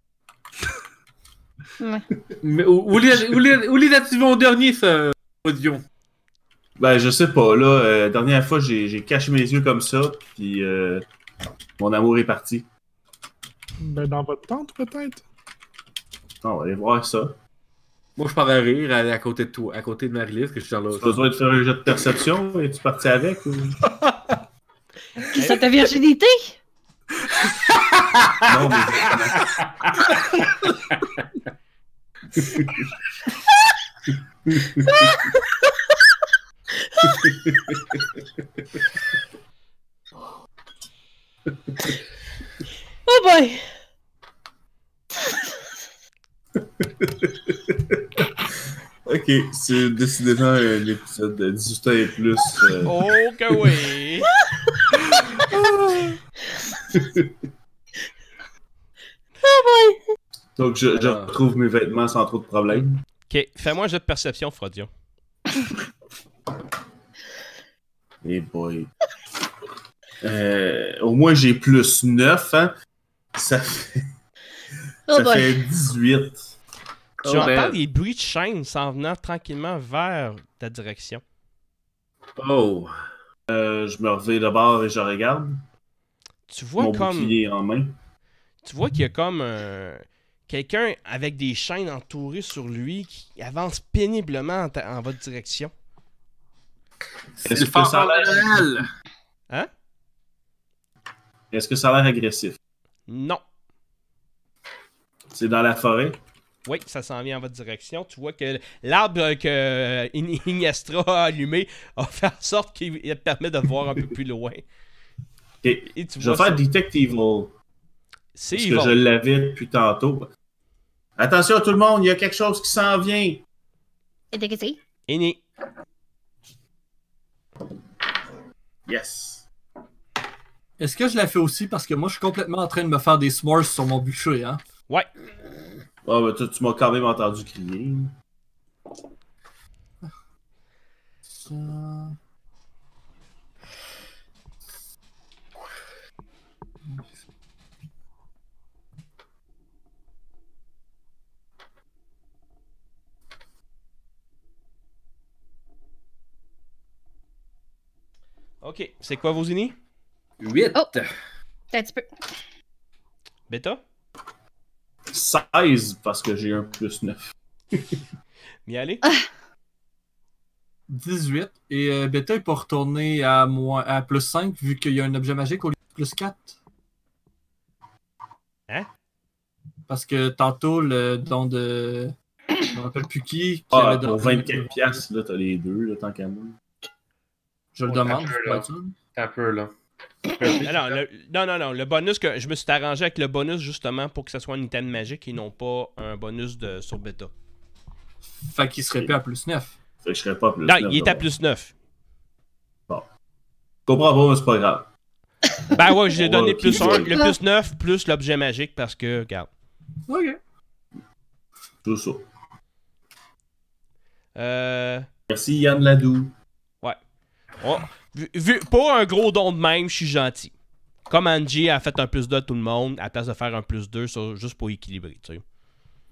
où, les as-tu au dernier, ce audio? Ben, je sais pas, là, euh, dernière fois, j'ai caché mes yeux comme ça, puis euh, mon amour est parti. Ben, dans votre tente, peut-être? Ah, on va aller voir ça. Moi, je pars à rire à, côté de toi, à côté de marie que je suis dans l'autre. Tu as besoin de faire un jeu de perception et tu parti avec ou. (laughs) ta virginité? non, mais. oh boy! (laughs) ok, c'est décidément un épisode de 18 ans et plus. Euh. Oh que oui! oh (laughs) Donc je, ah. retrouve mes vêtements sans trop de problème. Ok, fais-moi un jeu de perception, Frodion. (laughs) hey boy. Euh, au moins j'ai plus 9, hein? Ça fait... Oh, ça fait 18. tu entends des bruits de chaînes s'en venant tranquillement vers ta direction. Oh. Euh, je me reviens de bord et je regarde. Tu vois comme. en main. Tu vois qu'il y a comme euh, quelqu'un avec des chaînes entourées sur lui qui avance péniblement en, en votre direction. Est-ce que ça a l'air. Hein? Est-ce que ça a l'air agressif? Non. C'est dans la forêt. Oui, ça s'en vient en votre direction. Tu vois que l'arbre que euh, (laughs) Ignastra a allumé a fait en sorte qu'il permet de voir un peu plus loin. je vais faire Detective Parce que je l'avais depuis tantôt. Attention tout le monde, il y a quelque chose qui s'en vient. Ini. Yes. Est-ce que je la fais aussi parce que moi je suis complètement en train de me faire des s'mores sur mon bûcher, hein? Ouais. Oh, mais tu, tu m'as quand même entendu crier. Ça... Ok, c'est quoi vos unis? 8! Oh! Un petit peu. Beta? 16 parce que j'ai un plus 9. Mais allez. 18. Et euh, Beta est pas retourné à, moins, à plus 5 vu qu'il y a un objet magique au lieu de plus 4. Hein? Parce que tantôt, le don de. Je me rappelle plus qui. qui ah, pour 24 là, t'as les deux, là, tant qu'à moi. Je le demande. peu, T'as peu, là non, non, non, Le bonus que je me suis arrangé avec le bonus justement pour que ce soit un item magique et non pas un bonus de sur bêta. Fait qu'il serait pas à plus 9. Fait que je serais pas à plus 9. Non, il est à plus 9. Bon. comprends pas, mais c'est pas grave. (laughs) Ben ouais, j'ai donné plus 1, le plus 9, plus l'objet magique parce que, regarde. Ok. Tout ça. Euh... Merci Yann Ladou. Ouais. Oh vu, pour un gros don de même, je suis gentil. Comme Angie a fait un plus 2 à tout le monde, à place de faire un plus 2 juste pour équilibrer, tu sais.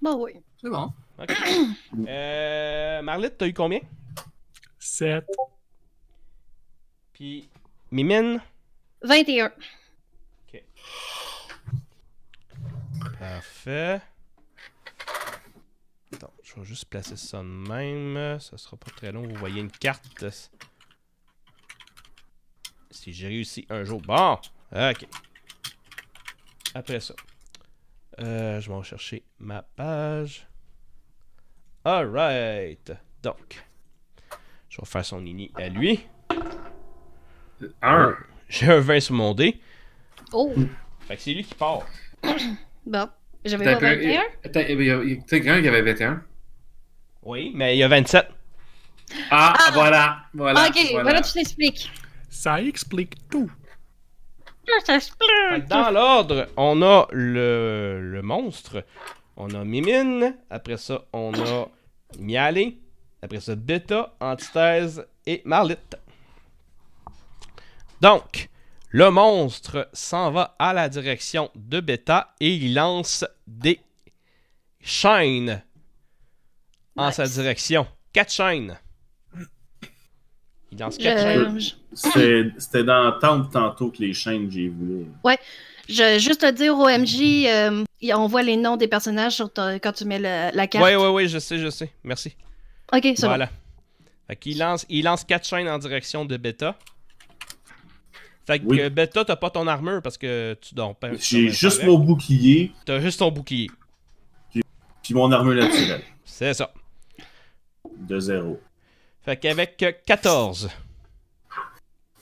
Bah oui. C'est bon. Ok. (coughs) euh, t'as eu combien? 7. Puis Mimine? 21. OK. Parfait. Attends, je vais juste placer ça de même. Ça sera pas très long. Vous voyez une carte. Si j'ai réussi un jour. Bon! Ok. Après ça. Euh, je vais rechercher ma page. Alright. Donc. Je vais faire son nini à lui. Un. J'ai un 20 sur mon dé. Oh. Fait que c'est lui qui part. (coughs) bon. J'avais pas 21? Attends, eh ben, il y a qui avait 21. Oui, mais il y a 27. Ah, ah, voilà, voilà. Ah, ok, voilà, tu t'expliques. Ça explique tout. Dans l'ordre, on a le, monstre, on a Mimine, après ça, on a Mialé, après ça, Beta, Antithèse et Marlite. Donc, le monstre s'en va à la direction de Beta et il lance des chaînes en sa direction. Quatre chaînes. Il lance quatre chaînes. C'était dans temps tantôt que les chaînes j'ai voulu. Ouais. Je, juste te dire, OMJ, euh, on voit les noms des personnages quand tu mets la carte. Oui, oui, oui, je sais, je sais. Merci. Ok, c'est Voilà. Fait qu'il lance, il lance quatre chaînes en direction de Beta. Fait que euh, Beta, t'as pas ton armure parce que tu dors pas. J'ai juste mon bouclier. T'as juste ton bouclier. Puis, mon armure naturelle. C'est ça. De zéro. Fait qu'avec 14. Euh,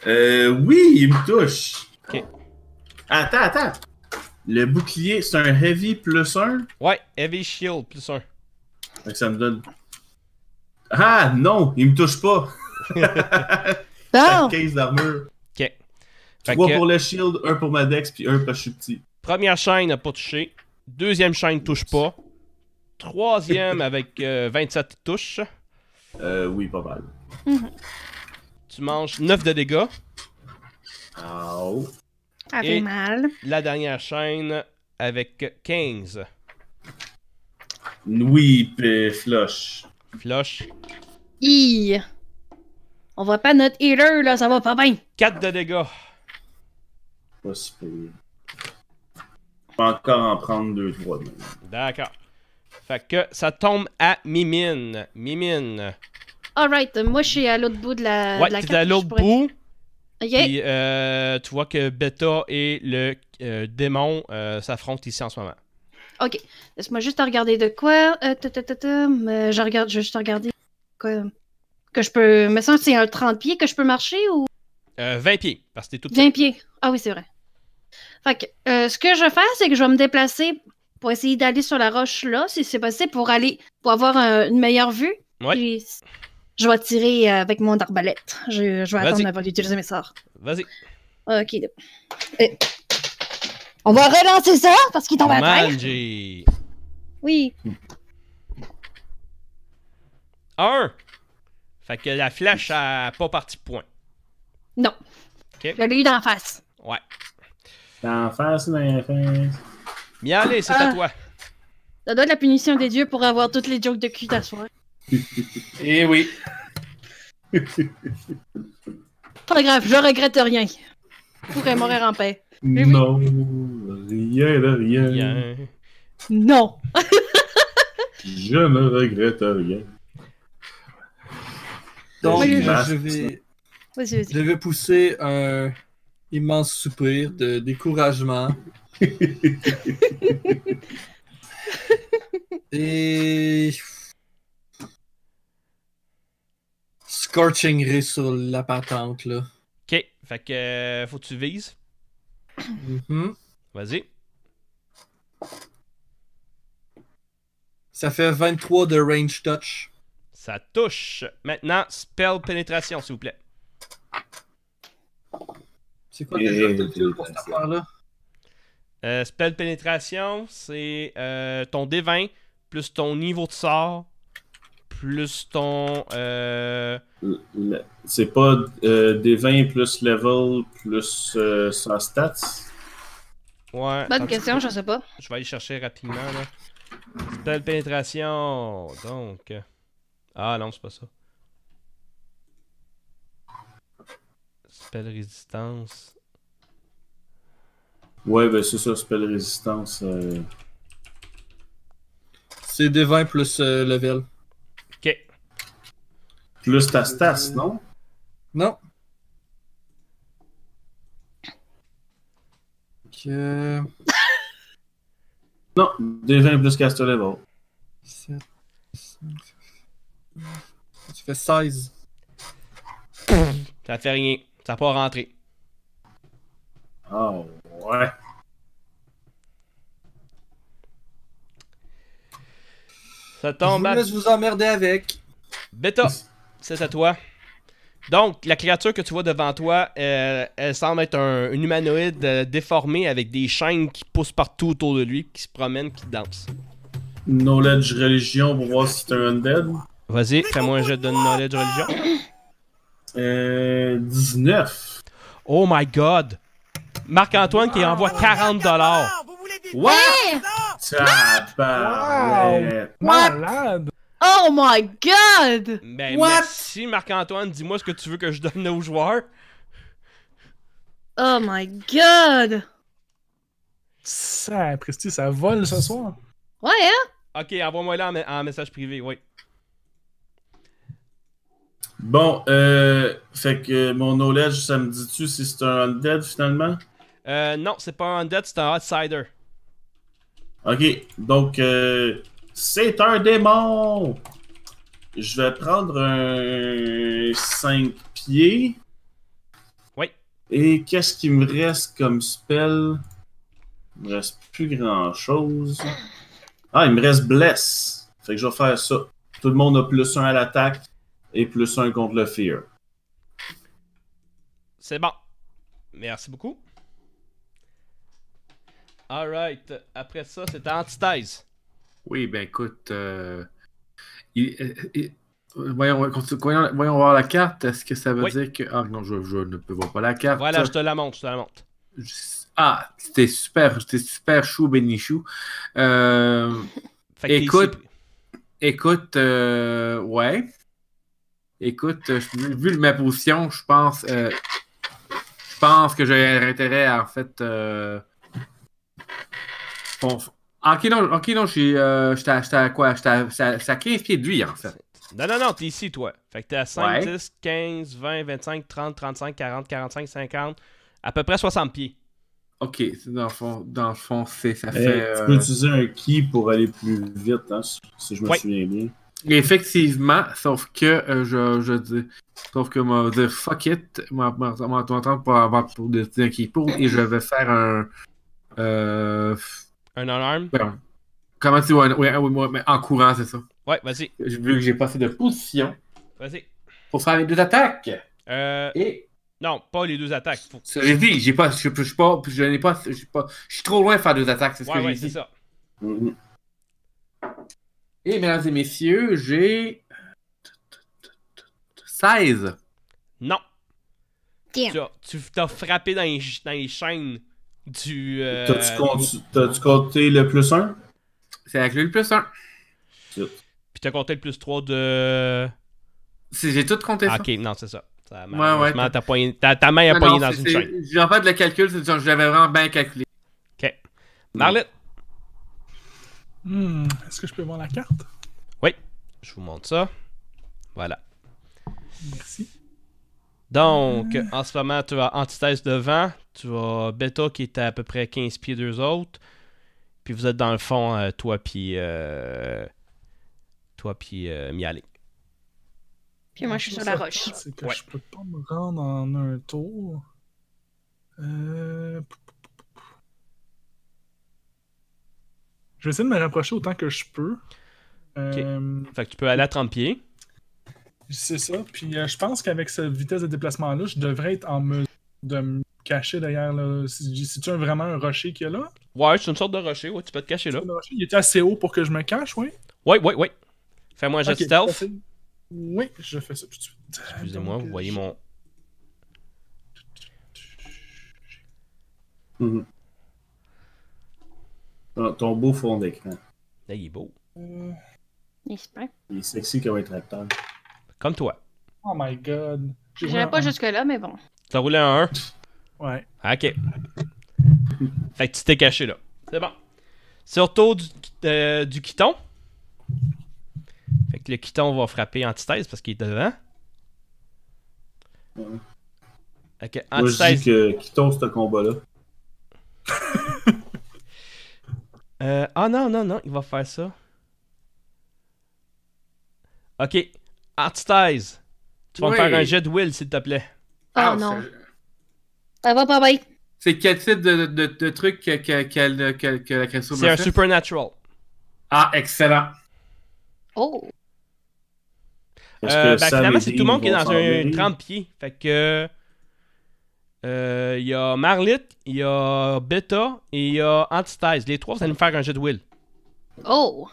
euh, oui, il me touche. Ok. Attends, attends. Le bouclier, c'est un heavy plus 1? Ouais, heavy shield plus 1. ça me donne. Ah non, il me touche pas. Chaque (laughs) case d'armure. Ok. 3 pour le shield, 1 pour ma dex, puis 1 parce que je suis petit. Première chaîne n'a pas touché. Deuxième chaîne touche pas. Troisième avec 27 euh, touches. Euh, oui, pas mal. Mhm. Tu manges 9 de dégâts. Oh. Avec mal. La dernière chaîne avec 15. Oui, flush. Flush. I. On voit pas notre healer, là, ça va pas bien. 4 de dégâts. Pas super. Pas encore en prendre 2-3 D'accord. Fait que ça tombe à Mimine. Mimine. Alright, moi je suis à l'autre bout de la. Ouais, la à l'autre bout. Euh, tu vois que Beta et le euh, démon euh, s'affrontent ici en ce moment. Ok. Laisse-moi juste regarder de quoi. je regarde, je vais juste regarder. Que je peux. Mais ça, c'est un 30 pieds que je peux marcher ou. 20 pieds, parce que t'es tout petit. 20 pieds. Ah oui, c'est vrai. Fait que, ce que je vais faire, c'est que je vais me déplacer pour essayer d'aller sur la roche là, si c'est possible, pour aller. pour avoir une meilleure vue. Ouais. Puis, je vais tirer euh, avec mon arbalète. Je, vais attendre avant d'utiliser mes sorts. Vas-y. Ok. On va relancer ça parce qu'il tombe à terre. Oui. Un. Fait que la flèche a pas parti point. Non. Je l'ai eu d'en face. Ouais. D'en face, d'en face. allez, c'est à euh, toi. Ça donne la punition des dieux pour avoir toutes les jokes de cul d'asseoir. Eh oui. Pas grave, je regrette rien. Pourrais mourir en paix. Eh non, rien de rien. Non. (laughs) je ne regrette rien. Donc, je, vais, je vais pousser un immense soupir de découragement. (laughs) (laughs) Et scorching sur la patente, là. Ok, fait que euh, faut que tu vises. Mm-hmm. Vas-y. Ça fait 23 de range touch. Ça touche. Maintenant, spell pénétration, s'il vous plaît. C'est quoi le pour cette là euh, spell pénétration, c'est euh, ton D20 plus ton niveau de sort plus ton. Euh, c'est pas euh, des 20 plus level plus euh, sa stats Ouais. Bonne question, je sais pas. Je vais aller chercher rapidement. Là. Spell pénétration. Donc. Ah non, c'est pas ça. Spell résistance. Ouais, ben c'est ça, spell résistance. C'est des 20 plus level. Plus ta stas, euh, non? Non. Ok. non, D20 plus caster level. 7, 5, 6, Tu fais 16. Ça fait rien. Ça n'a pas rentré. Oh, ah, ouais. Ça tombe. Je vous à... laisse vous emmerder avec. Beta. C'est à toi. Donc, la créature que tu vois devant toi, euh, elle semble être un, humanoïde euh, déformé avec des chaînes qui poussent partout autour de lui, qui se promènent, qui dansent. Knowledge religion pour voir si c'est un undead. Vas-y, fais-moi un jet de knowledge religion. Euh, 19. Oh my god. Marc-Antoine qui envoie 40 dollars. Ça Wow! Malade! Oh my god! Ben, merci Marc-Antoine, dis-moi ce que tu veux que je donne aux joueurs. Oh my god! Ça, Presti, ça vole ce soir. Ouais, hein? Ok, envoie-moi là en, message privé, oui. Bon, euh, fait que mon knowledge, ça me dit-tu si c'est un undead finalement? Euh, non, c'est pas un undead, c'est un outsider. Ok, donc euh, c'est un démon! Je vais prendre un 5 pieds. Oui. Et qu'est-ce qui me reste comme spell? Il me reste plus grand-chose. Ah, il me reste bless. Fait que je vais faire ça. Tout le monde a plus un à l'attaque et plus un contre le fear. C'est bon. Merci beaucoup. Alright. Après ça, c'est antithèse. Oui, ben écoute. Euh, euh, euh, voyons, voir la carte. Est-ce que ça veut dire que. Ah non, je, ne peux voir pas la carte. Voilà, je te la montre, je te la montre. Ah, c'était super, c'était super chou, bénichou. écoute, écoute, ouais. Écoute, vu ma position, je pense, pense que j'ai intérêt à en fait. Ok, non, en non, j'étais à quoi? ça 15 pieds de lui, en fait. Non, non, non, t'es ici, toi. Fait que t'es à 5, 10, 15, 20, 25, 30, 35, 40, 45, 50, à peu près 60 pieds. Ok, dans le fond, dans le fond c'est ça fait. tu peux utiliser un key pour aller plus vite, hein, si je me souviens bien. Effectivement, sauf que je, dis. Sauf que moi dire fuck it, moi pour avoir pour, pour, pour, pour, pour, et je vais faire un. Euh, un alarme? Ben... Comment tu. Ouais, ouais, mais en courant, c'est ça. Ouais, vas-y. Vu que j'ai passé de position. Vas-y. Pour faire les deux attaques. Euh. Et. Non, pas les deux attaques. Faut... J'ai dit, j'ai pas, je, pas, je n'ai pas, je suis pas, je suis trop loin de faire deux attaques, c'est ce que j'ai dit. c'est ça. Mm-hmm. Et mesdames et messieurs, j'ai 16. Non. Tiens. Tu, t'as frappé dans les chaînes tu Euh... T'as-tu compté le plus 1 C'est inclus le plus 1. Puis t'as compté le plus 3 de. J'ai tout compté. Ah, ça. ok, non, c'est ça. As ta, main a poigné dans une chaîne. En fait, le calcul, c'est que je l'avais vraiment bien calculé. Ok. Marlette. Hmm, est-ce que je peux voir la carte? Oui, je vous montre ça. Voilà. Merci. Donc, ah. en ce moment, tu as antithèse devant, tu as Beta qui est à, peu près 15 pieds d'eux autres, puis vous êtes dans le fond, toi euh, puis... toi puis euh, euh Puis moi, je suis sur la roche. ouais. je peux pas me rendre en un tour. Euh, je vais essayer de me rapprocher autant que je peux. Fait que tu peux aller à 30 pieds. C'est ça. Puis euh, je pense qu'avec cette vitesse de déplacement-là, je devrais être en mesure de me cacher derrière Si, Si tu vraiment un rocher qui est là Ouais, c'est une sorte de rocher. Ouais, tu peux te cacher là. Il était assez haut pour que je me cache, oui. Ouais, ouais, ouais. Fais-moi un jet okay, stealth. Oui, je fais ça tout de suite. Excusez-moi, vous voyez mon. Mhm. Ah, ton beau fond d'écran. Là, il est beau. Euh. Il est super. Il est sexy comme un tracteur. Comme toi. Oh my god. J'irai pas jusque-là, mais bon. T'as roulé un 1? Ouais. Ok. Fait que tu t'es caché là. C'est bon. Surtout du, quiton. Euh, fait que le quiton va frapper antithèse parce qu'il est devant. Ok, antithèse. Moi, je dis que quiton, un combat-là. (laughs) Euh, ah non, non, non, il va faire ça. Ok, Artstize, tu vas me faire un jet de will, s'il te plaît. Oh ah, non. Ça... va pas bye C'est quel type de, truc que, que, que, la C'est un supernatural. Ah, excellent. Oh. Euh, ben, finalement, c'est tout le monde qui est dans un 30 pieds. Fait que. Euh, il y a Marlit, il y a Beta et il y a Antistize. Les trois, ça allez me faire un jet de will. Oh!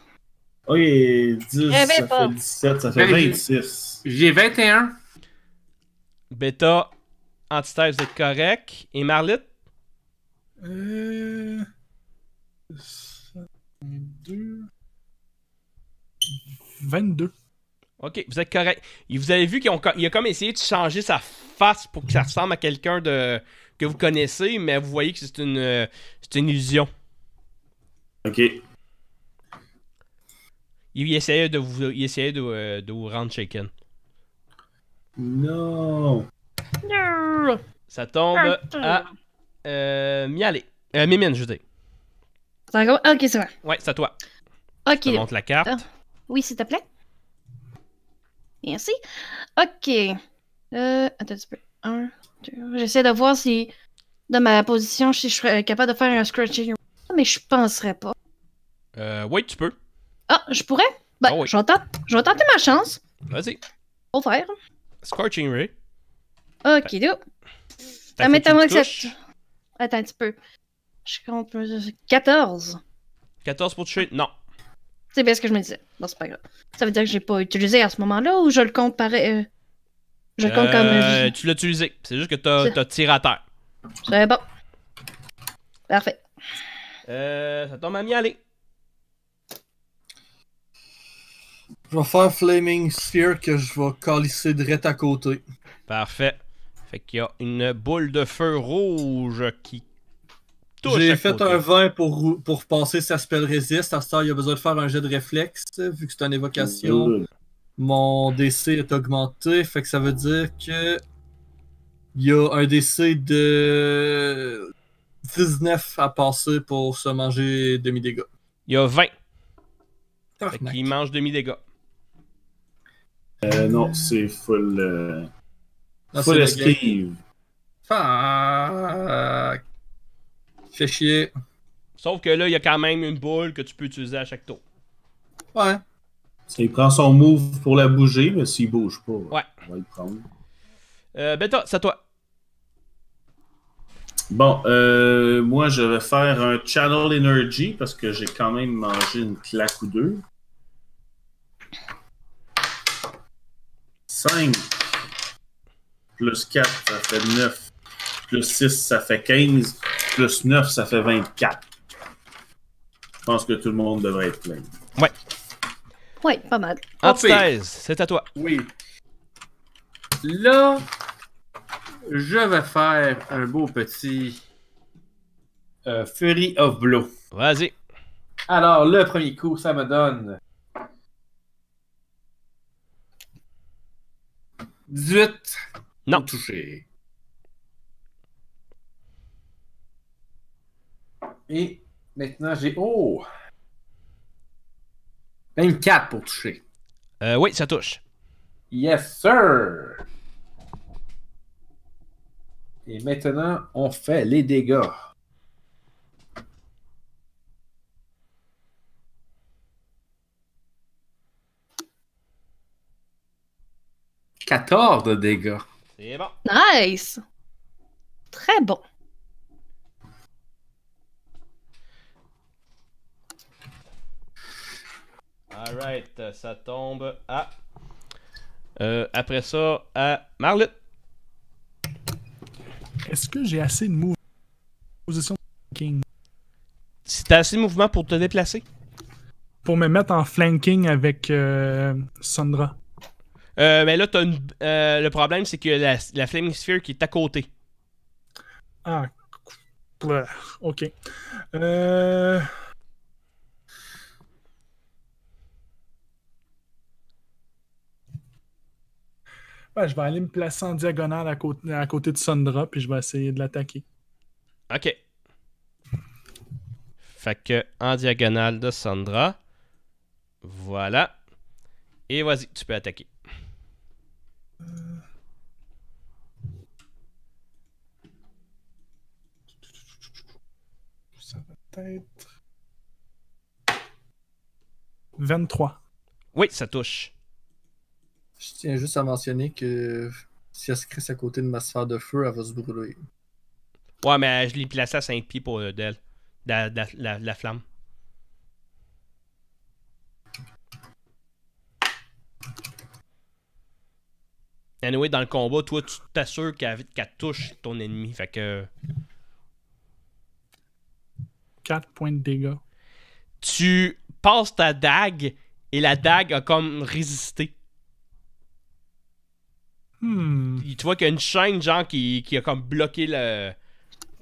Ok, 10, eh, ben, ça fait 17, ça fait 26. Ben, j'ai 21. Beta, antithèse, euh, vous êtes correct. Et Marlit? Euh... 22. Ok, vous êtes correct. vous avez vu qu'il a comme essayé de changer sa face pour que ça ressemble à quelqu'un de que vous connaissez, mais vous voyez que c'est une, euh, c'est une illusion. Ok. Il, essayait de vous, il essayait de, euh, vous rendre shaken. Non. Ça tombe à euh, Mialé. Euh, Mimine, je dis. Ok, c'est vrai. Ouais, c'est à toi. Ok. Je te montre la carte. Ah. Oui, s'il te plaît. Merci. Ok. Euh, attends un petit peu. Un, deux. J'essaie de voir si, dans ma position, si je serais capable de faire un scratching. Mais je penserais pas. Euh, oui, tu peux. Ah, je pourrais? Ben, ah j'entends, je, vais tenter, ma chance. Vas-y. Au faire. Scorching Ray. Ok, do. T'as moi que ça. Attends un petit peu. Je compte. 14. Euh, 14 pour toucher? Non. C'est bien ce que je me disais. Non, c'est pas grave. Ça veut dire que j'ai pas utilisé à ce moment-là ou je le compte pareil euh, Je le compte euh, comme. Euh, tu l'as utilisé. C'est juste que t'as as tiré à terre. C'est bon. Parfait. Euh, ça tombe à m'y aller. Je vais faire Flaming Sphere que je vais calisser direct à côté. Parfait. Fait qu'il y a une boule de feu rouge qui touche. J'ai fait un 20 pour, pour passer sa spell résiste. À ce il a besoin de faire un jet de réflexe vu que c'est une évocation. Mon DC est augmenté. Fait que ça veut dire que. Il y a un DC de 19 à passer pour se manger demi-dégâts. Il y a 20. Fait qu'il mange demi-dégâts. Euh, non, c'est full. Euh, full esquive. Fuck. chier. Sauf que là, il y a quand même une boule que tu peux utiliser à chaque tour. Ouais. Il prend son move pour la bouger, mais s'il bouge pas, ouais. on va le prendre. Euh, Beta, c'est à toi. Bon, euh, moi je vais faire un Channel Energy parce que j'ai quand même mangé une claque ou deux. 5 plus 4, ça fait 9. Plus 6, ça fait 15. Plus 9, ça fait 24. Je pense que tout le monde devrait être plein. Ouais. Ouais, pas mal. Antithèse, c'est à toi. Oui. Là, je vais faire un beau petit euh, Fury of Blow. Vas-y. Alors, le premier coup, ça me donne 18. Non. Touché. Et maintenant, j'ai. Oh! 24 pour toucher. Euh, oui, ça touche. Yes, sir! Et maintenant, on fait les dégâts. 14 de dégâts. C'est bon. Nice. Très bon. Alright, ça tombe à. Euh, après ça, à marlotte Est-ce que j'ai assez de mouvement Position flanking. Si assez de mouvement pour te déplacer Pour me mettre en flanking avec euh, Sandra. Euh, mais ben là, euh, le problème, c'est que la, la Flaming Sphere qui est à côté. Ah, ok. Euh, je vais aller me placer en diagonale à côté, de Sandra, puis je vais essayer de l'attaquer. Ok. Fait que en diagonale de Sandra. Voilà. Et vas-y, tu peux attaquer. Euh, ça va être. 23. Oui, ça touche. Je tiens juste à mentionner que si elle se crisse à côté de ma sphère de feu, elle va se brûler. Ouais, mais je l'ai placé à 5 pieds pour euh, le la, flamme. Anyway, dans le combat, toi, tu t'assures qu'elle touche ton ennemi. Fait que. 4 points de dégâts. Tu passes ta dague et la dague a comme résisté. Hmm. Tu vois qu'il y a une chaîne, genre, qui, a comme bloqué le.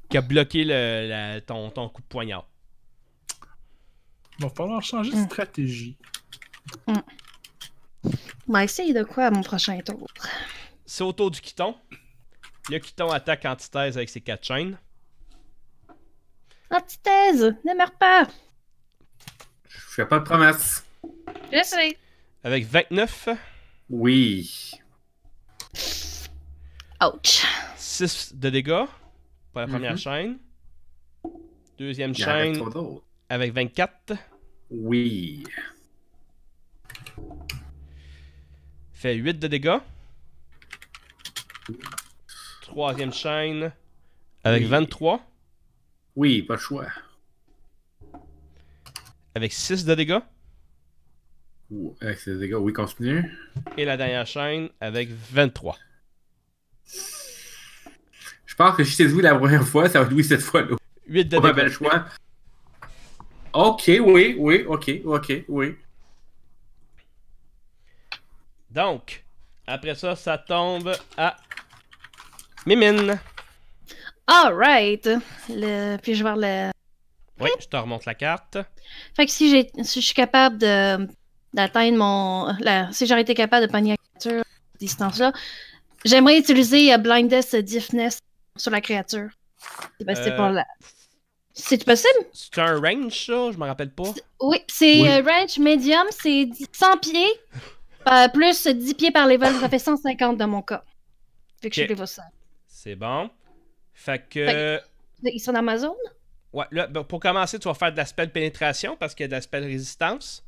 qui a bloqué le, ton, coup de poignard. Il va falloir changer de stratégie. Hmm va essaye de quoi à mon prochain tour? C'est au tour du quiton. Le quiton attaque Antithèse avec ses quatre chaînes. Antithèse, ne meurs pas! Je fais pas de promesse. Je sais. Avec 29. Oui. Ouch. 6 de dégâts pour la première mhm. chaîne. Deuxième chaîne avec 24. Oui. Fait 8 de dégâts. Troisième chaîne. Avec 23. Oui, pas le choix. Avec 6 de dégâts. avec 6 de dégâts, oui, continue. Et la dernière chaîne avec 23. Je pense que si c'est oui la première fois, ça va être cette fois-là. 8 de dégâts. choix. Ok, oui, oui, ok, ok, oui. Donc, après ça, ça tombe à Mimine. Alright. Le... Puis je vais voir le. Oui, je te remonte la carte. Fait que si, j'ai... je suis capable de... d'atteindre mon. Si j'aurais été capable de panier la créature à distance-là, j'aimerais utiliser euh, Blindness, euh, Deafness sur la créature. c'est euh, possible? C'est un range, ça? Je me rappelle pas. Oui, c'est range medium, c'est 100 pieds. Euh, plus 10 pieds par level, ça fait 150 dans mon cas. Vu que je suis C'est bon. Fait que. ils sont dans ma zone? Ouais, là, ben, pour commencer, tu vas faire de l'aspect pénétration parce qu'il y a de résistance.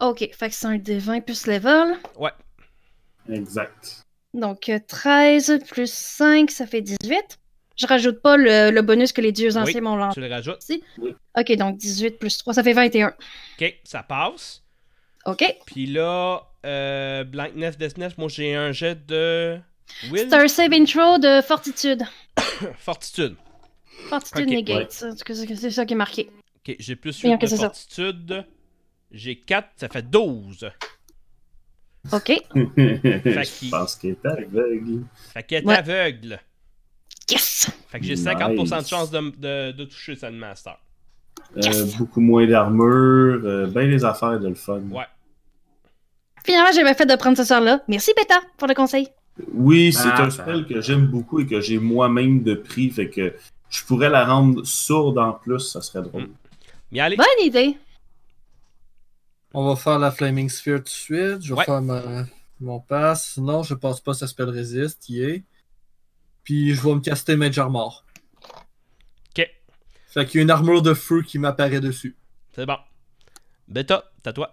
Ok, fait que c'est un D20 plus level. Ouais. Exact. Donc 13 euh, plus 5, ça fait 18. Je rajoute pas le, bonus que les dieux anciens m'ont lancé. Tu le rajoutes. Si? Oui. Ok, donc 18 plus 3, ça fait 21. Ok, ça passe. Ok. Puis là, euh, Blankness, Deathness, moi j'ai un jet de. C'est un save intro de fortitude. (coughs) fortitude. Fortitude negate. C'est ça qui est marqué. Ok, j'ai plus 8 de fortitude. J'ai 4, ça fait 12. Ok. (laughs) Je pense qu'il est aveugle. Fait qu'il est aveugle. Yes! Fait que j'ai 50% de chance de, de, de toucher Sandmaster. master. Euh, beaucoup moins d'armure, euh, ben les affaires de le fun. Ouais. Finalement, j'ai bien fait de prendre ce sort-là. Merci, Beta, pour le conseil. Oui, c'est ah, un ben. spell que j'aime beaucoup et que j'ai moi-même de prix, fait que je pourrais la rendre sourde en plus, ça serait drôle. Mm. Bonne idée. On va faire la Flaming Sphere tout de suite. Je vais faire mon pass. Non, je pense pas que ça spell résiste. est. Puis je vais me caster Major mort Ok. Fait qu'il y a une armure de feu qui m'apparaît dessus. C'est bon. Beta, t'as toi.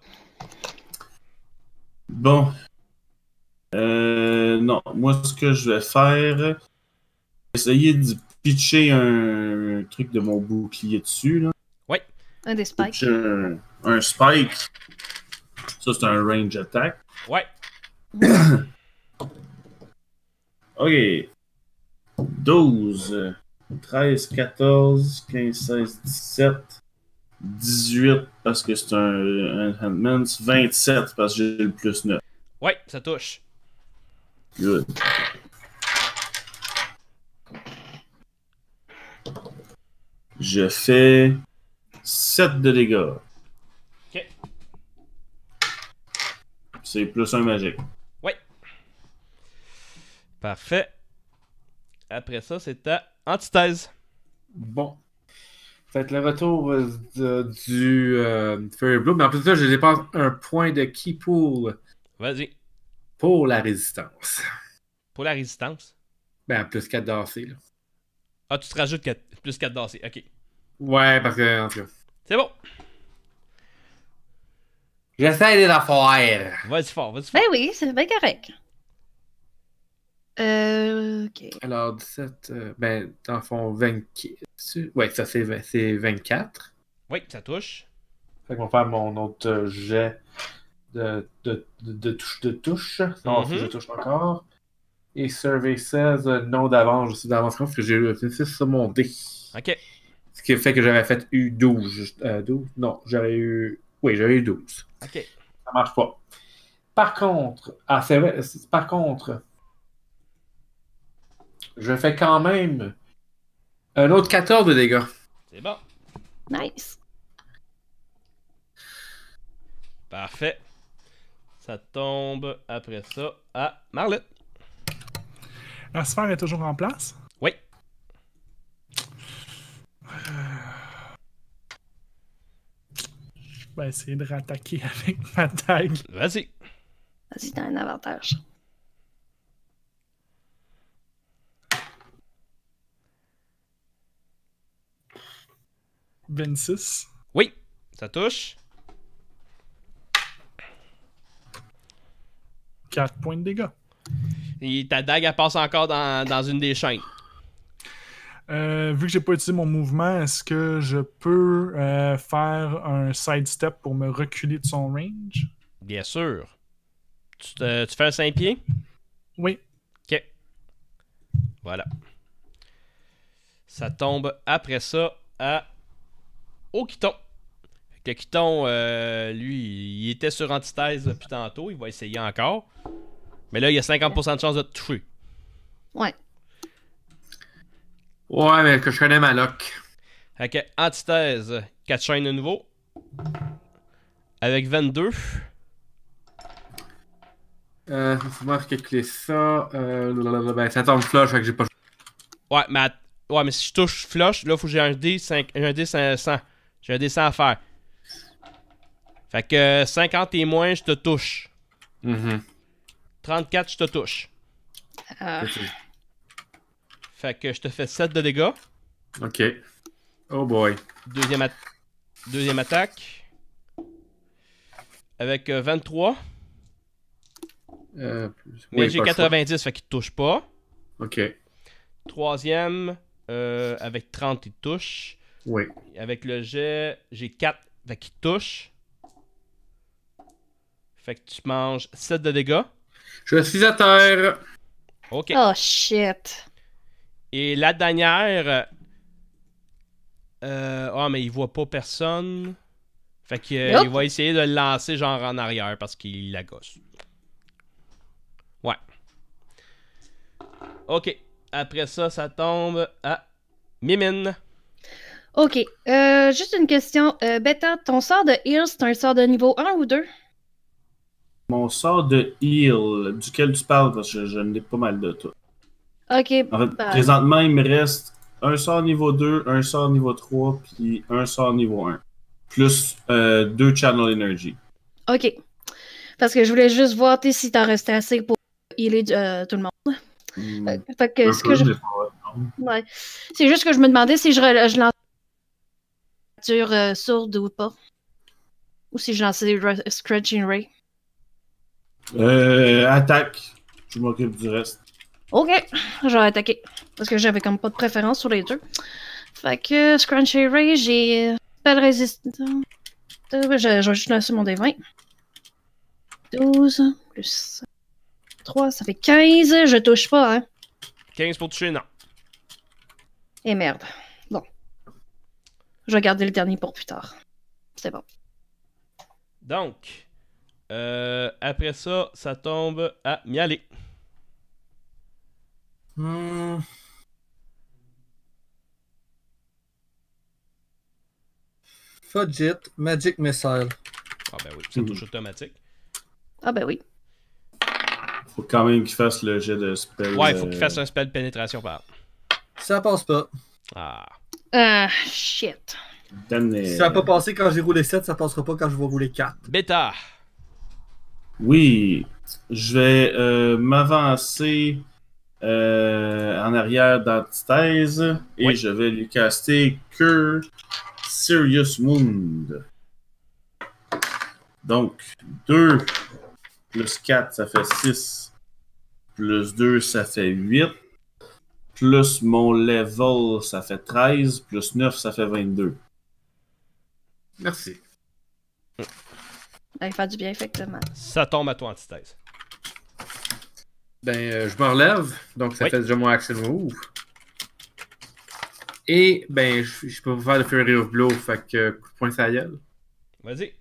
Bon. Euh, non, moi, ce que je vais faire, essayer de pitcher un, truc de mon bouclier dessus. Là. Ouais. Un des spikes. Un, un, spike. Ça, c'est un range attack. Ouais. (coughs) ok. 12, 13, 14, 15, 16, 17. 18 parce que c'est un, un 27 parce que j'ai le plus 9. Ouais, ça touche. Good. Je fais 7 de dégâts. Ok. C'est plus un magique. Ouais. Parfait. Après ça, c'est à antithèse. Bon. Fait le retour euh, du euh, Mais en plus de ça, je dépense un point de qui pour. Vas-y. Pour la résistance. Pour la résistance? Ben, plus 4 danser, là. Ah, tu te rajoutes plus 4 danser, ok. Ouais, parce que, C'est bon. J'essaie des faire. Vas-y fort, vas-y fort. Ben oui, c'est bien correct. Euh, Ok. Alors, 17, euh, ben, dans le fond, 24. Ouais, ça c'est 24. Oui, ça touche. Fait qu'on va faire mon autre jet de, touche de touche. Non, mhm. je touche encore. Et Survey 16, euh, non d'avance, je suis d'avance parce que j'ai eu 6 sur mon dé. Ok. Ce qui fait que j'avais fait U 12. 12? Non, j'avais eu. Oui, j'avais eu 12. Ok. Ça marche pas. Par contre, ah, c'est vrai, par contre, je fais quand même un autre 14 de dégâts. C'est bon. Nice. Parfait. Ça tombe après ça à Marlette. La sphère est toujours en place? Oui. Je vais essayer de rattaquer avec ma taille. Vas-y. Vas-y, t'as un avantage. 26. Oui, ça touche. 4 points de dégâts. Et ta dague, elle passe encore dans, une des chaînes. Euh, vu que j'ai pas utilisé mon mouvement, est-ce que je peux euh, faire un sidestep pour me reculer de son range? Bien sûr. Tu, tu fais un 5 pieds? Oui. Ok. Voilà. Ça tombe après ça à au Quiton. Que lui, il était sur antithèse depuis tantôt. Il va essayer encore. Mais là, il y a 50% de chance de te toucher. Ouais. Ouais, mais que je connais ma lock. Ok, antithèse, 4 chaînes de nouveau. Avec 22. Euh, faut voir calculer ça. Euh, ben, ça tombe flush, fait que j'ai pas. Ouais, mais, ouais, mais si je touche flush, là, faut que j'ai un D, 5, un D j'ai un dessin à faire. Fait que 50 euh, et moins, je te touche. 34, mm-hmm. je te touche. Ah. Fait que je te fais 7 de dégâts. Ok. Oh boy. Deuxième, Deuxième attaque. Avec 23. Euh, euh Mais j'ai 90, fait qu'il touche pas. Ok. Troisième, euh, avec 30, il te touche. Oui. Avec le jet, j'ai 4. qui qu'il touche. Fait que tu manges 7 de dégâts. Je suis à terre. Ok. Oh shit. Et la dernière. Euh... Oh, mais il voit pas personne. Fait qu'il euh, va essayer de le lancer genre en arrière parce qu'il la gosse. Ouais. Ok. Après ça, ça tombe à Mimine. OK. Euh, juste une question. Euh, Beta, ton sort de heal, c'est un sort de niveau 1 ou 2? Mon sort de heal, duquel tu parles, parce que je, n'ai pas mal de toi. OK. présentement, il me reste un sort niveau 2, un sort niveau 3, puis un sort niveau 1. Plus euh, deux channel energy. OK. Parce que je voulais juste voir si t'en restais assez pour healer tout le monde. C'est juste que je me demandais si je, je créature euh, sourde ou pas. Ou si je lançais Scratching Ray. Euh, attaque. Je m'occupe du reste. Ok, Je vais attaquer. Parce que j'avais comme pas de préférence sur les deux. Fait que Scratching Ray, j'ai pas de résistance. Euh, je, je vais juste lancer mon D20. 12 plus 3, ça fait 15. Je touche pas, hein. 15 pour toucher, non. Et merde. Je vais garder le dernier pour plus tard. C'est bon. Donc, euh, après ça, ça tombe à Mialé. Hmm. Fudget, Magic Missile. Ah ben oui, c'est mhm. toujours automatique. Ah ben oui. Faut quand même qu'il fasse le jet de spell. Ouais, faut qu'il euh, fasse un spell de pénétration par. Ça passe pas. Ah. Ah, shit. Si euh, ça n'a pas passé quand j'ai roulé 7, ça passera pas quand je vais rouler 4. Bêta. Oui. Je vais euh, m'avancer en arrière d'antithèse et je vais lui caster que Serious Wound. Donc, 2 plus 4, ça fait 6. Plus 2, ça fait 8 plus mon level, ça fait 13, plus 9, ça fait 22. Merci. Ça fait du bien, effectivement. Ça tombe à toi, antithèse. Ben, euh, je me relève, donc ça fait déjà mon action move. Et, ben, je, peux peux faire le Fury of Blow, fait que coup de poing sa Vas-y.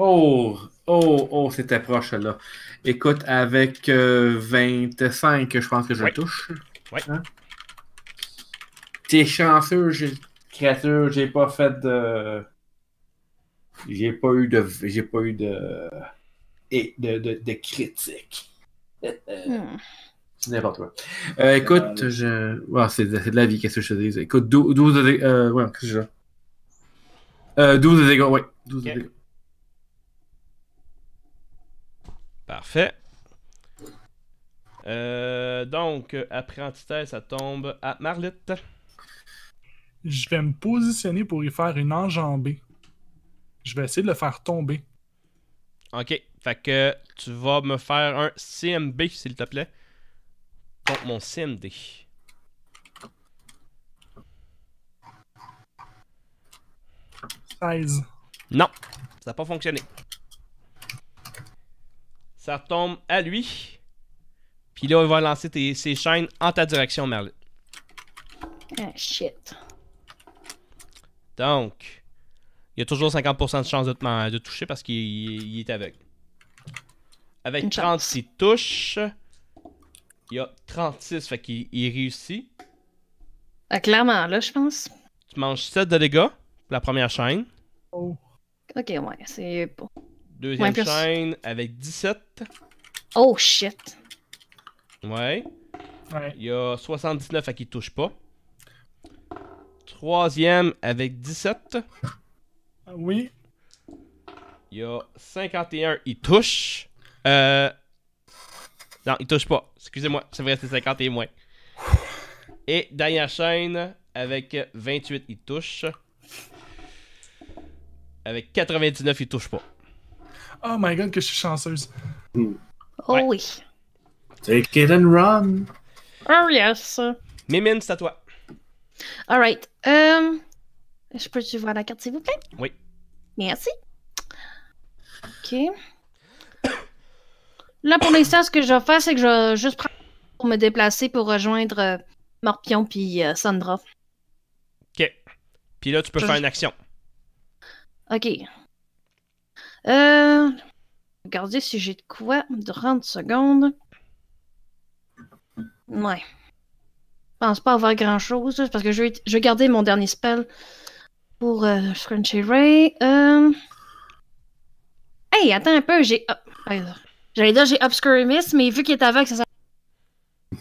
Oh, oh, oh, cette approche-là. Écoute, avec 25, euh, je pense que je touche. Oui. Hein? T'es chanceux, j'ai... créature, j'ai pas fait de. J'ai pas eu de. J'ai pas eu de. Et de, de, critique. Hmm. C'est n'importe quoi. Euh, écoute, euh, je. c'est, de, la vie, qu'est-ce que je te dis? Écoute, 12 de. ouais, 12 de dégâts, ouais. 12 Parfait. Euh, donc, après Antithèse, ça tombe à Marlette. Je vais me positionner pour y faire une enjambée. Je vais essayer de le faire tomber. Ok, fait que tu vas me faire un CMB, s'il te plaît. Donc mon CMD. Size. Non, ça n'a pas fonctionné. Ça tombe à lui. Puis là, il va lancer tes, ses chaînes en ta direction, Merlin. Ah, shit. Donc, il y a toujours 50% de chance de, te, de toucher parce qu'il est aveugle. Avec 36 touches, il y a 36, fait qu'il réussit. Ah, clairement, là, je pense. Tu manges 7 de dégâts pour la première chaîne. Oh. Ok, ouais, c'est bon. Deuxième chaîne avec 17. Oh shit. Ouais. ouais. Il y a 79 à qui touche pas. Troisième avec 17. Ah oui. Il y a 51, il touche. Euh... Non, il touche pas. Excusez-moi, ça vrai, rester 50 et moins. Et dernière chaîne avec 28, il touche. Avec 99, il touche pas. Oh my god, que je suis chanceuse. Oh oui. Take it and run. Oh yes. Mimine, c'est à toi. Alright. Um, je peux tu voir la carte, s'il vous plaît? Oui. Merci. Ok. Là, pour l'instant, ce que je vais faire, c'est que je vais juste prendre pour me déplacer pour rejoindre euh, Morpion puis euh, Sandra. Ok. Puis là, tu peux faire une action. Ok. Euh, regardez si j'ai de quoi. 30 secondes. Ouais. Je pense pas avoir grand chose parce que je vais, je garder mon dernier spell pour euh, Scrunchy Ray. Euh... Hey, attends un peu, j'ai. J'allais dire j'ai Obscure Miss, mais vu qu'il est aveugle, ça sert.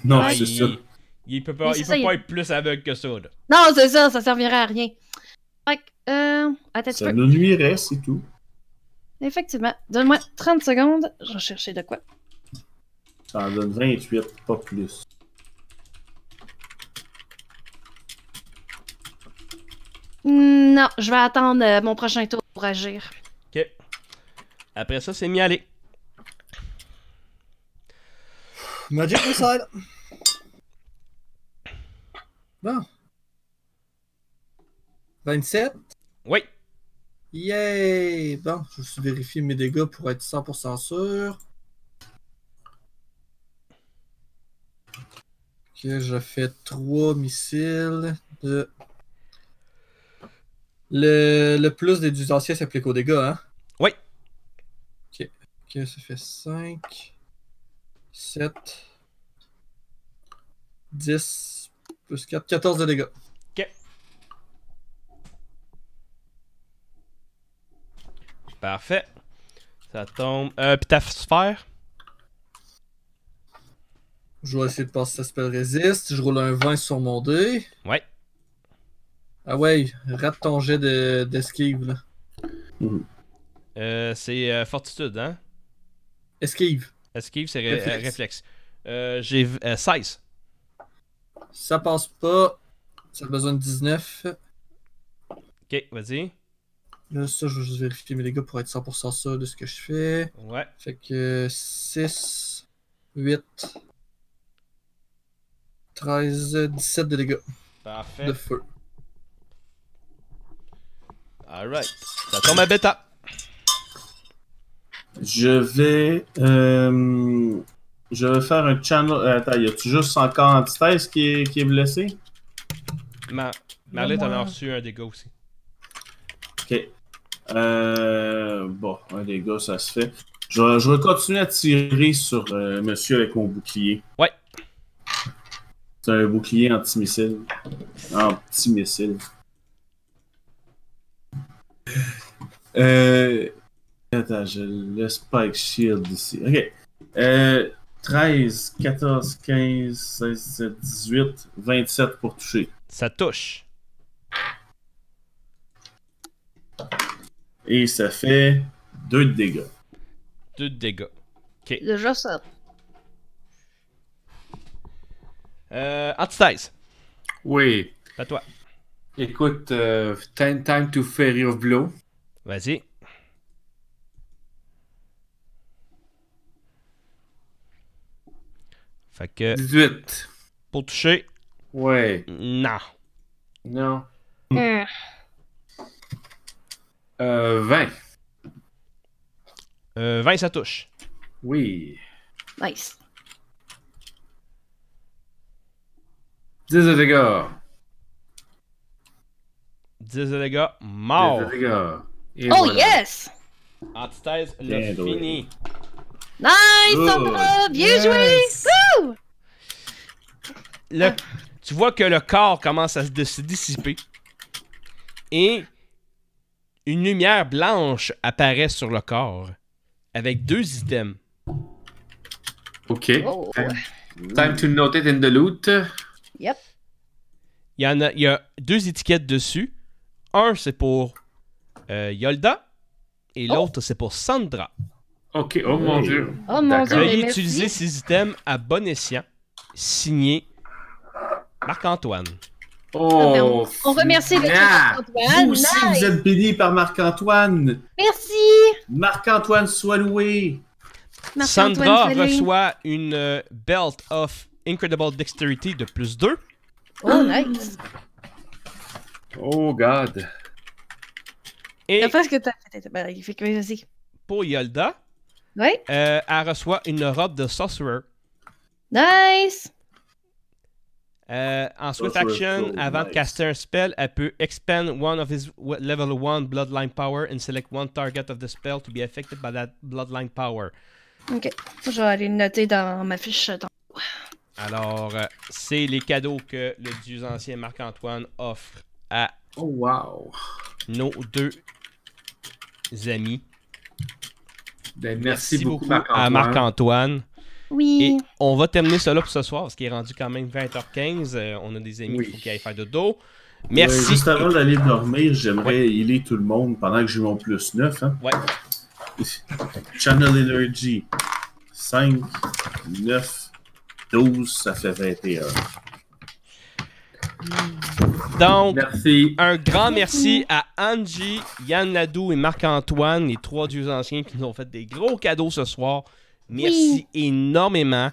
Non, c'est ça. Il peut pas, il peut pas être plus aveugle que ça. Là. Non, c'est ça, ça servirait à rien. Fait, euh... attends, ça nous nuirait, c'est tout. Effectivement. Donne-moi 30 secondes, je vais chercher de quoi. Ça en donne 28, pas plus. Non, je vais attendre euh, mon prochain tour pour agir. Ok. Après ça, c'est Mialé. Magic Missile. Bon. 27. Oui. Yay! Bon, je me suis vérifier mes dégâts pour être 100% sûr. Ok, je fais 3 missiles de... Le, le plus des du anciens s'applique aux dégâts, hein? Oui. Ok, ok, ça fait 5, 7, 10, plus 4, 14 de dégâts. Parfait. Ça tombe. Euh, puis ta sphère? Je vais essayer de passer ça spell résiste. Je roule un 20 sur mon dé. Ouais. Ah ouais, rate ton jet d'esquive, de, là. Mhm. Euh, c'est euh, fortitude, hein? Esquive. Esquive, c'est réflexe. Euh, j'ai 16. Ça passe pas. Ça a besoin de 19. Ok, vas-y. Là, ça, je vais juste vérifier mes dégâts pour être 100% sûr de ce que je fais. Ouais. Fait que 6, 8, 13, 17 de dégâts. Parfait. De feu. Alright. Ça tombe à bêta. Je vais. Euh, je vais faire un channel. Euh, attends, y a-tu juste encore antithèse qui est, qui est blessé? Ma... Marlette en reçu un dégât aussi. Ok. Euh, bon, les gars, ça se fait. Je, vais continuer à tirer sur euh, monsieur avec mon bouclier. Ouais. C'est un bouclier anti-missile. Anti-missile. Euh, attends, je le Spike Shield ici. Ok. 13, 14, 15, 16, 17, 18, 27 pour toucher. Ça touche. Et ça fait 2 de dégâts. 2 de dégâts. Ok. Déjà ça. Euh, antithèse. Oui. À toi. Écoute, euh, time, to Fairy of Blow. Vas-y. Fait que. 18. Pour toucher. Ouais. Non. Non. Mmh. Euh, 20. Euh, 20, ça touche. Oui. Nice. 10 de dégâts. 10 de dégâts, mort. 10 de dégâts. oh voilà. yes! Antithèse l'a fini. Nice, oh. Sandra! Bien yes. joué! Woo! Le, ah. Tu vois que le corps commence à se dissiper. Et une lumière blanche apparaît sur le corps avec deux items. Ok. Oh. Time to note it in the loot. Yep. Il y, a, deux étiquettes dessus. Un, c'est pour euh, Yolda. Et oh. l'autre, c'est pour Sandra. Ok, oh mon dieu. Oh mon dieu. Veuillez utiliser ces items à bon escient. Signé Marc-Antoine. Ah ben, oh, on, remercie le Marc-Antoine. Vous aussi, vous êtes béni par Marc-Antoine. Merci. Marc-Antoine soit loué. Sandra reçoit une euh, Belt of Incredible Dexterity de plus 2. Oh, ah. nice. Oh, God. Et que as fait. Pour Yolda, oui? Euh, elle reçoit une robe de Sorcerer. Nice. Euh, en Swift Action, avant de caster un spell, elle peut expand one of his level 1 bloodline power and select one target of the spell to be affected by that bloodline power. Ok, je vais aller noter dans ma fiche. Alors, euh, c'est les cadeaux que le dieu ancien Marc-Antoine offre à oh, nos deux amis. Ben, merci, beaucoup, à Marc-Antoine. Oui. Et on va terminer cela pour ce soir, parce qu'il est rendu quand même 20h15. Euh, on a des amis qui vont faire de dos. Merci. juste avant d'aller dormir, j'aimerais ouais. healer tout le monde pendant que j'ai mon plus 9. Hein. (laughs) Channel Energy 5, 9, 12, ça fait 21. Donc, un grand merci à Angie, Yann Nadou et Marc-Antoine, les trois dieux anciens qui nous ont fait des gros cadeaux ce soir. Merci énormément.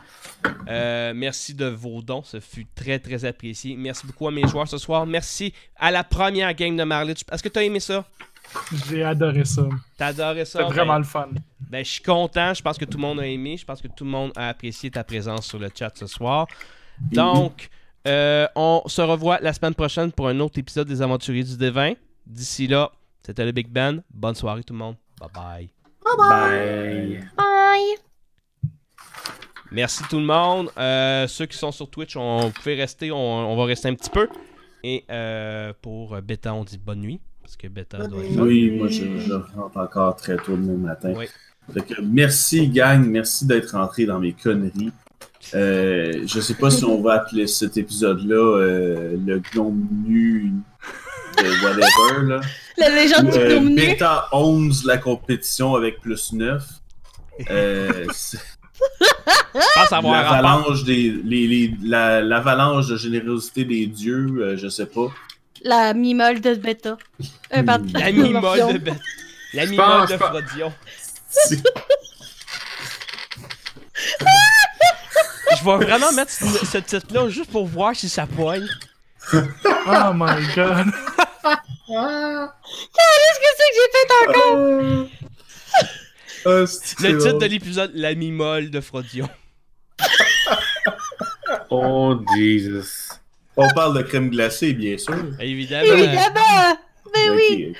Euh, merci de vos dons. Ce fut très, très apprécié. Merci beaucoup à mes joueurs ce soir. Merci à la première game de Marlitch. Est-ce que tu as aimé ça? J'ai adoré ça. T'as adoré ça? C'était vraiment ben, le fun. Ben, je suis content. Je pense que tout le monde a aimé. Je pense que tout le monde a apprécié ta présence sur le chat ce soir. Donc, euh, on se revoit la semaine prochaine pour un autre épisode des Aventuriers du Devin. D'ici là, c'était le Big Ben. Bonne soirée tout le monde. bye. Bye bye. Bye. bye. Merci tout le monde. Euh, ceux qui sont sur Twitch, on, peut rester, on, va rester un petit peu. Et euh, pour euh, Beta, on dit bonne nuit. Parce que Beta doit être Oui, moi je, rentre encore très tôt demain matin. Fait que merci gang, merci d'être rentré dans mes conneries. Euh, je sais pas si on va appeler cet épisode-là le gnome nu de whatever. Là. (laughs) La légende du gnome Beta 11, la compétition avec plus 9. Euh, (laughs) Je l'avalanche des les, la, l'avalanche de générosité des dieux, euh, je sais pas. La mimole de Beta. Euh, hmm. pardon. La mimole de Beta. La mimole de Frodion. Je vais vraiment mettre ce, titre-là juste pour voir si ça poigne. oh my god. Qu'est-ce que c'est que j'ai fait encore? (laughs) Ah, le titre de l'épisode, la mimole de Frodion. (laughs) oh, Jesus. On parle de crème glacée, bien sûr. Évidemment. Évidemment! Ben ben, mais oui!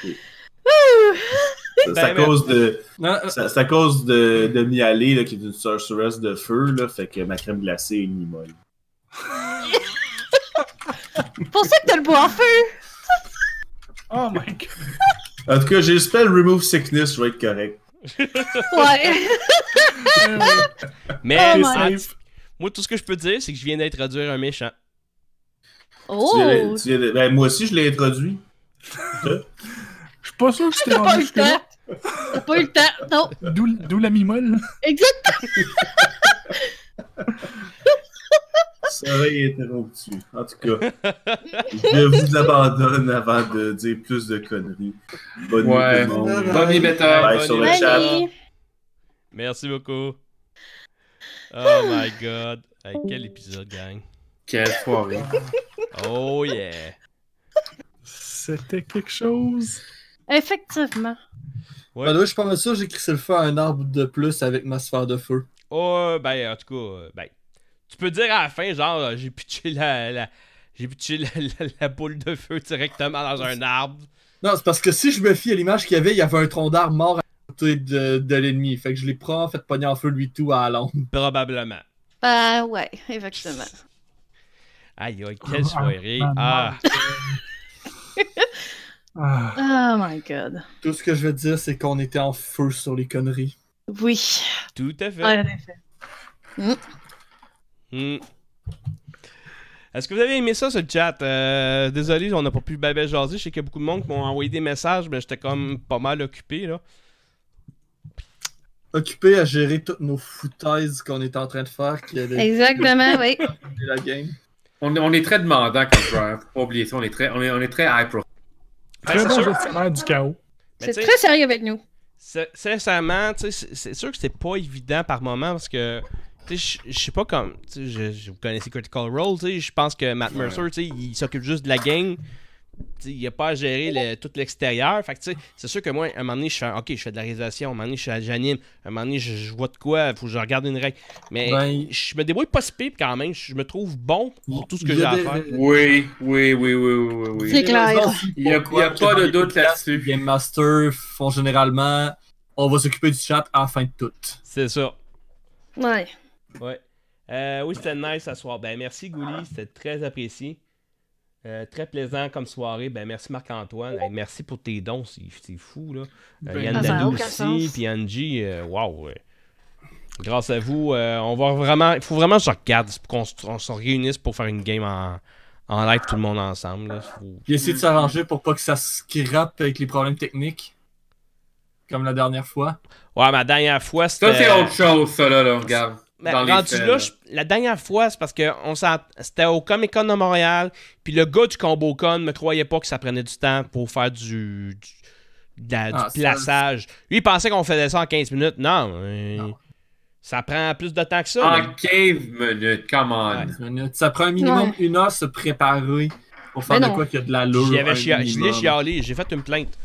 C'est à cause de, ça cause de, de Mialé, qui est une sorceress de feu, là, fait que ma crème glacée est mimole molle (laughs) pour ça que t'as le bois en feu! oh my god! En tout cas, j'ai le spell Remove Sickness, je vais être correct ouais. Mais oh moi, tout ce que je peux dire, c'est que je viens d'introduire un méchant. Oh! ben, moi aussi, je l'ai introduit. je suis pas sûr que tu t'es pas eu le temps. T'as pas eu le temps, D'où la mimole. Exactement. (laughs) Soleil est rompu. En tout cas, je vous abandonne avant de dire plus de conneries. Bonne nuit tout le monde. Bonne nuit, sur le chat. Merci beaucoup. Oh my god. quel épisode, gang. Quelle soirée. oh yeah. C'était quelque chose. Effectivement. Ben je suis pas mal sûr, j'ai crissé le feu à un arbre de plus avec ma sphère de feu. Oh, ben, en tout cas, ben, tu peux dire à la fin, genre, euh, j'ai pitché la, la j'ai la, boule de feu directement dans un arbre. Non, c'est parce que si je me fie à l'image qu'il y avait, il y avait un tronc d'arbre mort à côté de, l'ennemi. Fait que je les prends, fait pogner en feu lui tout à l'ombre. Probablement. Bah ouais, effectivement. Aïe, aïe, quelle soirée. Ah, ah. Ah, ah. Oh my god. Tout ce que je veux dire, c'est qu'on était en feu sur les conneries. Oui. Tout à fait. En effet. Mm. Hmm. Est-ce que vous avez aimé ça, ce chat? Euh, désolé, on n'a pas pu baber jaser. Je sais qu'il y a beaucoup de monde qui m'ont envoyé des messages, mais j'étais comme pas mal occupé, là. Occupé à gérer toutes nos foutaises qu'on est en train de faire. Exactement, (laughs) oui. On, on, est très demandant comme pas oublier ça, on est très, on est, on est très high pro. du chaos. C'est très sérieux avec nous. Sincèrement, c'est sûr que c'est pas évident par moment parce que je sais pas comme. Je, vous connaissez Critical Role, je pense que Matt Mercer, il s'occupe juste de la gang. il il a pas à gérer tout l'extérieur. Fait c'est sûr que moi, un moment donné, je fais, OK, je fais de la réalisation, à un moment donné, j'anime, à un moment donné, je, vois de quoi, faut que je regarde une règle. Mais ben, je me débrouille pas si quand même, je me trouve bon pour tout ce que j'ai à faire. Oui, oui, oui, oui, oui. oui. C'est clair. Il n'y a, pas de doute là-dessus. Les masters font généralement, on va s'occuper du chat à fin de tout. C'est ça. Ouais. Ouais. Euh, oui, c'était nice ce soir. Ben, merci, Gouli. C'était très apprécié. Euh, très plaisant comme soirée. Ben, merci, Marc-Antoine. merci pour tes dons. C'est fou, là. Euh, ben, Yann aussi, puis Angie. Waouh. Grâce à vous, on va vraiment. Il faut vraiment que je qu'on se réunisse pour faire une game en, live tout le monde ensemble. Là. de s'arranger pour pas que ça se crappe avec les problèmes techniques. Comme la dernière fois. Ouais, ma dernière fois, c'était. Ça, c'est autre chose, ça, là, là regarde. Ben, la dernière fois, c'est parce que c'était au Comic Con de Montréal, puis le gars du Combo Con me croyait pas que ça prenait du temps pour faire du, du, ah, plaçage. Lui, il pensait qu'on faisait ça en 15 minutes. Hein, non, ça prend plus de temps que ça. En mais... 15 minutes, come on. Ça prend un minimum une heure se préparer pour faire de quoi qu'il y a de la lourde. chialé, j'ai fait une plainte.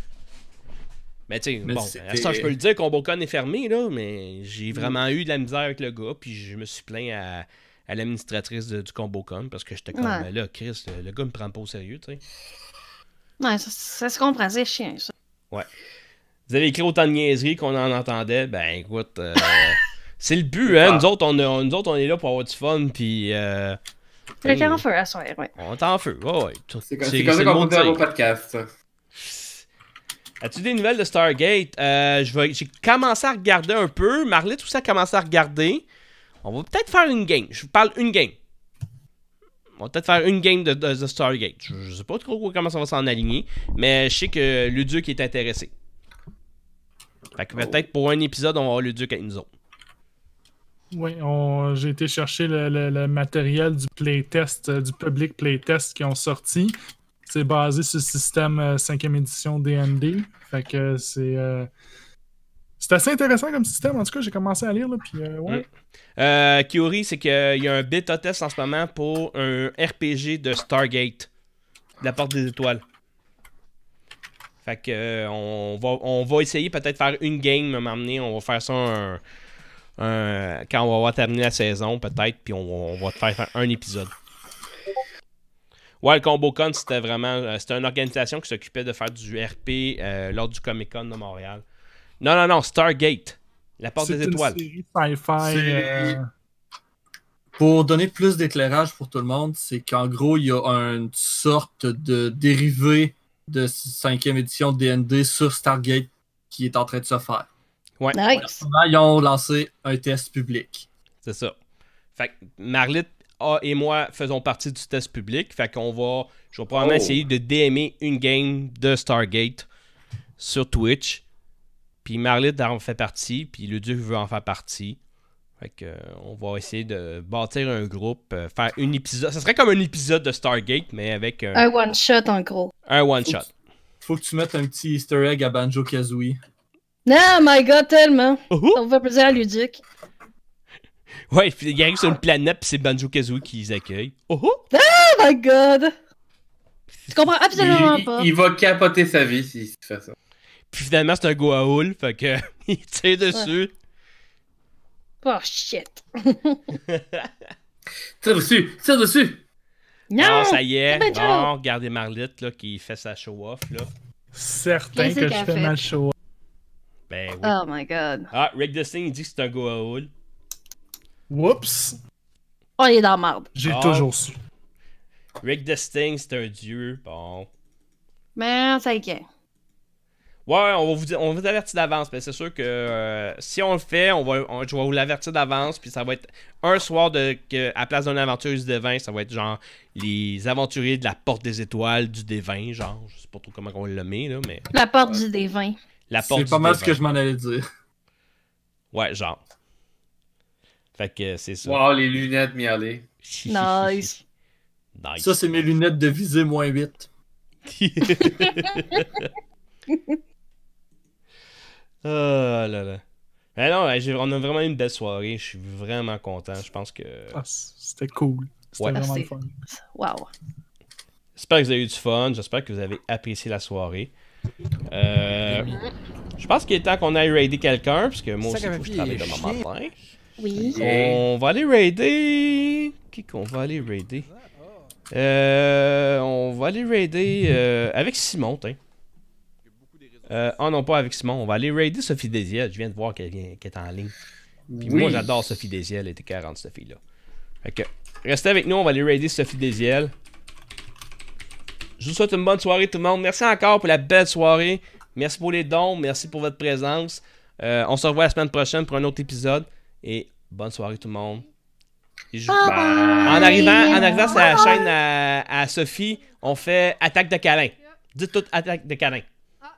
Mais tu bon, ça, je peux le dire, ComboCon est fermé, là, mais j'ai mm. vraiment eu de la misère avec le gars, puis je me suis plaint à, l'administratrice du ComboCon parce que j'étais comme, là, Chris, le, le, gars me prend pas au sérieux, tu sais. Ouais, ça, se comprend, c'est chien, ça. Ouais. Vous avez écrit autant de niaiseries qu'on en entendait, ben écoute, euh, (laughs) c'est le but, hein. Ah. Nous, autres, on, nous autres, on est là pour avoir du fun, puis. On t'en en feu à soir, ouais. On est en feu, ouais, ouais. C'est comme, ça qu'on dit au podcast, ça. As-tu des nouvelles de Stargate? Euh, j'ai commencé à regarder un peu. Marlette, tout ça, a commencé à regarder. On va peut-être faire une game. Je vous parle une game. On va peut-être faire une game de, Stargate. Je, sais pas trop comment ça va s'en aligner. Mais je sais que Luduc est intéressé. peut-être pour un épisode, on va avoir Luduc avec nous autres. Oui, j'ai été chercher le, le, matériel du playtest, euh, du public playtest qui ont sorti c'est basé sur le système 5e euh, édition DND. Fait que c'est. Euh, c'est assez intéressant comme système. En tout cas, j'ai commencé à lire. Là, puis, euh, ouais. Mm. c'est qu'il y a un beta test en ce moment pour un RPG de Stargate, la porte des étoiles. Fait que, on, va, on va essayer peut-être faire une game, m'amener. On va faire ça un, quand on va terminer la saison, peut-être. Puis on, on va te faire un épisode. Ouais, le ComboCon, c'était vraiment. Euh, c'était une organisation qui s'occupait de faire du RP euh, lors du Comic Con de Montréal. Non, non, non, Stargate. La porte des étoiles. Une série euh... Pour donner plus d'éclairage pour tout le monde, c'est qu'en gros, il y a une sorte de dérivé de cinquième édition de DND sur Stargate qui est en train de se faire. Ouais. Ils ont lancé un test public. C'est ça. Fait que et moi faisons partie du test public. Fait qu'on va. Je vais probablement oh. essayer de DMer une game de Stargate sur Twitch. Puis Marlit en fait partie. Puis le veut en faire partie. Fait qu'on euh, va essayer de bâtir un groupe, euh, faire un épisode. Ça serait comme un épisode de Stargate, mais avec euh, un. Un one-shot en gros. Un one-shot. Faut, que tu mettes un petit easter egg à Banjo Kazooie. Non, my god, tellement! On uh-huh. va plaisir à Ludic. Ouais, puis y arrive sur une planète, puis c'est Banjo Kazooie qui les accueille. Oh oh! Oh my God! Tu comprends absolument pas. Il, va capoter sa vie s'il fait ça. Puis finalement, c'est un Goa'ul, fait que (laughs) il tire dessus. Oh shit! (laughs) tire dessus! Tire dessus! Non! Ah, ça y est! Bon, ah, regardez Marlite là, qui fait sa show-off. là. Certain que je fais ma show-off. Ben oui. Oh my god. Ah, Rick Dustin, il dit que c'est un Goa'ul. Whoops! On est dans marde. J'ai ah. toujours su. Rick Desting, c'est un dieu. Bon. Mais ben, ça y Ouais, on va vous, on avertir d'avance, mais c'est sûr que euh, si on le fait, on va, je vais vous l'avertir d'avance, puis ça va être un soir de, que, à place d'un aventure du vin, ça va être genre les aventuriers de la porte des étoiles du dévin. genre, je sais pas trop comment on le met, là, mais... La porte du dévin. La porte C'est pas mal ce que je m'en allais dire. Ouais, genre. Fait que c'est ça. Wow, les lunettes miaulées. nice. nice. Ça, c'est mes lunettes de visée moins 8. oh (laughs) ah, là là. Mais eh non, eh, on a vraiment eu une belle soirée. Je suis vraiment content. Je pense que. Ah, c'était cool. C'était vraiment fun. Wow. J'espère que vous avez eu du fun. J'espère que vous avez apprécié la soirée. Euh, mm-hmm. je pense qu'il est temps qu'on aille raider quelqu'un, parce que moi aussi, il faut que je travaille moment on va aller raider. Qui qu'on va aller raider euh, On va aller raider euh, avec Simon, tiens. Euh, oh non, pas avec Simon. On va aller raider Sophie Désiel. Je viens de voir qu'elle est en ligne. moi, j'adore Sophie Désiel. Elle était 40, cette fille-là. restez avec nous. On va aller raider Sophie Désiel. Je vous souhaite une bonne soirée, tout le monde. Merci encore pour la belle soirée. Merci pour les dons. Merci pour votre présence. Euh, on se revoit la semaine prochaine pour un autre épisode. Et bonne soirée tout le monde. Je... Bye bye. En arrivant, en arrivant sur la chaîne euh, à, Sophie, on fait attaque de câlin. Dites tout attaque de câlin. Ah,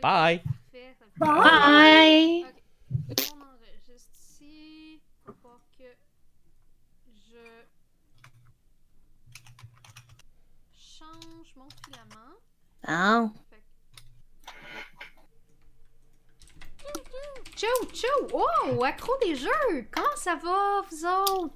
bye. Bye. Bye. Okay. ici pour que je change mon filament. Oh. Tchou, tchou! Oh, accro des jeux! Comment ça va, vous autres?